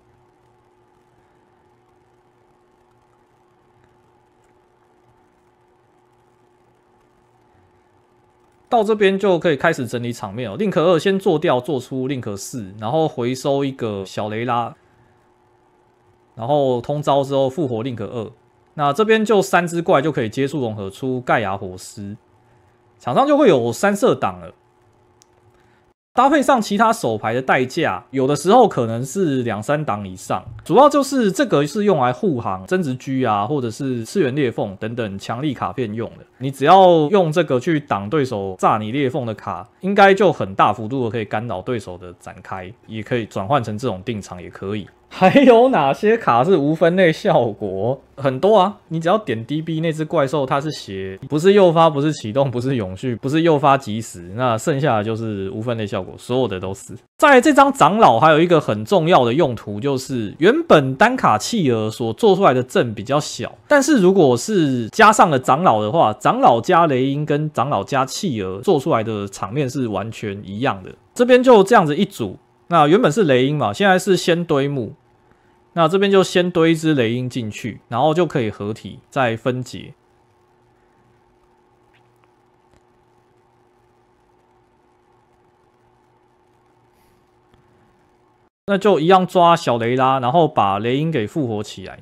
到这边就可以开始整理场面了。令可二先做掉，做出令可四，然后回收一个小雷拉，然后通招之后复活令可二。那这边就三只怪就可以接触融合出盖亚火狮，场上就会有三色党了。搭配上其他手牌的代价，有的时候可能是两三档以上。主要就是这个是用来护航、增值狙啊，或者是次元裂缝等等强力卡片用的。你只要用这个去挡对手炸你裂缝的卡，应该就很大幅度的可以干扰对手的展开，也可以转换成这种定场也可以。还有哪些卡是无分类效果？很多啊！你只要点 D B 那只怪兽，它是写不是诱发，不是启动，不是永续，不是诱发即死，那剩下的就是无分类效果，所有的都是。在这张长老还有一个很重要的用途，就是原本单卡契鹅所做出来的阵比较小，但是如果是加上了长老的话，长老加雷音跟长老加契鹅做出来的场面是完全一样的。这边就这样子一组，那原本是雷音嘛，现在是先堆木，那这边就先堆一只雷鹰进去，然后就可以合体再分解。那就一样抓小雷拉，然后把雷鹰给复活起来。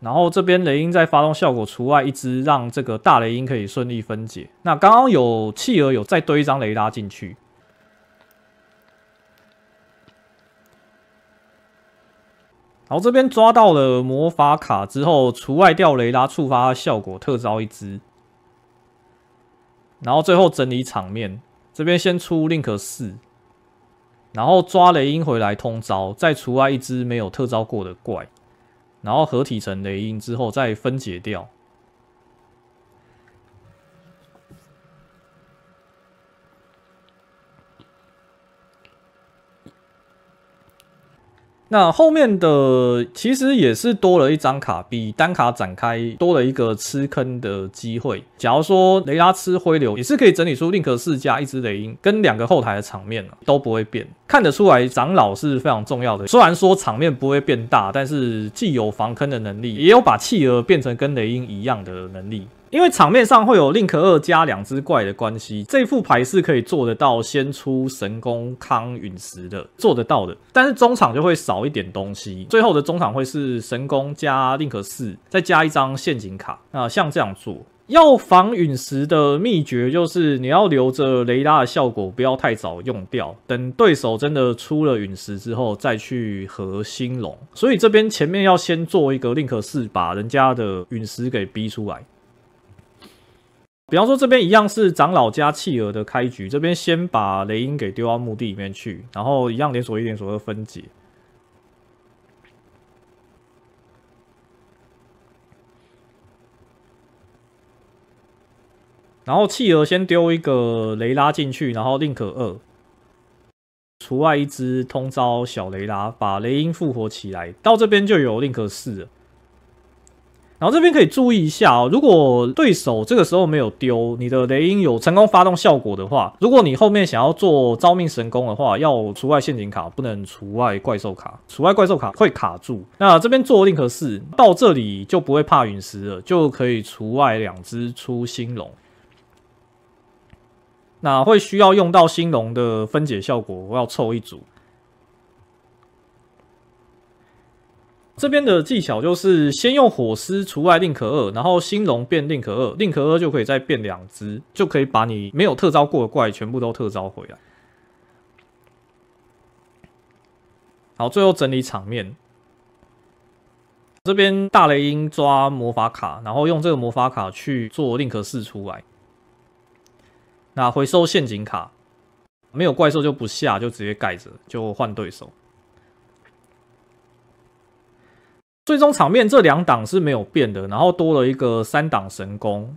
然后这边雷鹰在发动效果除外一只，让这个大雷鹰可以顺利分解。那刚刚有弃儿有再堆一张雷达进去。然后这边抓到了魔法卡之后，除外掉雷达触发效果，特招一只。然后最后整理场面，这边先出 Link 四，然后抓雷鹰回来通招，再除外一只没有特招过的怪，然后合体成雷鹰之后再分解掉。那后面的其实也是多了一张卡，比单卡展开多了一个吃坑的机会。假如说雷拉吃灰流，也是可以整理出宁可四家一只雷鹰跟两个后台的场面，都不会变。看得出来，长老是非常重要的。虽然说场面不会变大，但是既有防坑的能力，也有把企鹅变成跟雷鹰一样的能力。因为场面上会有 Link 二加两只怪的关系，这副牌是可以做得到先出神宫康陨石的，做得到的。但是中场就会少一点东西，最后的中场会是神宫加 Link 四，再加一张陷阱卡。那像这样做要防陨石的秘诀就是你要留着雷达的效果，不要太早用掉，等对手真的出了陨石之后再去核心龙。所以这边前面要先做一个 Link 四，把人家的陨石给逼出来。比方说，这边一样是长老加企鹅的开局，这边先把雷音给丢到墓地里面去，然后一样连锁一连锁的分解，然后企鹅先丢一个雷拉进去，然后宁可二除外一只通招小雷拉，把雷音复活起来，到这边就有宁可四了。然后这边可以注意一下哦，如果对手这个时候没有丢你的雷音有成功发动效果的话，如果你后面想要做招命神功的话，要除外陷阱卡，不能除外怪兽卡，除外怪兽卡会卡住。那这边做令和四到这里就不会怕陨石了，就可以除外两只出星龙。那会需要用到星龙的分解效果，我要凑一组。这边的技巧就是先用火狮除外令可二，然后星龙变令可二，令可二就可以再变两只，就可以把你没有特招过的怪全部都特招回来。好，最后整理场面。这边大雷音抓魔法卡，然后用这个魔法卡去做令可四出来。那回收陷阱卡，没有怪兽就不下，就直接盖着，就换对手。最终场面这两档是没有变的，然后多了一个三档神功。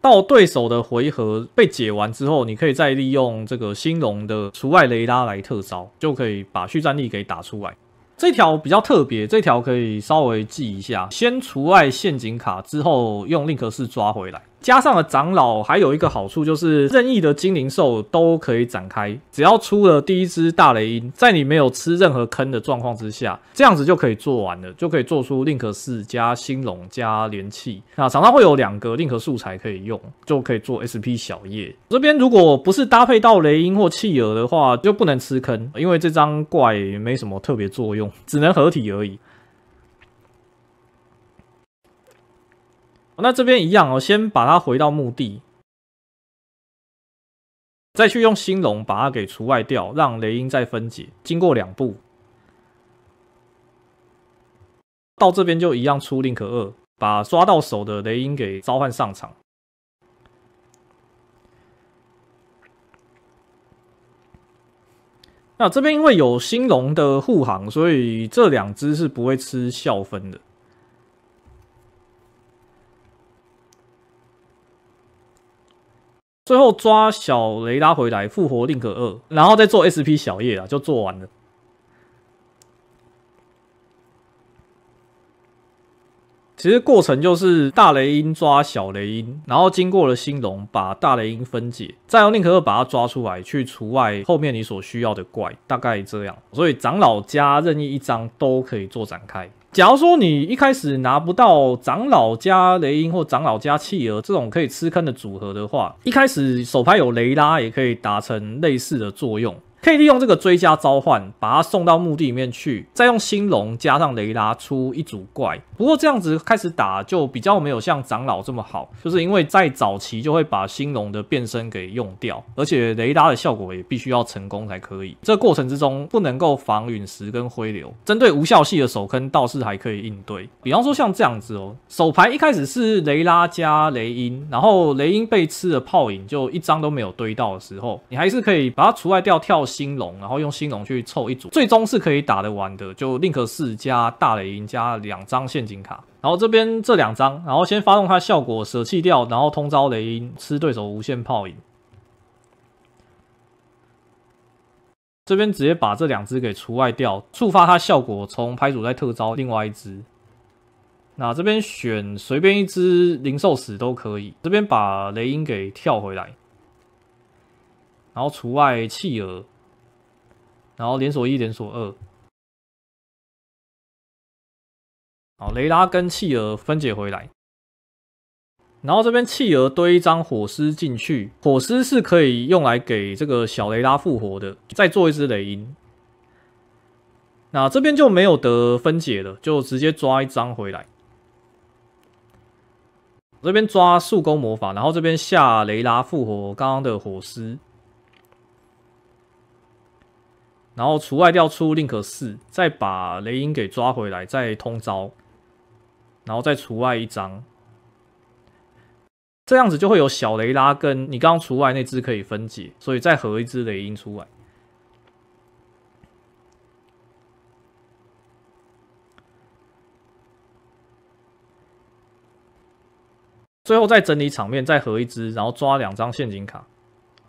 到对手的回合被解完之后，你可以再利用这个星龙的除外雷拉来特招，就可以把续战力给打出来。这条比较特别，这条可以稍微记一下：先除外陷阱卡，之后用令克士抓回来。加上了长老，还有一个好处就是任意的精灵兽都可以展开。只要出了第一只大雷音，在你没有吃任何坑的状况之下，这样子就可以做完了，就可以做出 link 四加星隆加连气。那场上会有两个 link 素材可以用，就可以做 SP 小叶。这边如果不是搭配到雷音或气耳的话，就不能吃坑，因为这张怪没什么特别作用，只能合体而已。那这边一样哦，先把它回到墓地，再去用星龙把它给除外掉，让雷音再分解。经过两步，到这边就一样出令可恶，二，把抓到手的雷音给召唤上场。那这边因为有星龙的护航，所以这两只是不会吃效分的。最后抓小雷拉回来，复活宁可二，然后再做 SP 小叶啊，就做完了。其实过程就是大雷音抓小雷音，然后经过了新龙把大雷音分解，再用宁可二把它抓出来去除外，后面你所需要的怪大概这样。所以长老加任意一张都可以做展开。假如说你一开始拿不到长老加雷音或长老加企鹅这种可以吃坑的组合的话，一开始手牌有雷拉也可以达成类似的作用。可以利用这个追加召唤，把它送到墓地里面去，再用星龙加上雷拉出一组怪。不过这样子开始打就比较没有像长老这么好，就是因为在早期就会把星龙的变身给用掉，而且雷拉的效果也必须要成功才可以。这过程之中不能够防陨石跟灰流，针对无效系的手坑倒是还可以应对。比方说像这样子哦，手牌一开始是雷拉加雷音，然后雷音被吃的泡影就一张都没有堆到的时候，你还是可以把它除外掉跳。星龙，然后用星龙去凑一组，最终是可以打得完的。就宁可四加大雷音加两张陷阱卡，然后这边这两张，然后先发动它效果舍弃掉，然后通招雷音吃对手无限泡影。这边直接把这两只给除外掉，触发它效果从拍主再特招另外一只。那这边选随便一只灵兽使都可以，这边把雷音给跳回来，然后除外弃儿。然后连锁一，连锁二。好，雷拉跟企鹅分解回来。然后这边企鹅堆一张火丝进去，火丝是可以用来给这个小雷拉复活的。再做一只雷鹰。那这边就没有得分解了，就直接抓一张回来。这边抓速攻魔法，然后这边下雷拉复活刚刚的火丝。然后除外掉出 link 四，再把雷音给抓回来，再通招，然后再除外一张，这样子就会有小雷拉跟你刚刚除外那只可以分解，所以再合一只雷音出来，最后再整理场面，再合一只，然后抓两张陷阱卡，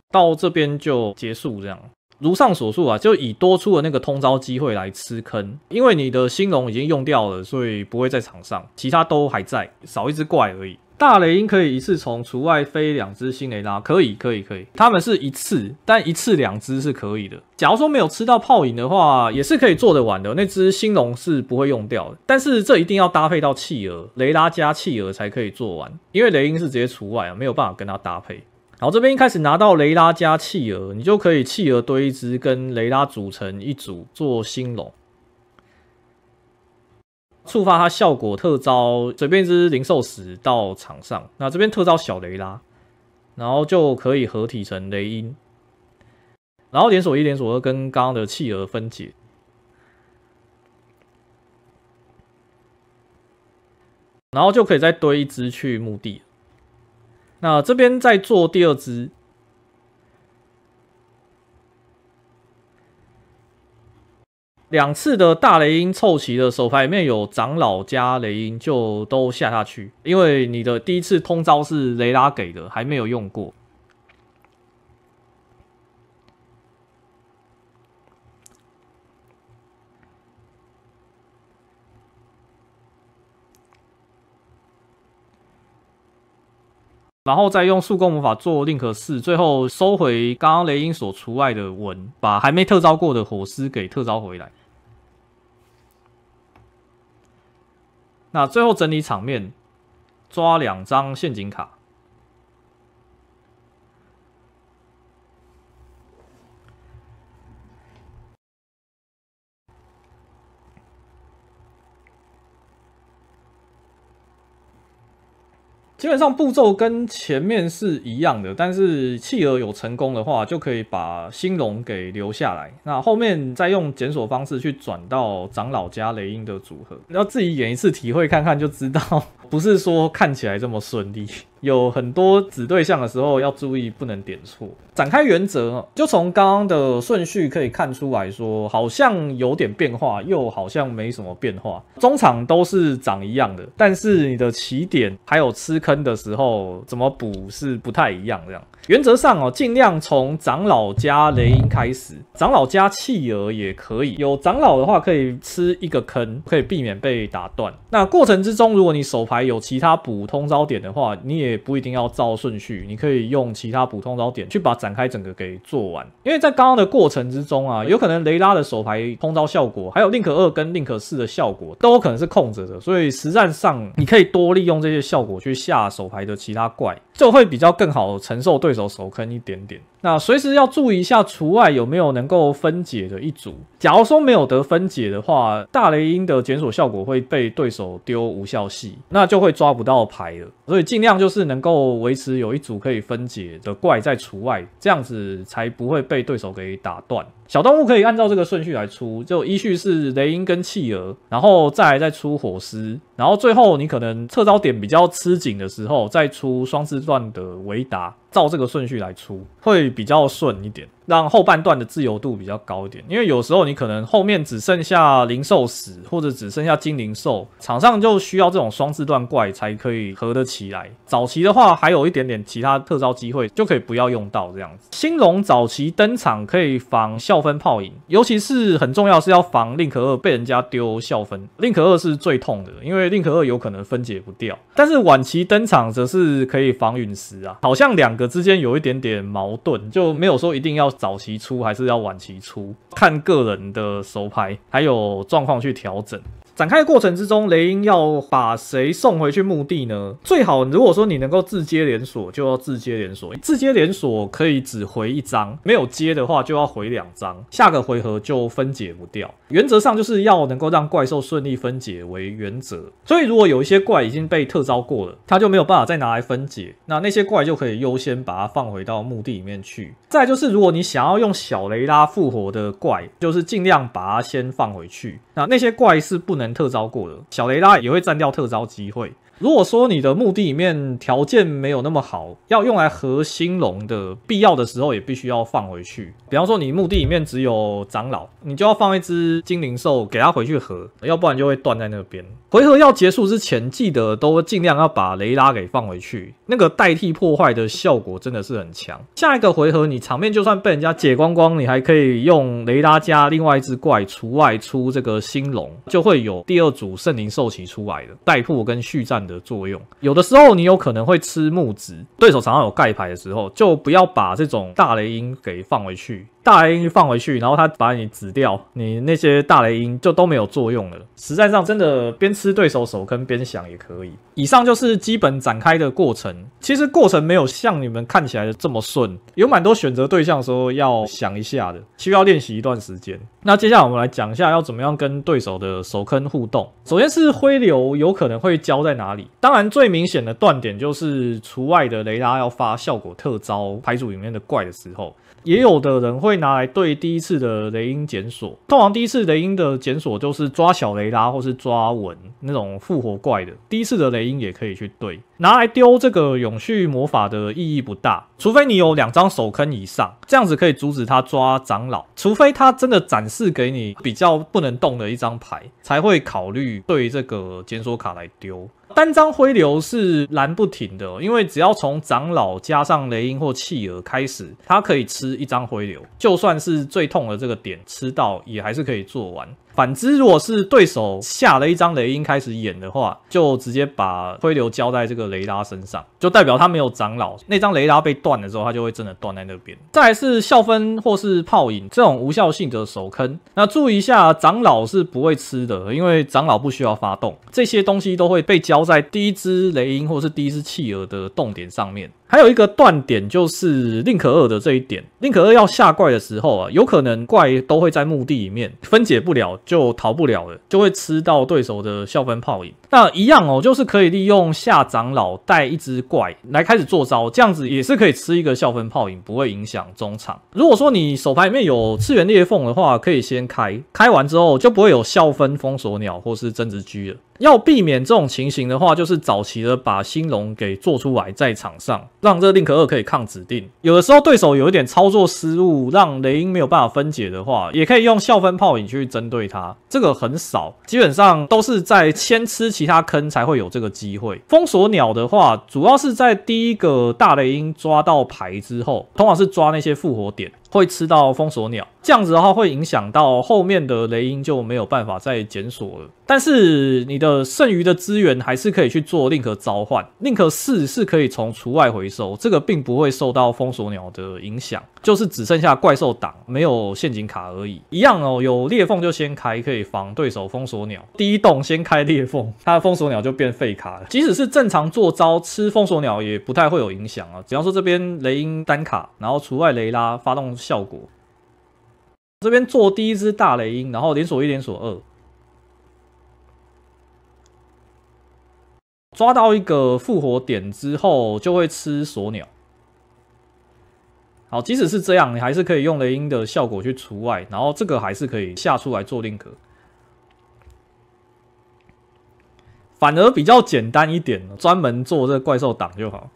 到这边就结束这样。如上所述啊，就以多出的那个通招机会来吃坑，因为你的新龙已经用掉了，所以不会在场上，其他都还在，少一只怪而已。大雷鹰可以一次从除外飞两只新雷拉，可以，可以，可以，他们是一次，但一次两只是可以的。假如说没有吃到泡影的话，也是可以做得完的。那只新龙是不会用掉的，但是这一定要搭配到企鹅雷拉加企鹅才可以做完，因为雷鹰是直接除外啊，没有办法跟它搭配。然后这边一开始拿到雷拉加企鹅，你就可以企鹅堆一只跟雷拉组成一组做新龙，触发它效果特招随便一只灵兽使到场上。那这边特招小雷拉，然后就可以合体成雷音，然后连锁一连锁二跟刚刚的企鹅分解，然后就可以再堆一只去墓地。那这边再做第二支，两次的大雷音凑齐的手牌里面有长老加雷音，就都下下去。因为你的第一次通招是雷拉给的，还没有用过。然后再用速攻魔法做令可四，最后收回刚刚雷音所除外的文，把还没特招过的火狮给特招回来。那最后整理场面，抓两张陷阱卡。基本上步骤跟前面是一样的，但是企鹅有成功的话，就可以把兴龙给留下来。那后面再用检索方式去转到长老加雷音的组合，要自己演一次体会看看就知道。不是说看起来这么顺利，[laughs] 有很多指对象的时候要注意，不能点错。展开原则，就从刚刚的顺序可以看出来说，好像有点变化，又好像没什么变化。中场都是长一样的，但是你的起点还有吃坑的时候怎么补是不太一样这样。原则上哦，尽量从长老加雷音开始，长老加弃儿也可以。有长老的话，可以吃一个坑，可以避免被打断。那过程之中，如果你手牌有其他补通招点的话，你也不一定要照顺序，你可以用其他补通招点去把展开整个给做完。因为在刚刚的过程之中啊，有可能雷拉的手牌通招效果，还有 link 二跟 link 四的效果都可能是空着的，所以实战上你可以多利用这些效果去下手牌的其他怪，就会比较更好承受对手。有手坑一点点，那随时要注意一下，除外有没有能够分解的一组。假如说没有得分解的话，大雷音的检索效果会被对手丢无效系，那就会抓不到牌了。所以尽量就是能够维持有一组可以分解的怪在除外，这样子才不会被对手给打断。小动物可以按照这个顺序来出，就依序是雷音跟企鹅，然后再再出火狮，然后最后你可能侧招点比较吃紧的时候再出双字段的维达，照这个顺序来出会比较顺一点。让后半段的自由度比较高一点，因为有时候你可能后面只剩下灵兽使或者只剩下精灵兽，场上就需要这种双字段怪才可以合得起来。早期的话还有一点点其他特招机会，就可以不要用到这样子。新龙早期登场可以防笑分泡影，尤其是很重要是要防令可二被人家丢笑分，令可二是最痛的，因为令可二有可能分解不掉。但是晚期登场则是可以防陨石啊，好像两个之间有一点点矛盾，就没有说一定要。[laughs] 早期出还是要晚期出，看个人的收拍，还有状况去调整。展开的过程之中，雷音要把谁送回去墓地呢？最好如果说你能够自接连锁，就要自接连锁。自接连锁可以只回一张，没有接的话就要回两张。下个回合就分解不掉。原则上就是要能够让怪兽顺利分解为原则。所以如果有一些怪已经被特招过了，它就没有办法再拿来分解。那那些怪就可以优先把它放回到墓地里面去。再就是如果你想要用小雷拉复活的怪，就是尽量把它先放回去。那那些怪是不能。特招过了，小雷拉也会占掉特招机会。如果说你的墓地里面条件没有那么好，要用来合兴隆的必要的时候，也必须要放回去。比方说你墓地里面只有长老，你就要放一只精灵兽给他回去合，要不然就会断在那边。回合要结束之前，记得都尽量要把雷拉给放回去。那个代替破坏的效果真的是很强。下一个回合你场面就算被人家解光光，你还可以用雷拉加另外一只怪除外出这个新龙，就会有第二组圣灵兽骑出来的，代破跟续战的作用。有的时候你有可能会吃木子，对手场上有盖牌的时候，就不要把这种大雷音给放回去。大雷音放回去，然后他把你紫掉，你那些大雷音就都没有作用了。实战上真的边吃对手手坑边想也可以。以上就是基本展开的过程，其实过程没有像你们看起来的这么顺，有蛮多选择对象的时候要想一下的，需要练习一段时间。那接下来我们来讲一下要怎么样跟对手的手坑互动。首先是灰流有可能会交在哪里，当然最明显的断点就是除外的雷达要发效果特招牌组里面的怪的时候。也有的人会拿来对第一次的雷音检索，通常第一次雷音的检索就是抓小雷拉或是抓文那种复活怪的，第一次的雷音也可以去对，拿来丢这个永续魔法的意义不大，除非你有两张手坑以上，这样子可以阻止他抓长老，除非他真的展示给你比较不能动的一张牌，才会考虑对这个检索卡来丢。单张回流是拦不停的，因为只要从长老加上雷音或弃儿开始，他可以吃一张回流，就算是最痛的这个点吃到，也还是可以做完。反之，如果是对手下了一张雷鹰开始演的话，就直接把灰流交在这个雷达身上，就代表他没有长老。那张雷达被断了之后，他就会真的断在那边。再是笑分或是泡影这种无效性的手坑，那注意一下，长老是不会吃的，因为长老不需要发动，这些东西都会被交在第一只雷鹰或是第一只企鹅的动点上面。还有一个断点就是宁可二的这一点，宁可二要下怪的时候啊，有可能怪都会在墓地里面分解不了，就逃不了了，就会吃到对手的笑分炮影。那一样哦，就是可以利用夏长老带一只怪来开始做招，这样子也是可以吃一个笑分泡影，不会影响中场。如果说你手牌里面有次元裂缝 [laughs] 的话，可以先开，开完之后就不会有笑分封锁鸟或是增值狙了。要避免这种情形的话，就是早期的把新龙给做出来，在场上让这令可二可以抗指定。有的时候对手有一点操作失误，让雷音没有办法分解的话，也可以用笑分泡影去针对他。这个很少，基本上都是在先吃。其他坑才会有这个机会。封锁鸟的话，主要是在第一个大雷音抓到牌之后，通常是抓那些复活点。会吃到封锁鸟，这样子的话会影响到后面的雷音就没有办法再检索了。但是你的剩余的资源还是可以去做宁可召唤，宁可四是可以从除外回收，这个并不会受到封锁鸟的影响，就是只剩下怪兽挡，没有陷阱卡而已。一样哦，有裂缝就先开，可以防对手封锁鸟。第一栋先开裂缝，它的封锁鸟就变废卡了。即使是正常做招吃封锁鸟也不太会有影响啊。只要说这边雷音单卡，然后除外雷拉发动。效果，这边做第一只大雷鹰，然后连锁一、连锁二，抓到一个复活点之后就会吃锁鸟。好，即使是这样，你还是可以用雷鹰的效果去除外，然后这个还是可以下出来做令格，反而比较简单一点，专门做这怪兽挡就好。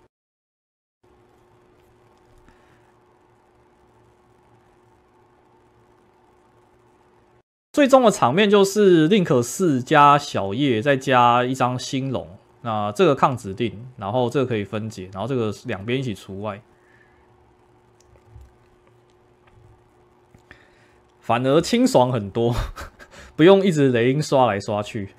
最终的场面就是宁可四加小叶，再加一张新龙。那这个抗指定，然后这个可以分解，然后这个两边一起除外，反而清爽很多，[laughs] 不用一直雷音刷来刷去。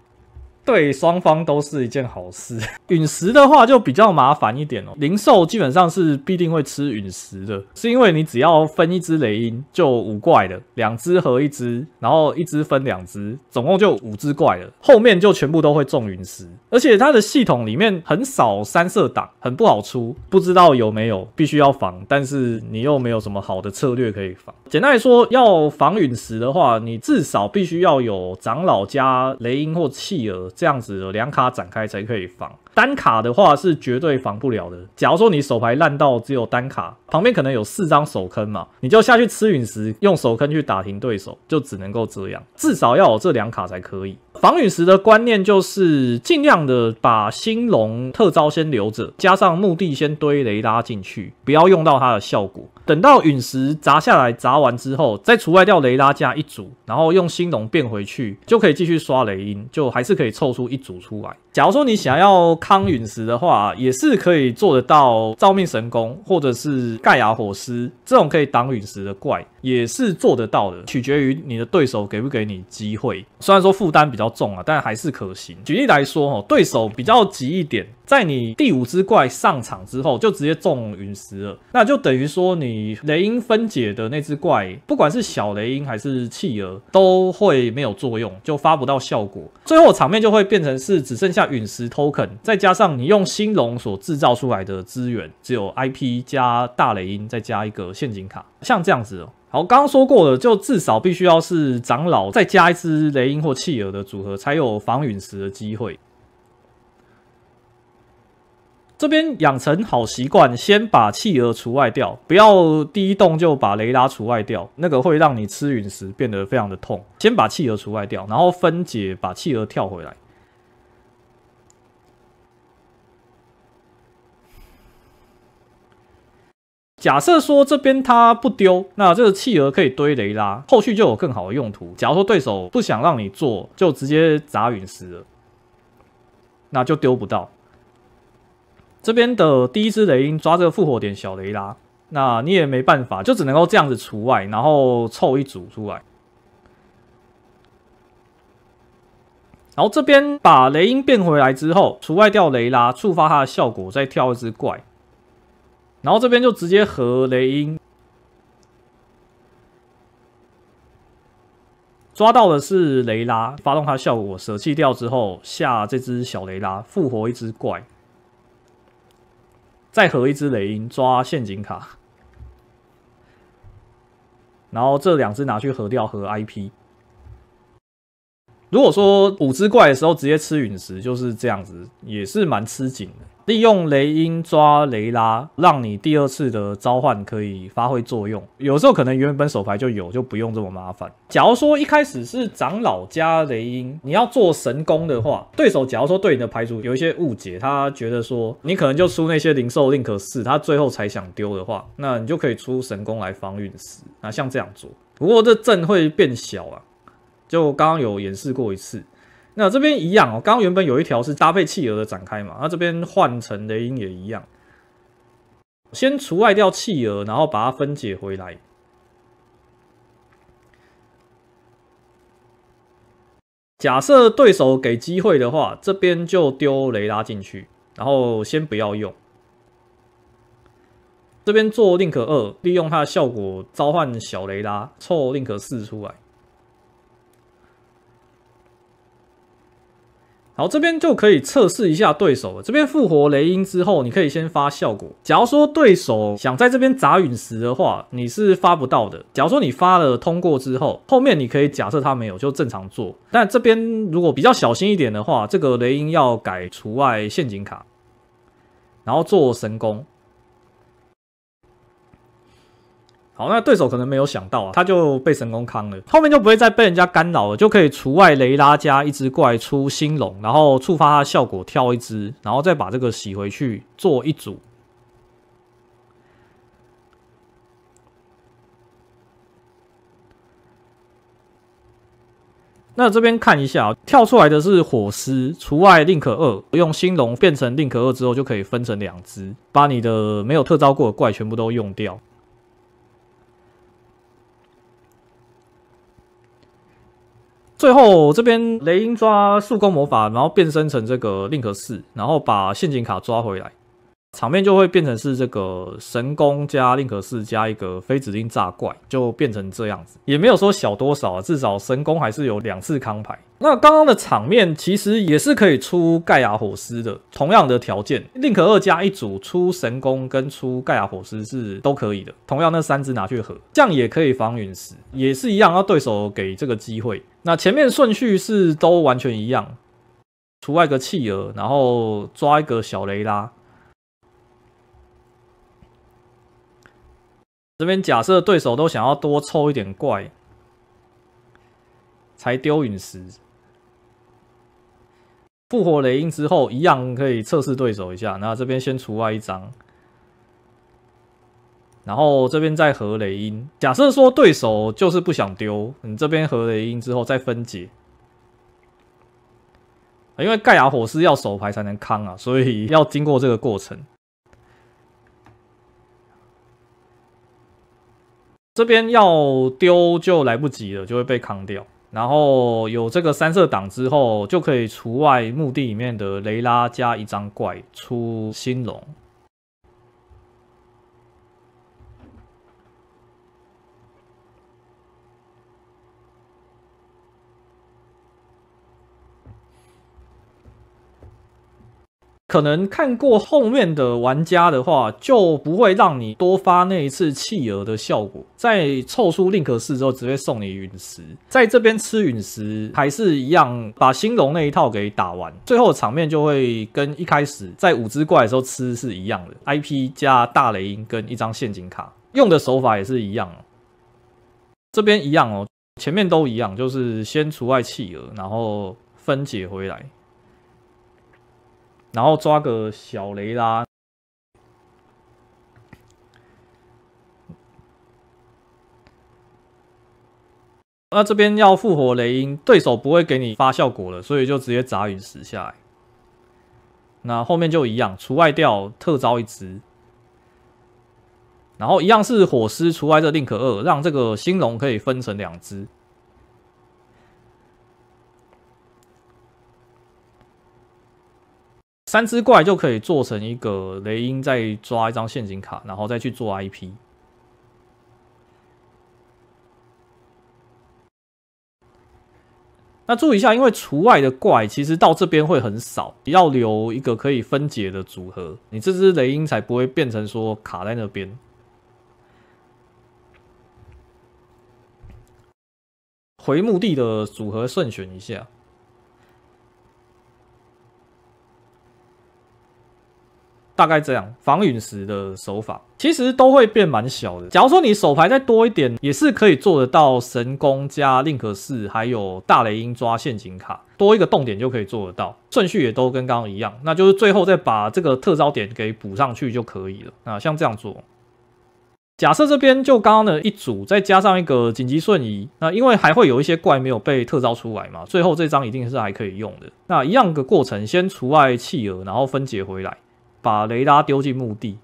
对双方都是一件好事。[laughs] 陨石的话就比较麻烦一点哦。灵兽基本上是必定会吃陨石的，是因为你只要分一只雷音就五怪的，两只和一只，然后一只分两只，总共就五只怪了，后面就全部都会中陨石。而且它的系统里面很少三色党，很不好出，不知道有没有，必须要防，但是你又没有什么好的策略可以防。简单来说，要防陨石的话，你至少必须要有长老加雷音或弃儿。这样子两卡展开才可以防单卡的话是绝对防不了的。假如说你手牌烂到只有单卡，旁边可能有四张手坑嘛，你就下去吃陨石，用手坑去打停对手，就只能够这样。至少要有这两卡才可以防陨石的观念，就是尽量的把新龙特招先留着，加上墓地先堆雷拉进去，不要用到它的效果。等到陨石砸下来，砸完之后再除外掉雷拉加一组，然后用星龙变回去，就可以继续刷雷音，就还是可以凑出一组出来。假如说你想要抗陨石的话，也是可以做得到。照命神功或者是盖亚火狮这种可以挡陨石的怪，也是做得到的。取决于你的对手给不给你机会。虽然说负担比较重啊，但还是可行。举例来说，哦，对手比较急一点，在你第五只怪上场之后，就直接中陨石了。那就等于说你雷音分解的那只怪，不管是小雷音还是企鹅，都会没有作用，就发不到效果。最后场面就会变成是只剩下。陨石 token，再加上你用星龙所制造出来的资源，只有 IP 加大雷音，再加一个陷阱卡，像这样子哦。好，刚刚说过了，就至少必须要是长老，再加一只雷音或弃儿的组合，才有防陨石的机会。这边养成好习惯，先把弃儿除外掉，不要第一动就把雷达除外掉，那个会让你吃陨石变得非常的痛。先把弃儿除外掉，然后分解，把弃儿跳回来。假设说这边它不丢，那这个企鹅可以堆雷拉，后续就有更好的用途。假如说对手不想让你做，就直接砸陨石了，那就丢不到。这边的第一只雷鹰抓这个复活点小雷拉，那你也没办法，就只能够这样子除外，然后凑一组出来。然后这边把雷鹰变回来之后，除外掉雷拉，触发它的效果，再跳一只怪。然后这边就直接和雷音抓到的是雷拉，发动它效果，舍弃掉之后下这只小雷拉复活一只怪，再和一只雷音抓陷阱卡，然后这两只拿去合掉合 IP。如果说五只怪的时候直接吃陨石就是这样子，也是蛮吃紧的。利用雷音抓雷拉，让你第二次的召唤可以发挥作用。有时候可能原本手牌就有，就不用这么麻烦。假如说一开始是长老加雷音，你要做神功的话，对手假如说对你的牌组有一些误解，他觉得说你可能就出那些灵兽，宁可四，他最后才想丢的话，那你就可以出神功来防陨石。那像这样做，不过这阵会变小啊，就刚刚有演示过一次。那这边一样哦，刚刚原本有一条是搭配企鹅的展开嘛，那这边换成雷音也一样。先除外掉企鹅，然后把它分解回来。假设对手给机会的话，这边就丢雷达进去，然后先不要用。这边做宁可二，利用它的效果召唤小雷达，凑宁可四出来。好，这边就可以测试一下对手。了。这边复活雷音之后，你可以先发效果。假如说对手想在这边砸陨石的话，你是发不到的。假如说你发了通过之后，后面你可以假设他没有，就正常做。但这边如果比较小心一点的话，这个雷音要改除外陷阱卡，然后做神功。好，那对手可能没有想到啊，他就被神功坑了，后面就不会再被人家干扰了，就可以除外雷拉加一只怪出新龙，然后触发效果跳一只，然后再把这个洗回去做一组。那这边看一下，跳出来的是火狮，除外宁可二，用新龙变成宁可二之后就可以分成两只，把你的没有特招过的怪全部都用掉。最后这边雷音抓速攻魔法，然后变身成这个令可四，然后把陷阱卡抓回来，场面就会变成是这个神弓加令可四加一个非指定炸怪，就变成这样子，也没有说小多少啊，至少神弓还是有两次康牌。那刚刚的场面其实也是可以出盖亚火狮的，同样的条件，令可二加一组出神弓跟出盖亚火狮是都可以的。同样那三只拿去合，这样也可以防陨石，也是一样，让对手给这个机会。那前面顺序是都完全一样，除外个弃儿，然后抓一个小雷拉。这边假设对手都想要多抽一点怪，才丢陨石。复活雷音之后，一样可以测试对手一下。那这边先除外一张。然后这边再合雷音。假设说对手就是不想丢，你这边合雷音之后再分解，因为盖亚火是要手牌才能扛啊，所以要经过这个过程。这边要丢就来不及了，就会被扛掉。然后有这个三色挡之后，就可以除外墓地里面的雷拉加一张怪出新龙。可能看过后面的玩家的话，就不会让你多发那一次弃鹅的效果，在凑出 n 可四之后，直接送你陨石。在这边吃陨石还是一样，把星龙那一套给打完，最后场面就会跟一开始在五只怪的时候吃是一样的。IP 加大雷音跟一张陷阱卡，用的手法也是一样。这边一样哦，前面都一样，就是先除外弃鹅，然后分解回来。然后抓个小雷啦，那这边要复活雷音，对手不会给你发效果了，所以就直接砸陨石下来。那后面就一样，除外掉特招一只，然后一样是火狮，除外这令可二，让这个星龙可以分成两只。三只怪就可以做成一个雷鹰，再抓一张陷阱卡，然后再去做 IP。那注意一下，因为除外的怪其实到这边会很少，要留一个可以分解的组合，你这只雷鹰才不会变成说卡在那边。回墓地的组合顺选一下。大概这样防陨石的手法，其实都会变蛮小的。假如说你手牌再多一点，也是可以做得到神攻加令可式，还有大雷音抓陷阱卡，多一个动点就可以做得到。顺序也都跟刚刚一样，那就是最后再把这个特招点给补上去就可以了。那像这样做，假设这边就刚刚的一组，再加上一个紧急瞬移，那因为还会有一些怪没有被特招出来嘛，最后这张一定是还可以用的。那一样的过程，先除外弃儿，然后分解回来。把雷拉丢进墓地，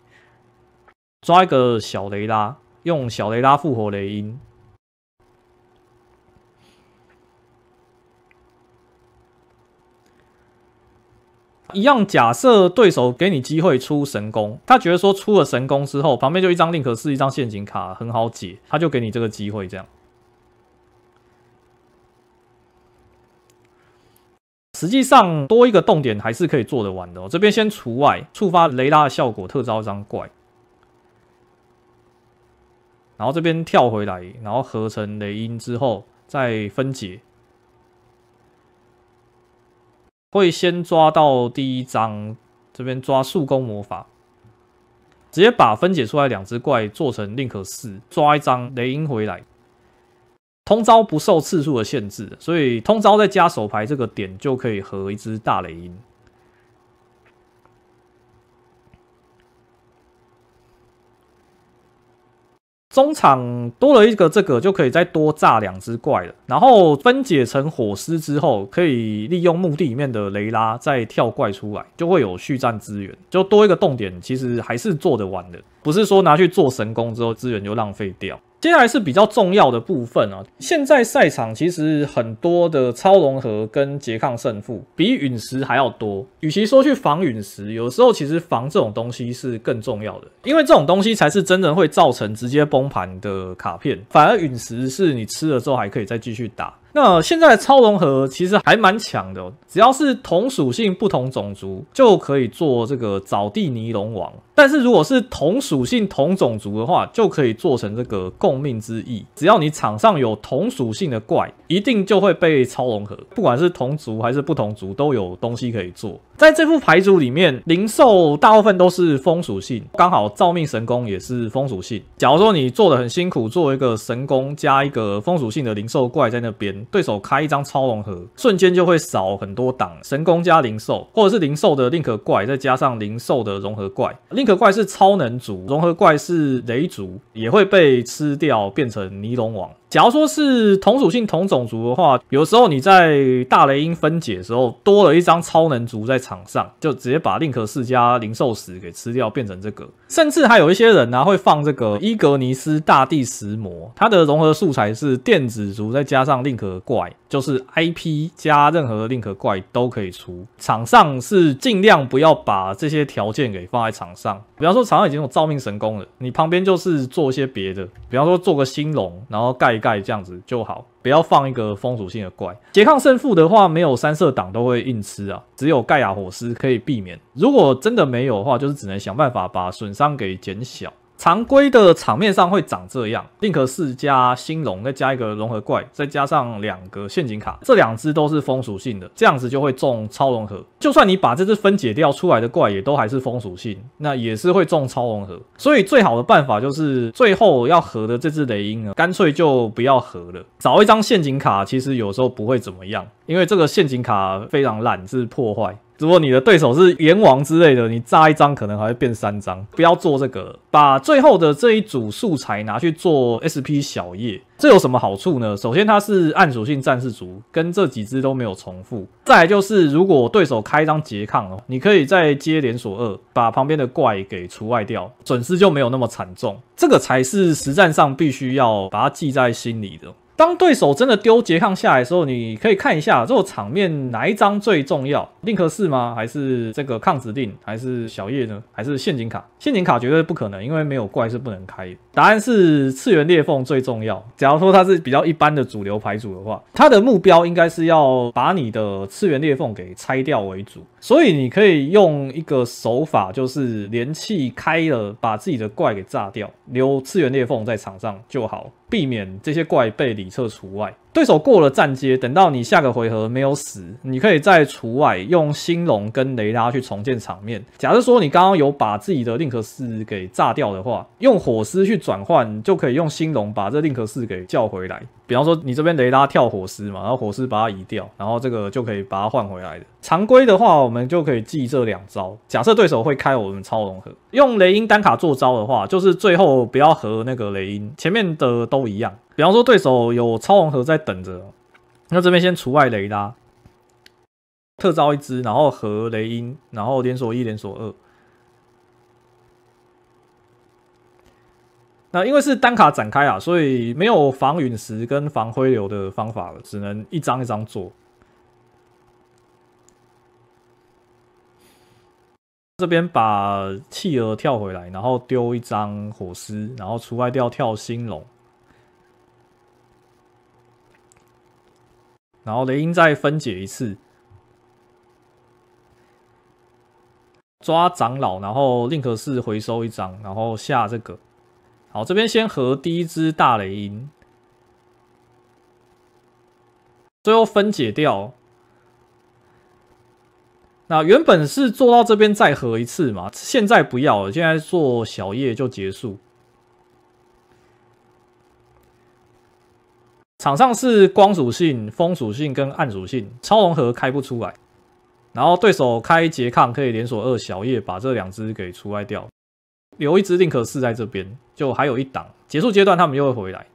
抓一个小雷拉，用小雷拉复活雷音。一样，假设对手给你机会出神功，他觉得说出了神功之后，旁边就一张宁可是一张陷阱卡，很好解，他就给你这个机会，这样。实际上多一个动点还是可以做得完的哦。这边先除外，触发雷拉的效果，特招一张怪，然后这边跳回来，然后合成雷音之后再分解，会先抓到第一张，这边抓速攻魔法，直接把分解出来两只怪做成宁可四，抓一张雷音回来。通招不受次数的限制，所以通招再加手牌这个点就可以合一只大雷音。中场多了一个这个就可以再多炸两只怪了。然后分解成火狮之后，可以利用墓地里面的雷拉再跳怪出来，就会有续战资源，就多一个动点。其实还是做得完的，不是说拿去做神功之后资源就浪费掉。接下来是比较重要的部分啊！现在赛场其实很多的超融合跟拮抗胜负比陨石还要多。与其说去防陨石，有时候其实防这种东西是更重要的，因为这种东西才是真正会造成直接崩盘的卡片。反而陨石是你吃了之后还可以再继续打。那现在超融合其实还蛮强的，只要是同属性不同种族就可以做这个沼地尼龙王，但是如果是同属性同种族的话，就可以做成这个共命之翼。只要你场上有同属性的怪，一定就会被超融合，不管是同族还是不同族，都有东西可以做。在这副牌组里面，灵兽大部分都是风属性，刚好造命神功也是风属性。假如说你做的很辛苦，做一个神功加一个风属性的灵兽怪在那边。对手开一张超融合，瞬间就会少很多档神攻加灵兽，或者是灵兽的宁可怪，再加上灵兽的融合怪。宁可怪是超能族，融合怪是雷族，也会被吃掉，变成泥龙王。假如说是同属性同种族的话，有时候你在大雷音分解的时候，多了一张超能族在场上，就直接把令可世家灵兽石给吃掉，变成这个。甚至还有一些人呢，会放这个伊格尼斯大地石魔，它的融合素材是电子族再加上令可怪，就是 IP 加任何令可怪都可以出。场上是尽量不要把这些条件给放在场上。比方说，场上已经有造命神功了，你旁边就是做一些别的，比方说做个星龙，然后盖一盖这样子就好，不要放一个风属性的怪。拮抗胜负的话，没有三色挡都会硬吃啊，只有盖亚火狮可以避免。如果真的没有的话，就是只能想办法把损伤给减小。常规的场面上会长这样，宁可四加星龙，再加一个融合怪，再加上两个陷阱卡，这两只都是风属性的，这样子就会中超融合。就算你把这只分解掉出来的怪也都还是风属性，那也是会中超融合。所以最好的办法就是最后要合的这只雷鹰呢，干脆就不要合了，找一张陷阱卡。其实有时候不会怎么样，因为这个陷阱卡非常烂是破坏。如果你的对手是阎王之类的，你炸一张可能还会变三张，不要做这个。把最后的这一组素材拿去做 SP 小叶，这有什么好处呢？首先它是暗属性战士族，跟这几只都没有重复。再来就是，如果对手开一张拮抗哦，你可以再接连锁二，把旁边的怪给除外掉，损失就没有那么惨重。这个才是实战上必须要把它记在心里的。当对手真的丢结抗下来的时候，你可以看一下这个场面哪一张最重要？令克四吗？还是这个抗指令？还是小叶呢？还是陷阱卡？陷阱卡绝对不可能，因为没有怪是不能开。答案是次元裂缝最重要。假如说它是比较一般的主流牌组的话，它的目标应该是要把你的次元裂缝给拆掉为主。所以你可以用一个手法，就是连气开了，把自己的怪给炸掉，留次元裂缝在场上就好，避免这些怪被里侧除外。对手过了站街，等到你下个回合没有死，你可以在除外用星龙跟雷拉去重建场面。假设说你刚刚有把自己的令克四给炸掉的话，用火狮去转换，就可以用星龙把这令克四给叫回来。比方说你这边雷拉跳火狮嘛，然后火狮把它移掉，然后这个就可以把它换回来的。常规的话，我们就可以记这两招。假设对手会开我们超融合，用雷音单卡做招的话，就是最后不要和那个雷音，前面的都一样。比方说，对手有超王盒在等着，那这边先除外雷拉，特招一只，然后和雷音，然后连锁一连锁二。那因为是单卡展开啊，所以没有防陨石跟防灰流的方法了，只能一张一张做。这边把弃儿跳回来，然后丢一张火丝，然后除外掉跳星龙。然后雷音再分解一次，抓长老，然后令可士回收一张，然后下这个。好，这边先合第一只大雷音，最后分解掉。那原本是做到这边再合一次嘛，现在不要，了，现在做小叶就结束。场上是光属性、风属性跟暗属性，超融合开不出来。然后对手开结抗，可以连锁二小叶把这两只给除外掉，留一只宁可四在这边，就还有一档结束阶段他们又会回来。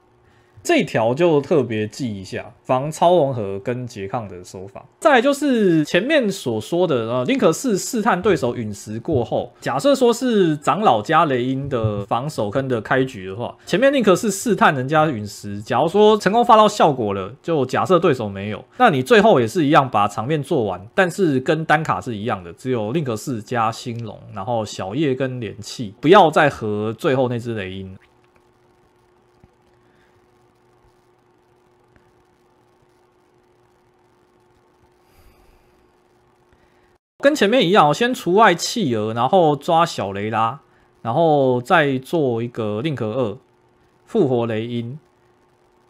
这条就特别记一下，防超融合跟拮抗的手法。再就是前面所说的，呃，宁可是试探对手陨石过后，假设说是长老加雷音的防守坑的开局的话，前面宁可是试探人家陨石，假如说成功发到效果了，就假设对手没有，那你最后也是一样把场面做完，但是跟单卡是一样的，只有宁可是加星隆，然后小叶跟连气，不要再和最后那只雷音。跟前面一样，我先除外企鹅，然后抓小雷拉，然后再做一个宁可二复活雷音，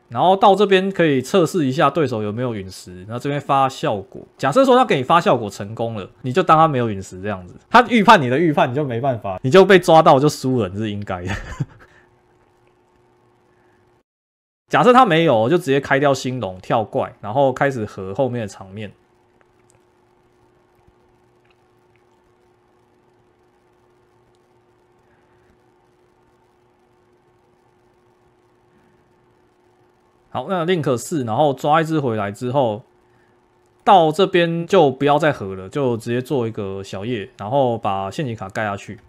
然后到这边可以测试一下对手有没有陨石。然后这边发效果，假设说他给你发效果成功了，你就当他没有陨石这样子。他预判你的预判，你就没办法，你就被抓到就输了，是应该的。[laughs] 假设他没有，就直接开掉星龙跳怪，然后开始和后面的场面。好，那 link 四，然后抓一只回来之后，到这边就不要再合了，就直接做一个小叶，然后把陷阱卡盖下去。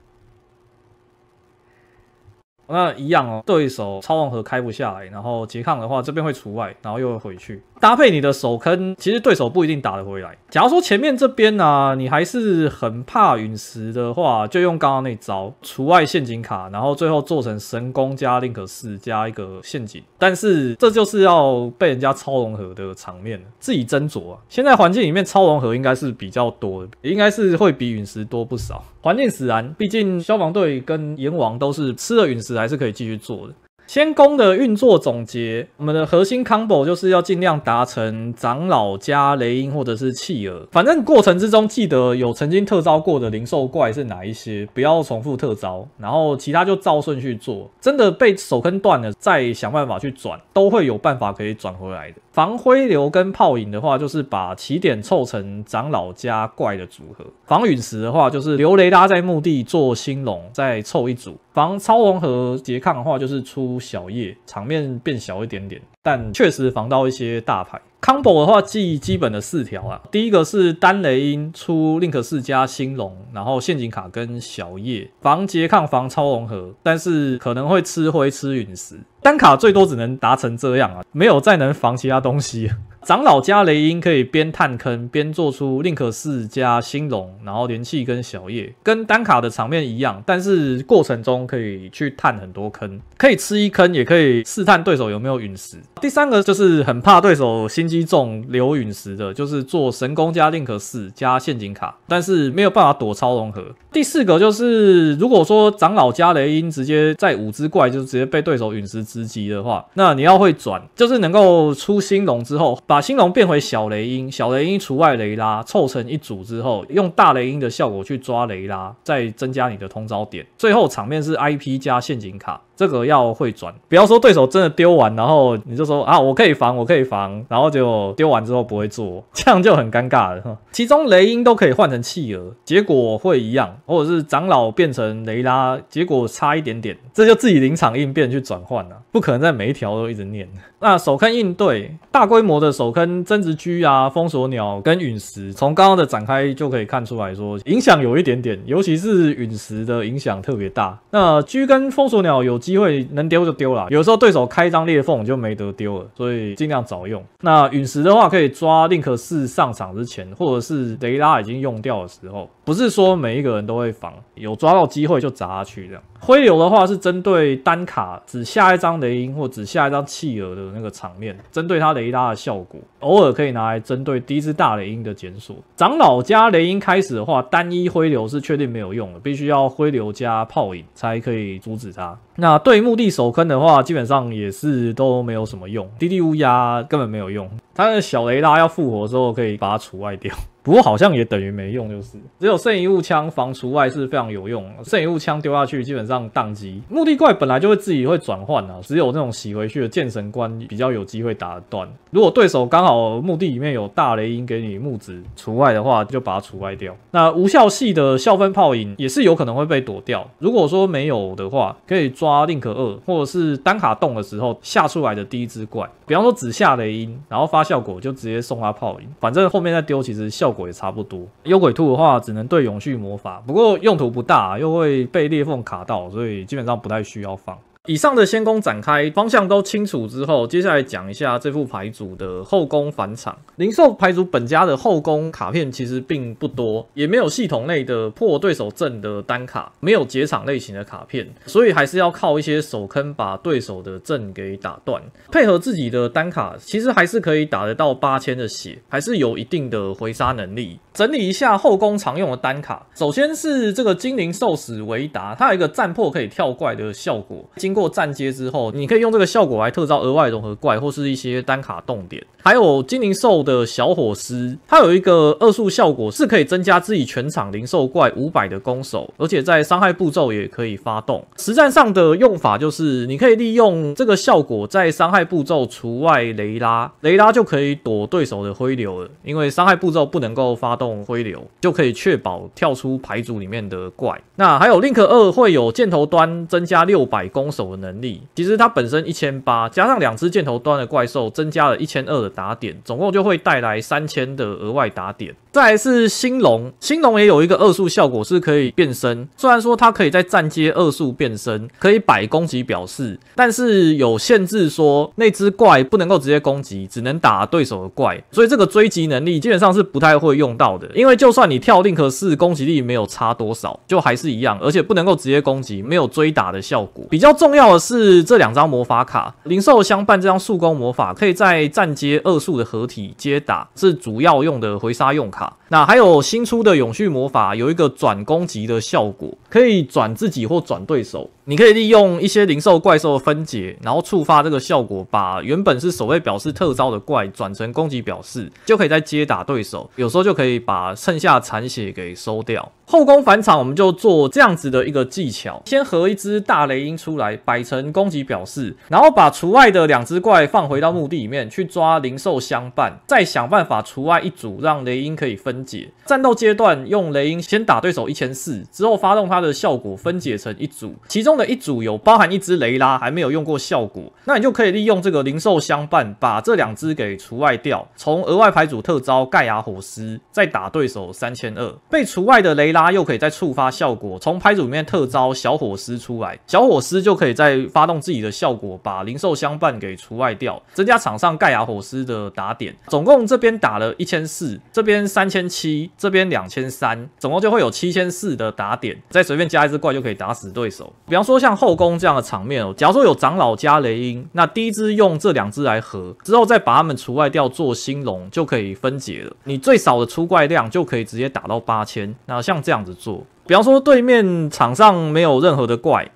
那一样哦，对手超王盒开不下来，然后拮抗的话，这边会除外，然后又回去。搭配你的手坑，其实对手不一定打得回来。假如说前面这边呢，你还是很怕陨石的话，就用刚刚那招，除外陷阱卡，然后最后做成神功加 n 可四加一个陷阱。但是这就是要被人家超融合的场面，自己斟酌啊。现在环境里面超融合应该是比较多，应该是会比陨石多不少，环境使然。毕竟消防队跟阎王都是吃了陨石还是可以继续做的。仙宫的运作总结，我们的核心 combo 就是要尽量达成长老加雷音或者是弃儿，反正过程之中记得有曾经特招过的灵兽怪是哪一些，不要重复特招，然后其他就照顺序做。真的被手坑断了，再想办法去转，都会有办法可以转回来的。防灰流跟泡影的话，就是把起点凑成长老加怪的组合；防陨石的话，就是留雷拉在墓地做兴隆，再凑一组；防超龙和拮抗的话，就是出小叶，场面变小一点点。但确实防到一些大牌。Combo 的话，记基本的四条啊。第一个是单雷音出 Link 四加星隆，然后陷阱卡跟小叶防拮抗防超融合，但是可能会吃灰吃陨石。单卡最多只能达成这样啊，没有再能防其他东西。长老加雷音可以边探坑边做出宁可四加星龙，然后连气跟小叶，跟单卡的场面一样，但是过程中可以去探很多坑，可以吃一坑，也可以试探对手有没有陨石。第三个就是很怕对手心机重留陨石的，就是做神功加宁可四加陷阱卡，但是没有办法躲超融合。第四个就是如果说长老加雷音直接在五只怪，就是直接被对手陨石直击的话，那你要会转，就是能够出星龙之后把。把新龙变回小雷音，小雷音除外，雷拉凑成一组之后，用大雷音的效果去抓雷拉，再增加你的通招点。最后场面是 IP 加陷阱卡。这个要会转，不要说对手真的丢完，然后你就说啊，我可以防，我可以防，然后就丢完之后不会做，这样就很尴尬了。其中雷音都可以换成企鹅，结果会一样，或者是长老变成雷拉，结果差一点点，这就自己临场应变去转换了，不可能在每一条都一直念。那首坑应对大规模的首坑增值狙啊，封锁鸟跟陨石，从刚刚的展开就可以看出来说，影响有一点点，尤其是陨石的影响特别大。那狙跟封锁鸟有。机会能丢就丢了，有时候对手开一张裂缝就没得丢了，所以尽量早用。那陨石的话，可以抓 Link 四上场之前，或者是雷拉已经用掉的时候。不是说每一个人都会防，有抓到机会就砸去。这样灰流的话是针对单卡只下一张雷鹰或只下一张企鹅的那个场面，针对它雷达的效果，偶尔可以拿来针对第一只大雷鹰的检索。长老加雷鹰开始的话，单一灰流是确定没有用的，必须要灰流加泡影才可以阻止它。那对墓地守坑的话，基本上也是都没有什么用，滴滴乌鸦根本没有用。他的小雷达要复活之后可以把它除外掉，[laughs] 不过好像也等于没用，就是只有圣遗物枪防除外是非常有用，圣遗物枪丢下去基本上宕机。墓地怪本来就会自己会转换啊，只有那种洗回去的剑神官比较有机会打断。如果对手刚好墓地里面有大雷音给你木子除外的话，就把它除外掉。那无效系的笑分炮影也是有可能会被躲掉，如果说没有的话，可以抓宁可二，或者是单卡动的时候下出来的第一只怪。比方说，只下雷音，然后发效果就直接送他泡音，反正后面再丢，其实效果也差不多。幽鬼兔的话，只能对永续魔法，不过用途不大，又会被裂缝卡到，所以基本上不太需要放。以上的先攻展开方向都清楚之后，接下来讲一下这副牌组的后宫返场。灵兽牌组本家的后宫卡片其实并不多，也没有系统类的破对手阵的单卡，没有结场类型的卡片，所以还是要靠一些手坑把对手的阵给打断，配合自己的单卡，其实还是可以打得到八千的血，还是有一定的回杀能力。整理一下后宫常用的单卡，首先是这个精灵兽死维达，它有一个战破可以跳怪的效果。经过站街之后，你可以用这个效果来特招额外融合怪，或是一些单卡动点。还有精灵兽的小火狮，它有一个二速效果，是可以增加自己全场灵兽怪五百的攻守，而且在伤害步骤也可以发动。实战上的用法就是，你可以利用这个效果在伤害步骤除外雷拉，雷拉就可以躲对手的灰流了，因为伤害步骤不能够发动灰流，就可以确保跳出牌组里面的怪。那还有 Link 二会有箭头端增加六百攻守。我能力其实它本身一千八，加上两只箭头端的怪兽，增加了一千二的打点，总共就会带来三千的额外打点。再来是星龙，星龙也有一个二速效果是可以变身。虽然说它可以在站街二速变身，可以百攻击表示，但是有限制说那只怪不能够直接攻击，只能打对手的怪，所以这个追击能力基本上是不太会用到的。因为就算你跳定，可是攻击力没有差多少，就还是一样，而且不能够直接攻击，没有追打的效果。比较重要的是这两张魔法卡，灵兽相伴这张速攻魔法可以在站街二速的合体接打，是主要用的回杀用卡。那还有新出的永续魔法，有一个转攻击的效果，可以转自己或转对手。你可以利用一些灵兽怪兽的分解，然后触发这个效果，把原本是守卫表示特招的怪转成攻击表示，就可以再接打对手，有时候就可以把剩下残血给收掉。后宫返场我们就做这样子的一个技巧，先合一只大雷鹰出来，摆成攻击表示，然后把除外的两只怪放回到墓地里面去抓灵兽相伴，再想办法除外一组，让雷鹰可以分解。战斗阶段用雷鹰先打对手一千四，之后发动它的效果分解成一组，其中。的一组有包含一只雷拉，还没有用过效果，那你就可以利用这个灵兽相伴把这两只给除外掉，从额外牌组特招盖亚火狮，再打对手三千二，被除外的雷拉又可以再触发效果，从牌组里面特招小火狮出来，小火狮就可以再发动自己的效果，把灵兽相伴给除外掉，增加场上盖亚火狮的打点，总共这边打了一千四，这边三千七，这边两千三，总共就会有七千四的打点，再随便加一只怪就可以打死对手，比方说像后宫这样的场面哦，假如说有长老加雷音，那第一只用这两只来合，之后再把他们除外掉做新龙就可以分解了。你最少的出怪量就可以直接打到八千。那像这样子做，比方说对面场上没有任何的怪，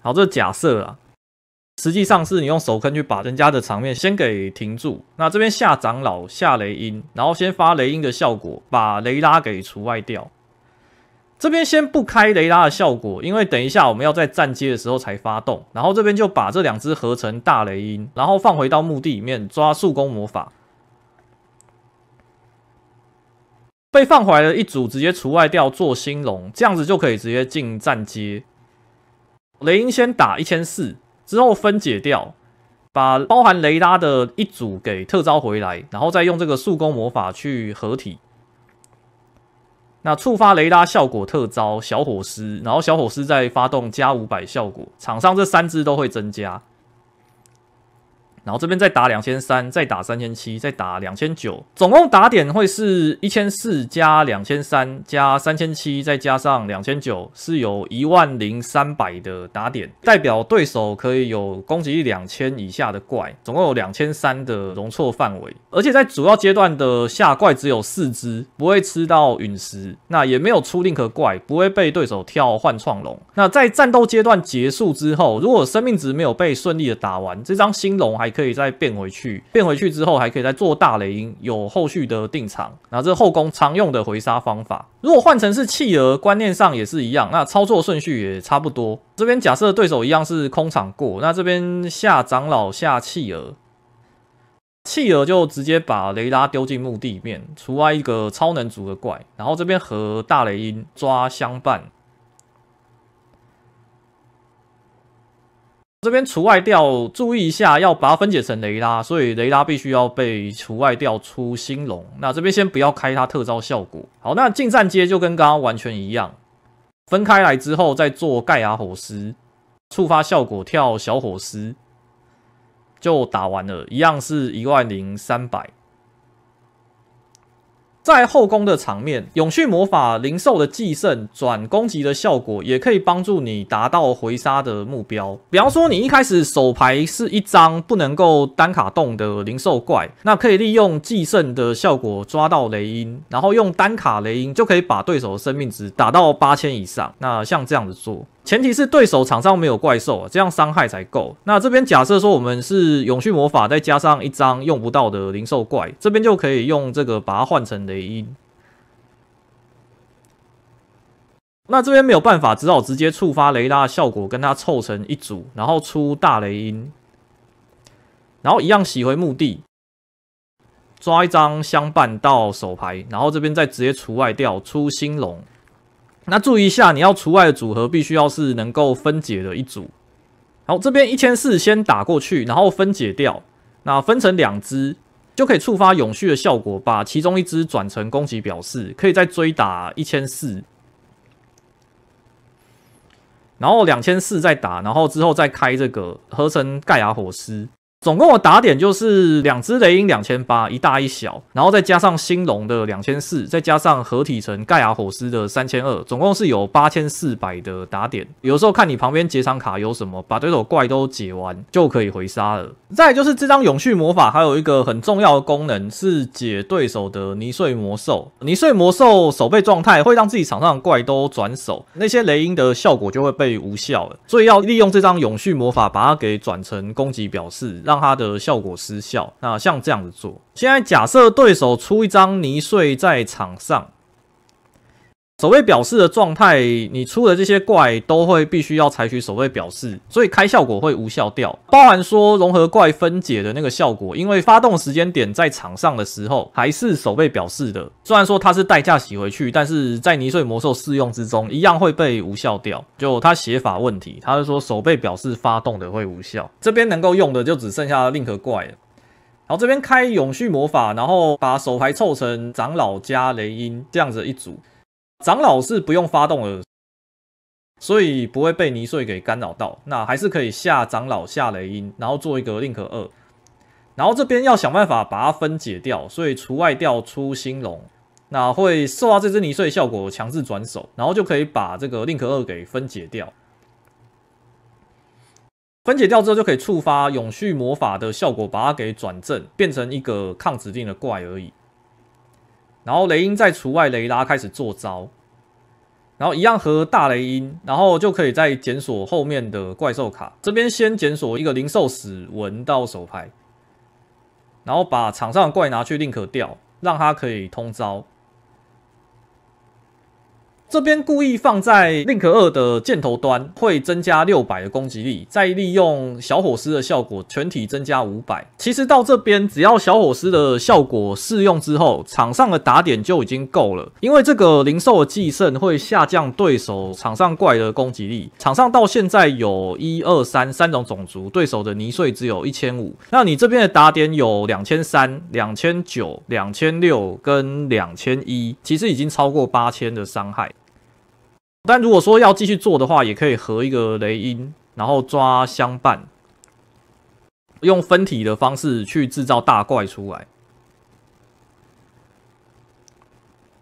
好，这假设啊，实际上是你用手坑去把人家的场面先给停住。那这边下长老下雷音，然后先发雷音的效果把雷拉给除外掉。这边先不开雷拉的效果，因为等一下我们要在站街的时候才发动。然后这边就把这两只合成大雷音，然后放回到墓地里面抓速攻魔法。被放回来的一组直接除外掉做星龙，这样子就可以直接进站街。雷音先打一千四，之后分解掉，把包含雷拉的一组给特招回来，然后再用这个速攻魔法去合体。那触发雷达效果特招小火狮，然后小火狮再发动加五百效果，场上这三只都会增加。然后这边再打两千三，再打三千七，再打两千九，总共打点会是一千四加两千三加三千七，再加上两千九，是有一万零三百的打点，代表对手可以有攻击力两千以下的怪，总共有两千三的容错范围，而且在主要阶段的下怪只有四只，不会吃到陨石，那也没有出令可怪，不会被对手跳换创龙。那在战斗阶段结束之后，如果生命值没有被顺利的打完，这张新龙还。可以再变回去，变回去之后还可以再做大雷音，有后续的定场。然后这是后宫常用的回杀方法。如果换成是弃儿，观念上也是一样，那操作顺序也差不多。这边假设对手一样是空场过，那这边下长老下弃儿。弃儿就直接把雷达丢进墓地里面，除外一个超能族的怪，然后这边和大雷音抓相伴。这边除外掉，注意一下，要把它分解成雷拉，所以雷拉必须要被除外掉出新龙。那这边先不要开它特招效果。好，那进站接就跟刚刚完全一样，分开来之后再做盖亚火丝触发效果跳小火丝就打完了，一样是一万零三百。在后宫的场面，永续魔法灵兽的寄生转攻击的效果，也可以帮助你达到回杀的目标。比方说，你一开始手牌是一张不能够单卡动的灵兽怪，那可以利用寄生的效果抓到雷音，然后用单卡雷音就可以把对手的生命值打到八千以上。那像这样子做。前提是对手场上没有怪兽，这样伤害才够。那这边假设说我们是永续魔法，再加上一张用不到的灵兽怪，这边就可以用这个把它换成雷音。那这边没有办法，只好直接触发雷拉效果，跟它凑成一组，然后出大雷音，然后一样洗回墓地，抓一张相伴到手牌，然后这边再直接除外掉出星龙。那注意一下，你要除外的组合必须要是能够分解的一组。好，这边一千四先打过去，然后分解掉，那分成两只就可以触发永续的效果，把其中一只转成攻击表示，可以再追打一千四，然后两千四再打，然后之后再开这个合成盖亚火狮。总共的打点就是两只雷鹰两千八，一大一小，然后再加上星龙的两千四，再加上合体成盖亚火狮的三千二，总共是有八千四百的打点。有时候看你旁边结场卡有什么，把对手怪都解完就可以回杀了。再就是这张永续魔法还有一个很重要的功能，是解对手的泥碎魔兽。泥碎魔兽守备状态会让自己场上的怪都转手，那些雷鹰的效果就会被无效了。所以要利用这张永续魔法，把它给转成攻击表示，让它的效果失效。那像这样子做，现在假设对手出一张泥碎在场上。守卫表示的状态，你出的这些怪都会必须要采取守卫表示，所以开效果会无效掉，包含说融合怪分解的那个效果，因为发动时间点在场上的时候还是守备表示的，虽然说它是代价洗回去，但是在泥水魔兽试用之中一样会被无效掉，就它写法问题，它是说守备表示发动的会无效，这边能够用的就只剩下令和怪了，然后这边开永续魔法，然后把手牌凑成长老加雷音这样子一组。长老是不用发动的，所以不会被泥碎给干扰到。那还是可以下长老下雷音，然后做一个 n 可二，然后这边要想办法把它分解掉。所以除外掉出星龙，那会受到这只泥碎效果强制转手，然后就可以把这个 n 可二给分解掉。分解掉之后就可以触发永续魔法的效果，把它给转正，变成一个抗指定的怪而已。然后雷音再除外雷拉开始做招，然后一样和大雷音，然后就可以再检索后面的怪兽卡。这边先检索一个灵兽使，闻到手牌，然后把场上的怪拿去宁可掉，让它可以通招。这边故意放在 Link 二的箭头端，会增加六百的攻击力，再利用小火狮的效果，全体增加五百。其实到这边，只要小火狮的效果试用之后，场上的打点就已经够了。因为这个灵兽寄生会下降对手场上怪的攻击力。场上到现在有一二三三种种族，对手的泥碎只有一千五，那你这边的打点有两千三、两千九、两千六跟两千一，其实已经超过八千的伤害。但如果说要继续做的话，也可以合一个雷音，然后抓相伴，用分体的方式去制造大怪出来。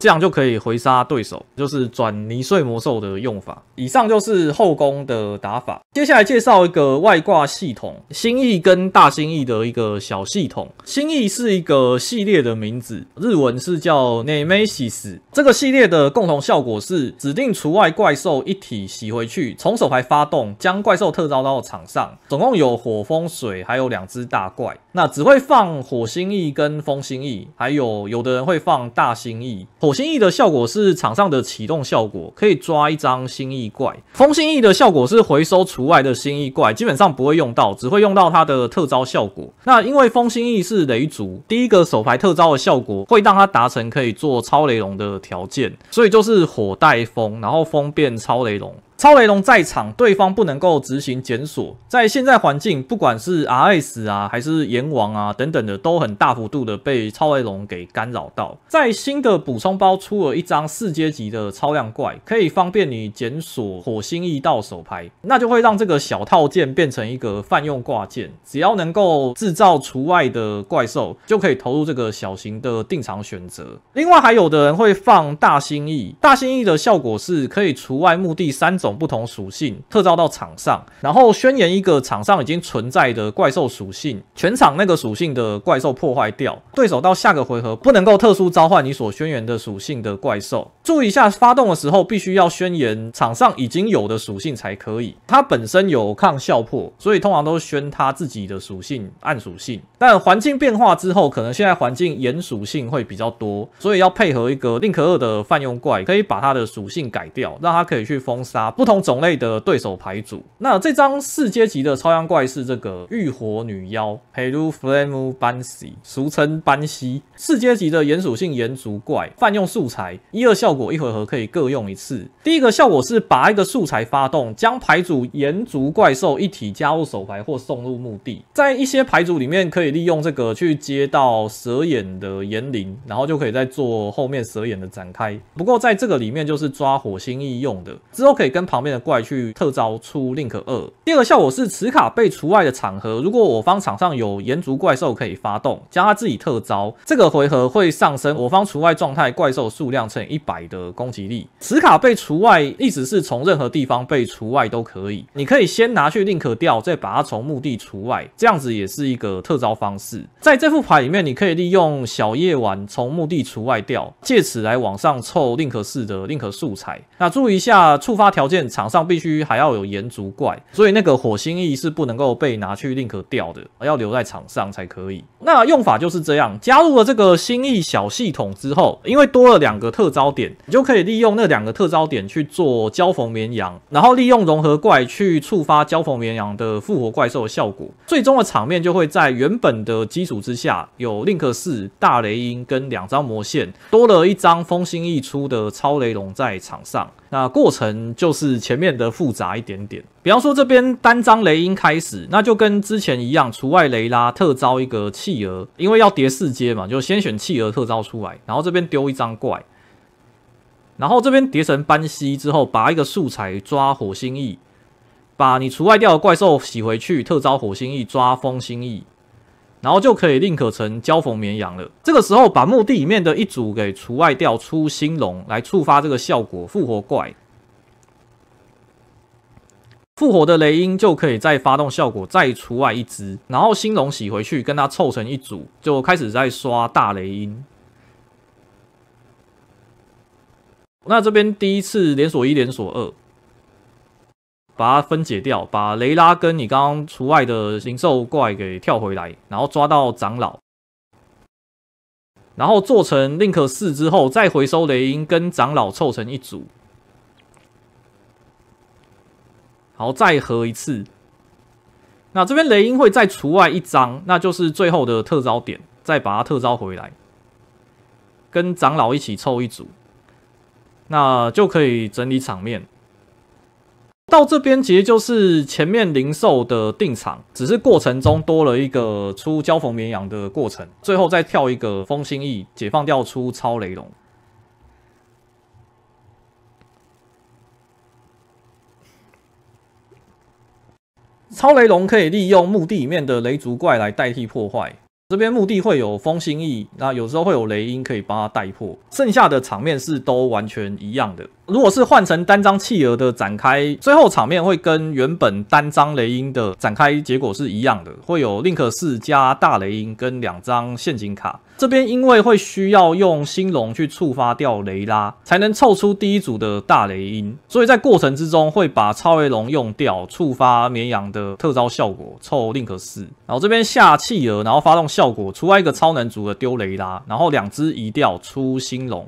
这样就可以回杀对手，就是转泥碎魔兽的用法。以上就是后宫的打法。接下来介绍一个外挂系统，新意跟大新意的一个小系统。新意是一个系列的名字，日文是叫 Nameis s。这个系列的共同效果是指定除外怪兽一体洗回去，从手牌发动，将怪兽特招到场上。总共有火风水，还有两只大怪。那只会放火星翼跟风星翼，还有有的人会放大星翼。火星翼的效果是场上的启动效果，可以抓一张星翼怪。风星翼的效果是回收除外的星翼怪，基本上不会用到，只会用到它的特招效果。那因为风星翼是雷族第一个手牌特招的效果，会让它达成可以做超雷龙的条件，所以就是火带风，然后风变超雷龙。超雷龙在场，对方不能够执行检索。在现在环境，不管是 R S 啊，还是阎王啊等等的，都很大幅度的被超雷龙给干扰到。在新的补充包出了一张四阶级的超量怪，可以方便你检索火星翼到手牌，那就会让这个小套件变成一个泛用挂件。只要能够制造除外的怪兽，就可以投入这个小型的定场选择。另外还有的人会放大星翼，大星翼的效果是可以除外墓地三种。不同属性特招到场上，然后宣言一个场上已经存在的怪兽属性，全场那个属性的怪兽破坏掉。对手到下个回合不能够特殊召唤你所宣言的属性的怪兽。注意一下，发动的时候必须要宣言场上已经有的属性才可以。它本身有抗效破，所以通常都宣它自己的属性暗属性。但环境变化之后，可能现在环境炎属性会比较多，所以要配合一个令可二的泛用怪，可以把它的属性改掉，让它可以去封杀。不同种类的对手牌组。那这张四阶级的超洋怪是这个浴火女妖 h e l u Flame b a n s e 俗称班西。四阶级的岩属性岩族怪，泛用素材，一二效果一回合可以各用一次。第一个效果是拔一个素材发动，将牌组岩族怪兽一体加入手牌或送入墓地。在一些牌组里面可以利用这个去接到蛇眼的岩灵，然后就可以再做后面蛇眼的展开。不过在这个里面就是抓火星翼用的，之后可以跟。旁边的怪去特招出 Link 二，第二个效果是此卡被除外的场合，如果我方场上有炎族怪兽可以发动，加他自己特招，这个回合会上升我方除外状态怪兽数量乘以一百的攻击力。此卡被除外，一直是从任何地方被除外都可以。你可以先拿去 Link 掉，再把它从墓地除外，这样子也是一个特招方式。在这副牌里面，你可以利用小夜晚从墓地除外掉，借此来往上凑 Link 四的 Link 素材。那注意一下触发条件。场上必须还要有岩族怪，所以那个火星翼是不能够被拿去宁可掉的，要留在场上才可以。那用法就是这样。加入了这个星翼小系统之后，因为多了两个特招点，你就可以利用那两个特招点去做交逢绵羊，然后利用融合怪去触发交逢绵羊的复活怪兽效果，最终的场面就会在原本的基础之下，有宁可四大雷音跟两张魔线，多了一张风星翼出的超雷龙在场上。那过程就是前面的复杂一点点，比方说这边单张雷音开始，那就跟之前一样，除外雷拉特招一个弃儿，因为要叠四阶嘛，就先选弃儿特招出来，然后这边丢一张怪，然后这边叠成班西之后，拔一个素材抓火星翼，把你除外掉的怪兽洗回去，特招火星翼抓风星翼。然后就可以宁可成交逢绵羊了。这个时候把墓地里面的一组给除外掉，出新龙来触发这个效果，复活怪。复活的雷音就可以再发动效果，再除外一只，然后新龙洗回去，跟它凑成一组，就开始在刷大雷音。那这边第一次连锁一，连锁二。把它分解掉，把雷拉跟你刚刚除外的形兽怪给跳回来，然后抓到长老，然后做成 Link 四之后，再回收雷音跟长老凑成一组，好，再合一次。那这边雷音会再除外一张，那就是最后的特招点，再把它特招回来，跟长老一起凑一组，那就可以整理场面。到这边其实就是前面零售的定场，只是过程中多了一个出交逢绵羊的过程，最后再跳一个风心意解放掉出超雷龙。超雷龙可以利用墓地里面的雷族怪来代替破坏。这边墓地会有风心翼，那有时候会有雷音可以帮他带破，剩下的场面是都完全一样的。如果是换成单张弃儿的展开，最后场面会跟原本单张雷音的展开结果是一样的，会有 Link 四加大雷音跟两张陷阱卡。这边因为会需要用新龙去触发掉雷拉，才能凑出第一组的大雷音，所以在过程之中会把超雷龙用掉，触发绵羊的特招效果，凑 link 四。然后这边下企儿，然后发动效果，除外一个超能组的丢雷拉，然后两只移掉出新龙，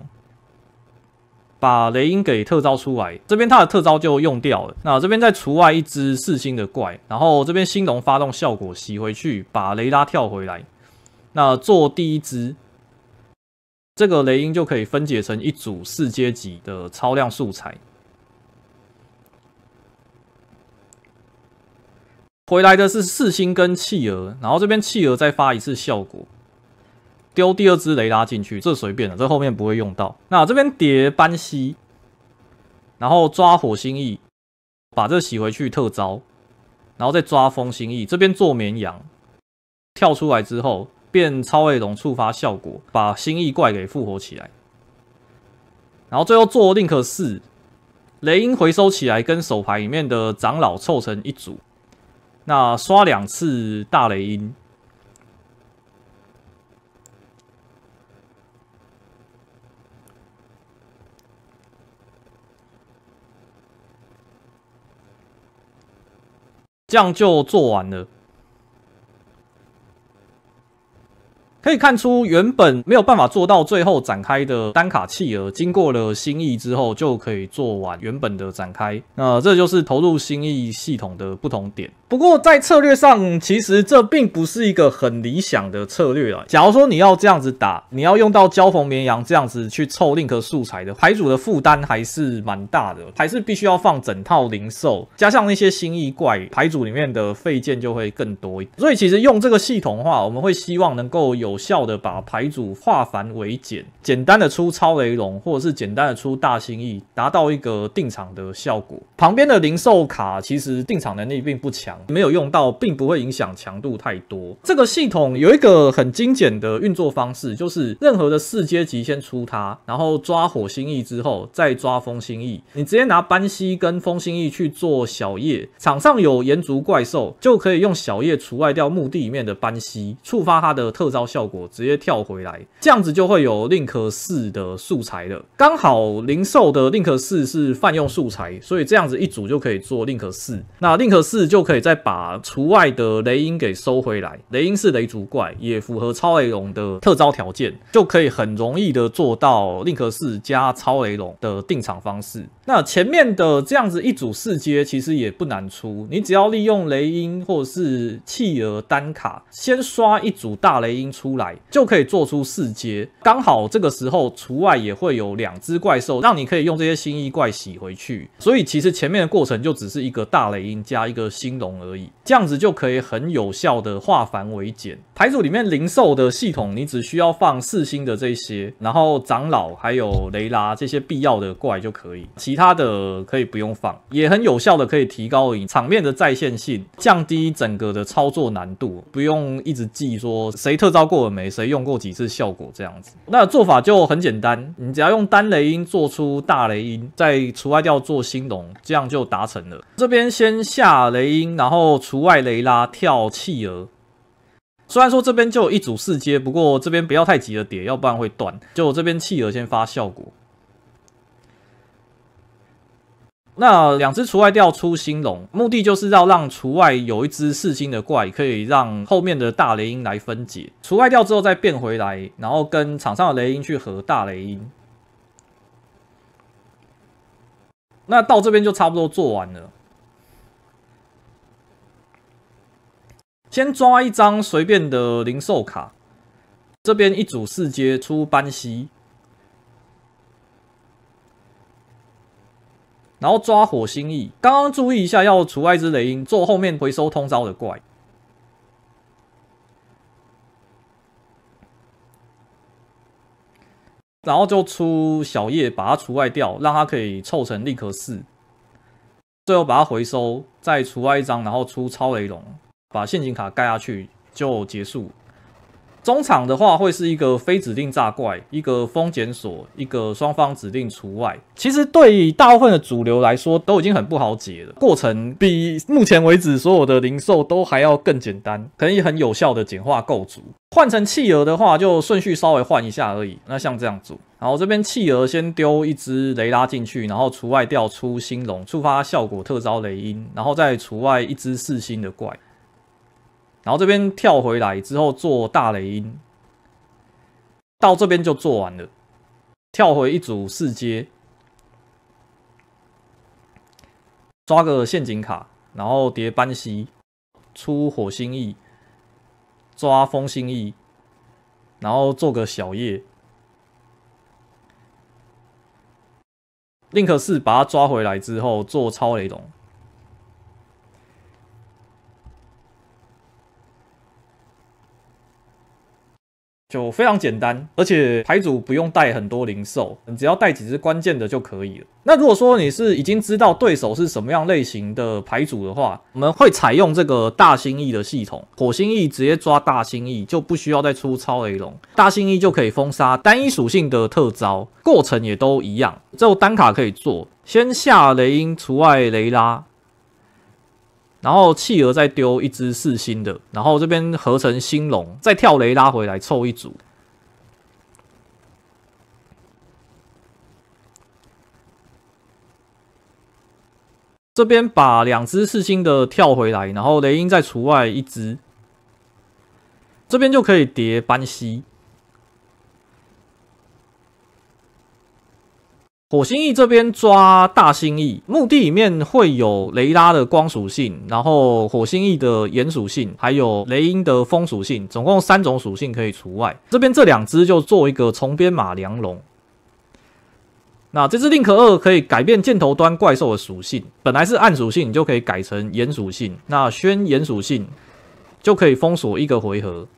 把雷音给特招出来。这边它的特招就用掉了。那这边再除外一只四星的怪，然后这边星龙发动效果洗回去，把雷拉跳回来。那做第一只，这个雷鹰就可以分解成一组四阶级的超量素材。回来的是四星跟企鹅，然后这边企鹅再发一次效果，丢第二只雷拉进去，这随便了，这后面不会用到。那这边叠班西，然后抓火星翼，把这个洗回去特招，然后再抓风心翼，这边做绵羊，跳出来之后。变超异种触发效果，把新异怪给复活起来，然后最后做 n 可四，雷音回收起来，跟手牌里面的长老凑成一组，那刷两次大雷音，这样就做完了。可以看出，原本没有办法做到最后展开的单卡契而经过了新意之后，就可以做完原本的展开。那这就是投入新意系统的不同点。不过在策略上，其实这并不是一个很理想的策略啊。假如说你要这样子打，你要用到交锋绵羊这样子去凑另一颗素材的牌组的负担还是蛮大的，还是必须要放整套灵兽加上那些心意怪，牌组里面的废件就会更多所以其实用这个系统的话，我们会希望能够有效的把牌组化繁为简，简单的出超雷龙，或者是简单的出大心意，达到一个定场的效果。旁边的灵兽卡其实定场能力并不强。没有用到，并不会影响强度太多。这个系统有一个很精简的运作方式，就是任何的四阶级先出它，然后抓火星翼之后再抓风星翼，你直接拿斑蜥跟风星翼去做小叶。场上有岩族怪兽，就可以用小叶除外掉墓地里面的斑蜥，触发它的特招效果，直接跳回来，这样子就会有 Link 四的素材了。刚好灵兽的 Link 四是泛用素材，所以这样子一组就可以做 Link 四，那 Link 四就可以。再把除外的雷鹰给收回来，雷鹰是雷族怪，也符合超雷龙的特招条件，就可以很容易的做到宁可式加超雷龙的定场方式。那前面的这样子一组四阶其实也不难出，你只要利用雷鹰或者是弃儿单卡，先刷一组大雷鹰出来，就可以做出四阶。刚好这个时候除外也会有两只怪兽，让你可以用这些新一怪洗回去。所以其实前面的过程就只是一个大雷鹰加一个新龙。而已，这样子就可以很有效的化繁为简。牌组里面零售的系统，你只需要放四星的这些，然后长老还有雷拉这些必要的怪就可以，其他的可以不用放，也很有效的可以提高场面的在线性，降低整个的操作难度，不用一直记说谁特招过了没，谁用过几次效果这样子。那做法就很简单，你只要用单雷音做出大雷音，再除外掉做星龙，这样就达成了。这边先下雷音，然后除外雷拉跳企儿，[laughs] 虽然说这边就有一组四阶，不过这边不要太急的叠，要不然会断。就这边弃儿先发效果。那两只除外掉出新龙，目的就是要让除外有一只四星的怪，可以让后面的大雷音来分解。除外掉之后再变回来，然后跟场上的雷音去合大雷音。那到这边就差不多做完了。先抓一张随便的零售卡，这边一组四阶出班西，然后抓火星翼。刚刚注意一下，要除外一只雷鹰，做后面回收通招的怪。然后就出小叶，把它除外掉，让它可以凑成立刻四。最后把它回收，再除外一张，然后出超雷龙。把陷阱卡盖下去就结束。中场的话会是一个非指定炸怪，一个风检索，一个双方指定除外。其实对大部分的主流来说都已经很不好解了，过程比目前为止所有的零售都还要更简单，可以很有效的简化构筑。换成企鹅的话，就顺序稍微换一下而已。那像这样组，然后这边企鹅先丢一只雷拉进去，然后除外掉出星龙，触发效果特招雷音，然后再除外一只四星的怪。然后这边跳回来之后做大雷音，到这边就做完了。跳回一组四阶，抓个陷阱卡，然后叠班西，出火星翼，抓风星翼，然后做个小叶。n 可四把它抓回来之后做超雷龙，就非常简单，而且牌组不用带很多灵兽，只要带几只关键的就可以了。那如果说你是已经知道对手是什么样类型的牌组的话，我们会采用这个大星翼的系统，火星翼直接抓大星翼就不需要再出超雷龙，大星翼就可以封杀单一属性的特招，过程也都一样，就单卡可以做，先下雷音除外雷拉。然后企鹅再丢一只四星的，然后这边合成星龙，再跳雷拉回来凑一组。这边把两只四星的跳回来，然后雷音再除外一只，这边就可以叠班西。火星翼这边抓大星翼，墓地里面会有雷拉的光属性，然后火星翼的岩属性，还有雷鹰的风属性，总共三种属性可以除外。这边这两只就做一个重编码梁龙。那这只令壳二可以改变箭头端怪兽的属性，本来是暗属性就可以改成岩属性，那宣岩属性就可以封锁一个回合。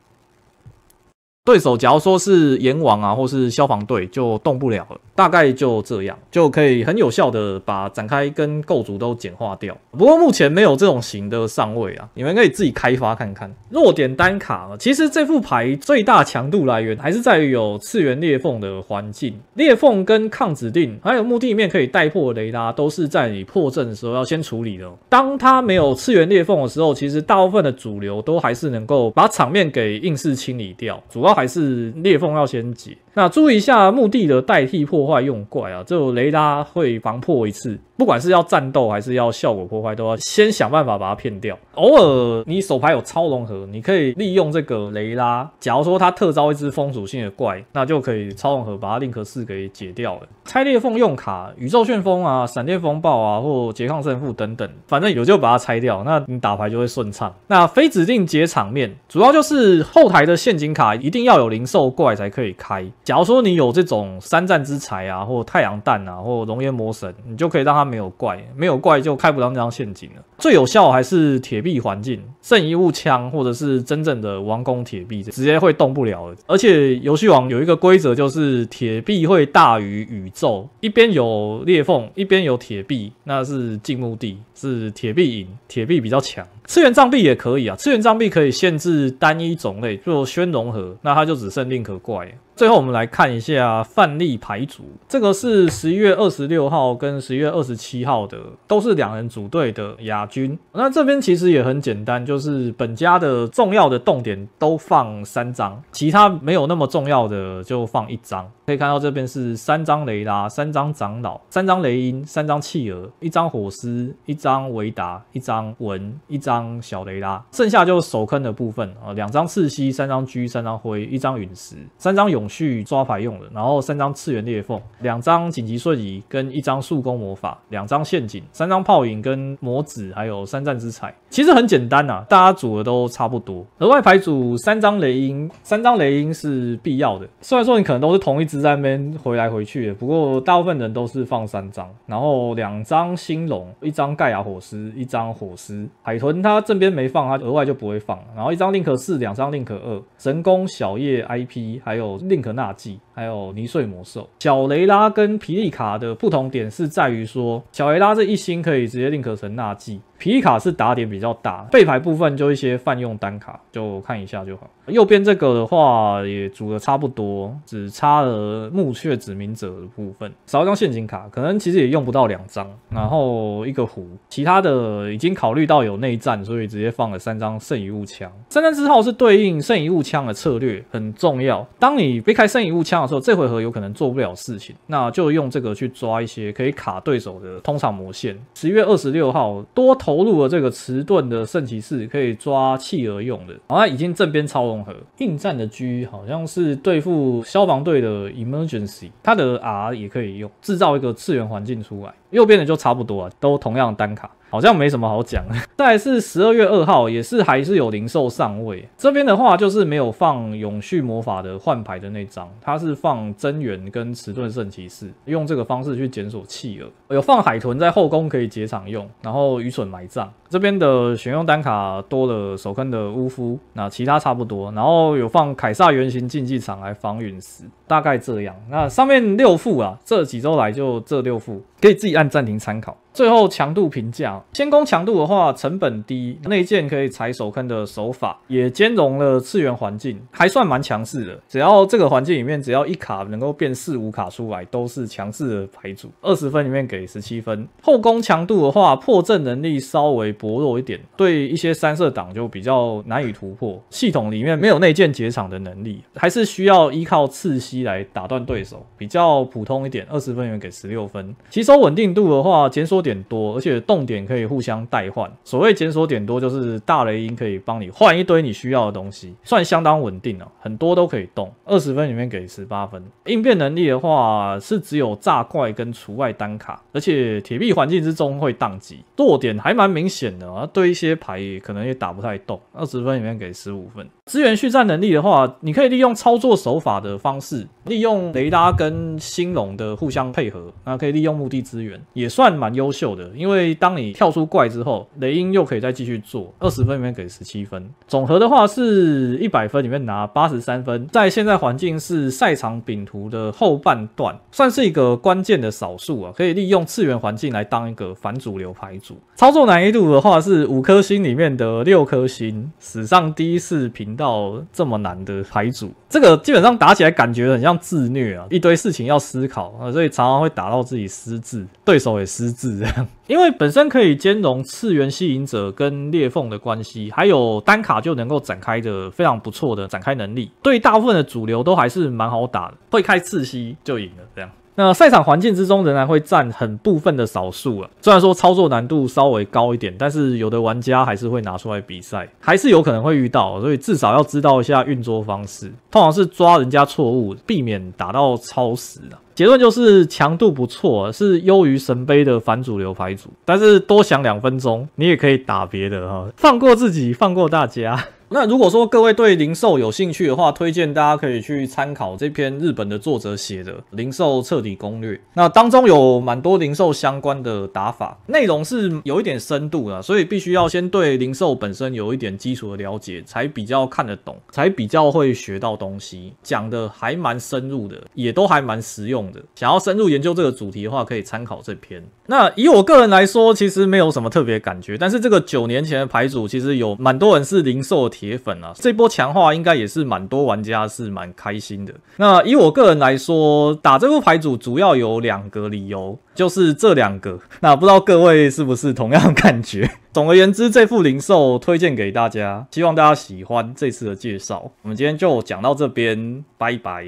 对手只要说是阎王啊，或是消防队就动不了了，大概就这样，就可以很有效的把展开跟构筑都简化掉。不过目前没有这种型的上位啊，你们可以自己开发看看。弱点单卡，其实这副牌最大强度来源还是在于有次元裂缝的环境，裂缝跟抗指定，还有墓地面可以带破雷达，都是在你破阵的时候要先处理的。当它没有次元裂缝的时候，其实大部分的主流都还是能够把场面给硬式清理掉，主要。还是裂缝要先解。那注意一下墓地的代替破坏用怪啊，就雷拉会防破一次，不管是要战斗还是要效果破坏，都要先想办法把它骗掉。偶尔你手牌有超融合，你可以利用这个雷拉，假如说它特招一只风属性的怪，那就可以超融合把它令壳式给解掉了。拆裂缝用卡宇宙旋风啊、闪电风暴啊或拮抗胜负等等，反正有就把它拆掉，那你打牌就会顺畅。那非指定解场面，主要就是后台的陷阱卡一定要有灵兽怪才可以开。假如说你有这种三战之才啊，或太阳蛋啊，或熔岩魔神，你就可以让他没有怪，没有怪就开不到那张陷阱了。最有效还是铁壁环境，圣遗物枪或者是真正的王宫铁壁，直接会动不了。而且游戏王有一个规则，就是铁壁会大于宇宙，一边有裂缝，一边有铁壁，那是禁墓地，是铁壁影，铁壁比较强。次元障壁也可以啊，次元障壁可以限制单一种类，做宣融合，那它就只剩宁可怪。最后我们来看一下范例牌组，这个是十一月二十六号跟十一月二十七号的，都是两人组队的亚军。那这边其实也很简单，就是本家的重要的动点都放三张，其他没有那么重要的就放一张。可以看到这边是三张雷拉，三张长老，三张雷音，三张企鹅，一张火狮，一张维达，一张文，一张小雷拉，剩下就是手坑的部分啊，两张赤西，三张狙，三张灰，一张陨石，三张永续抓牌用的，然后三张次元裂缝，两张紧急瞬移跟一张速攻魔法，两张陷阱，三张泡影跟魔子，还有三战之彩。其实很简单呐，大家组的都差不多，额外牌组三张雷音，三张雷音是必要的。虽然说你可能都是同一只。在那边回来回去，的，不过大部分人都是放三张，然后两张星龙，一张盖亚火狮，一张火狮海豚，它这边没放，它额外就不会放。然后一张 link 四，两张 link 二，神功小叶 IP，还有宁可纳祭，还有泥碎魔兽。小雷拉跟皮利卡的不同点是在于说，小雷拉这一星可以直接宁可成纳祭。皮卡是打点比较大，背牌部分就一些泛用单卡，就看一下就好。右边这个的话也组的差不多，只差了木雀指明者部分少一张陷阱卡，可能其实也用不到两张，然后一个湖，其他的已经考虑到有内战，所以直接放了三张圣遗物枪。三三之后是对应圣遗物枪的策略很重要。当你避开圣遗物枪的时候，这回合有可能做不了事情，那就用这个去抓一些可以卡对手的通常魔线。十一月二十六号多投入了这个迟钝的圣骑士，可以抓企鹅用的。然后已经正边超融合应战的 G，好像是对付消防队的 Emergency，它的 R 也可以用，制造一个次元环境出来。右边的就差不多啊，都同样单卡。好像没什么好讲。[laughs] 再是十二月二号，也是还是有零售上位。这边的话就是没有放永续魔法的换牌的那张，它是放真元跟迟钝圣骑士，用这个方式去检索弃儿。有放海豚在后宫可以结场用，然后愚蠢埋葬。这边的选用单卡多了首坑的乌夫，那其他差不多，然后有放凯撒原型竞技场来防陨石，大概这样。那上面六副啊，这几周来就这六副，可以自己按暂停参考。最后强度评价，先攻强度的话，成本低，内建可以踩首坑的手法，也兼容了次元环境，还算蛮强势的。只要这个环境里面，只要一卡能够变四五卡出来，都是强势的牌组。二十分里面给十七分。后攻强度的话，破阵能力稍微。薄弱一点，对一些三色党就比较难以突破。系统里面没有内建解场的能力，还是需要依靠刺息来打断对手，比较普通一点。二十分元给十六分，起手稳定度的话，检索点多，而且动点可以互相代换。所谓检索点多，就是大雷音可以帮你换一堆你需要的东西，算相当稳定了。很多都可以动，二十分里面给十八分。应变能力的话，是只有炸怪跟除外单卡，而且铁壁环境之中会宕机。弱点还蛮明显。对一些牌可能也打不太动，二十分里面给十五分。资源蓄战能力的话，你可以利用操作手法的方式，利用雷达跟星龙的互相配合，那可以利用墓地资源也算蛮优秀的。因为当你跳出怪之后，雷音又可以再继续做，二十分里面给十七分。总和的话是一百分里面拿八十三分，在现在环境是赛场饼图的后半段，算是一个关键的少数啊，可以利用次元环境来当一个反主流牌组，操作难易度。的话是五颗星里面的六颗星，史上第一次频道这么难的牌组，这个基本上打起来感觉很像自虐啊，一堆事情要思考啊，所以常常会打到自己失智，对手也失智这样。因为本身可以兼容次元吸引者跟裂缝的关系，还有单卡就能够展开的非常不错的展开能力，对大部分的主流都还是蛮好打的，会开次吸就赢了这样。那赛场环境之中，仍然会占很部分的少数啊。虽然说操作难度稍微高一点，但是有的玩家还是会拿出来比赛，还是有可能会遇到，所以至少要知道一下运作方式。通常是抓人家错误，避免打到超时啊。结论就是强度不错，是优于神杯的反主流牌组。但是多想两分钟，你也可以打别的啊，放过自己，放过大家。那如果说各位对零售有兴趣的话，推荐大家可以去参考这篇日本的作者写的《零售彻底攻略》。那当中有蛮多零售相关的打法，内容是有一点深度的，所以必须要先对零售本身有一点基础的了解，才比较看得懂，才比较会学到东西。讲的还蛮深入的，也都还蛮实用的。想要深入研究这个主题的话，可以参考这篇。那以我个人来说，其实没有什么特别感觉，但是这个九年前的牌组，其实有蛮多人是零售铁粉啊，这波强化应该也是蛮多玩家是蛮开心的。那以我个人来说，打这副牌组主要有两个理由，就是这两个。那不知道各位是不是同样感觉？[laughs] 总而言之，这副灵兽推荐给大家，希望大家喜欢这次的介绍。我们今天就讲到这边，拜拜。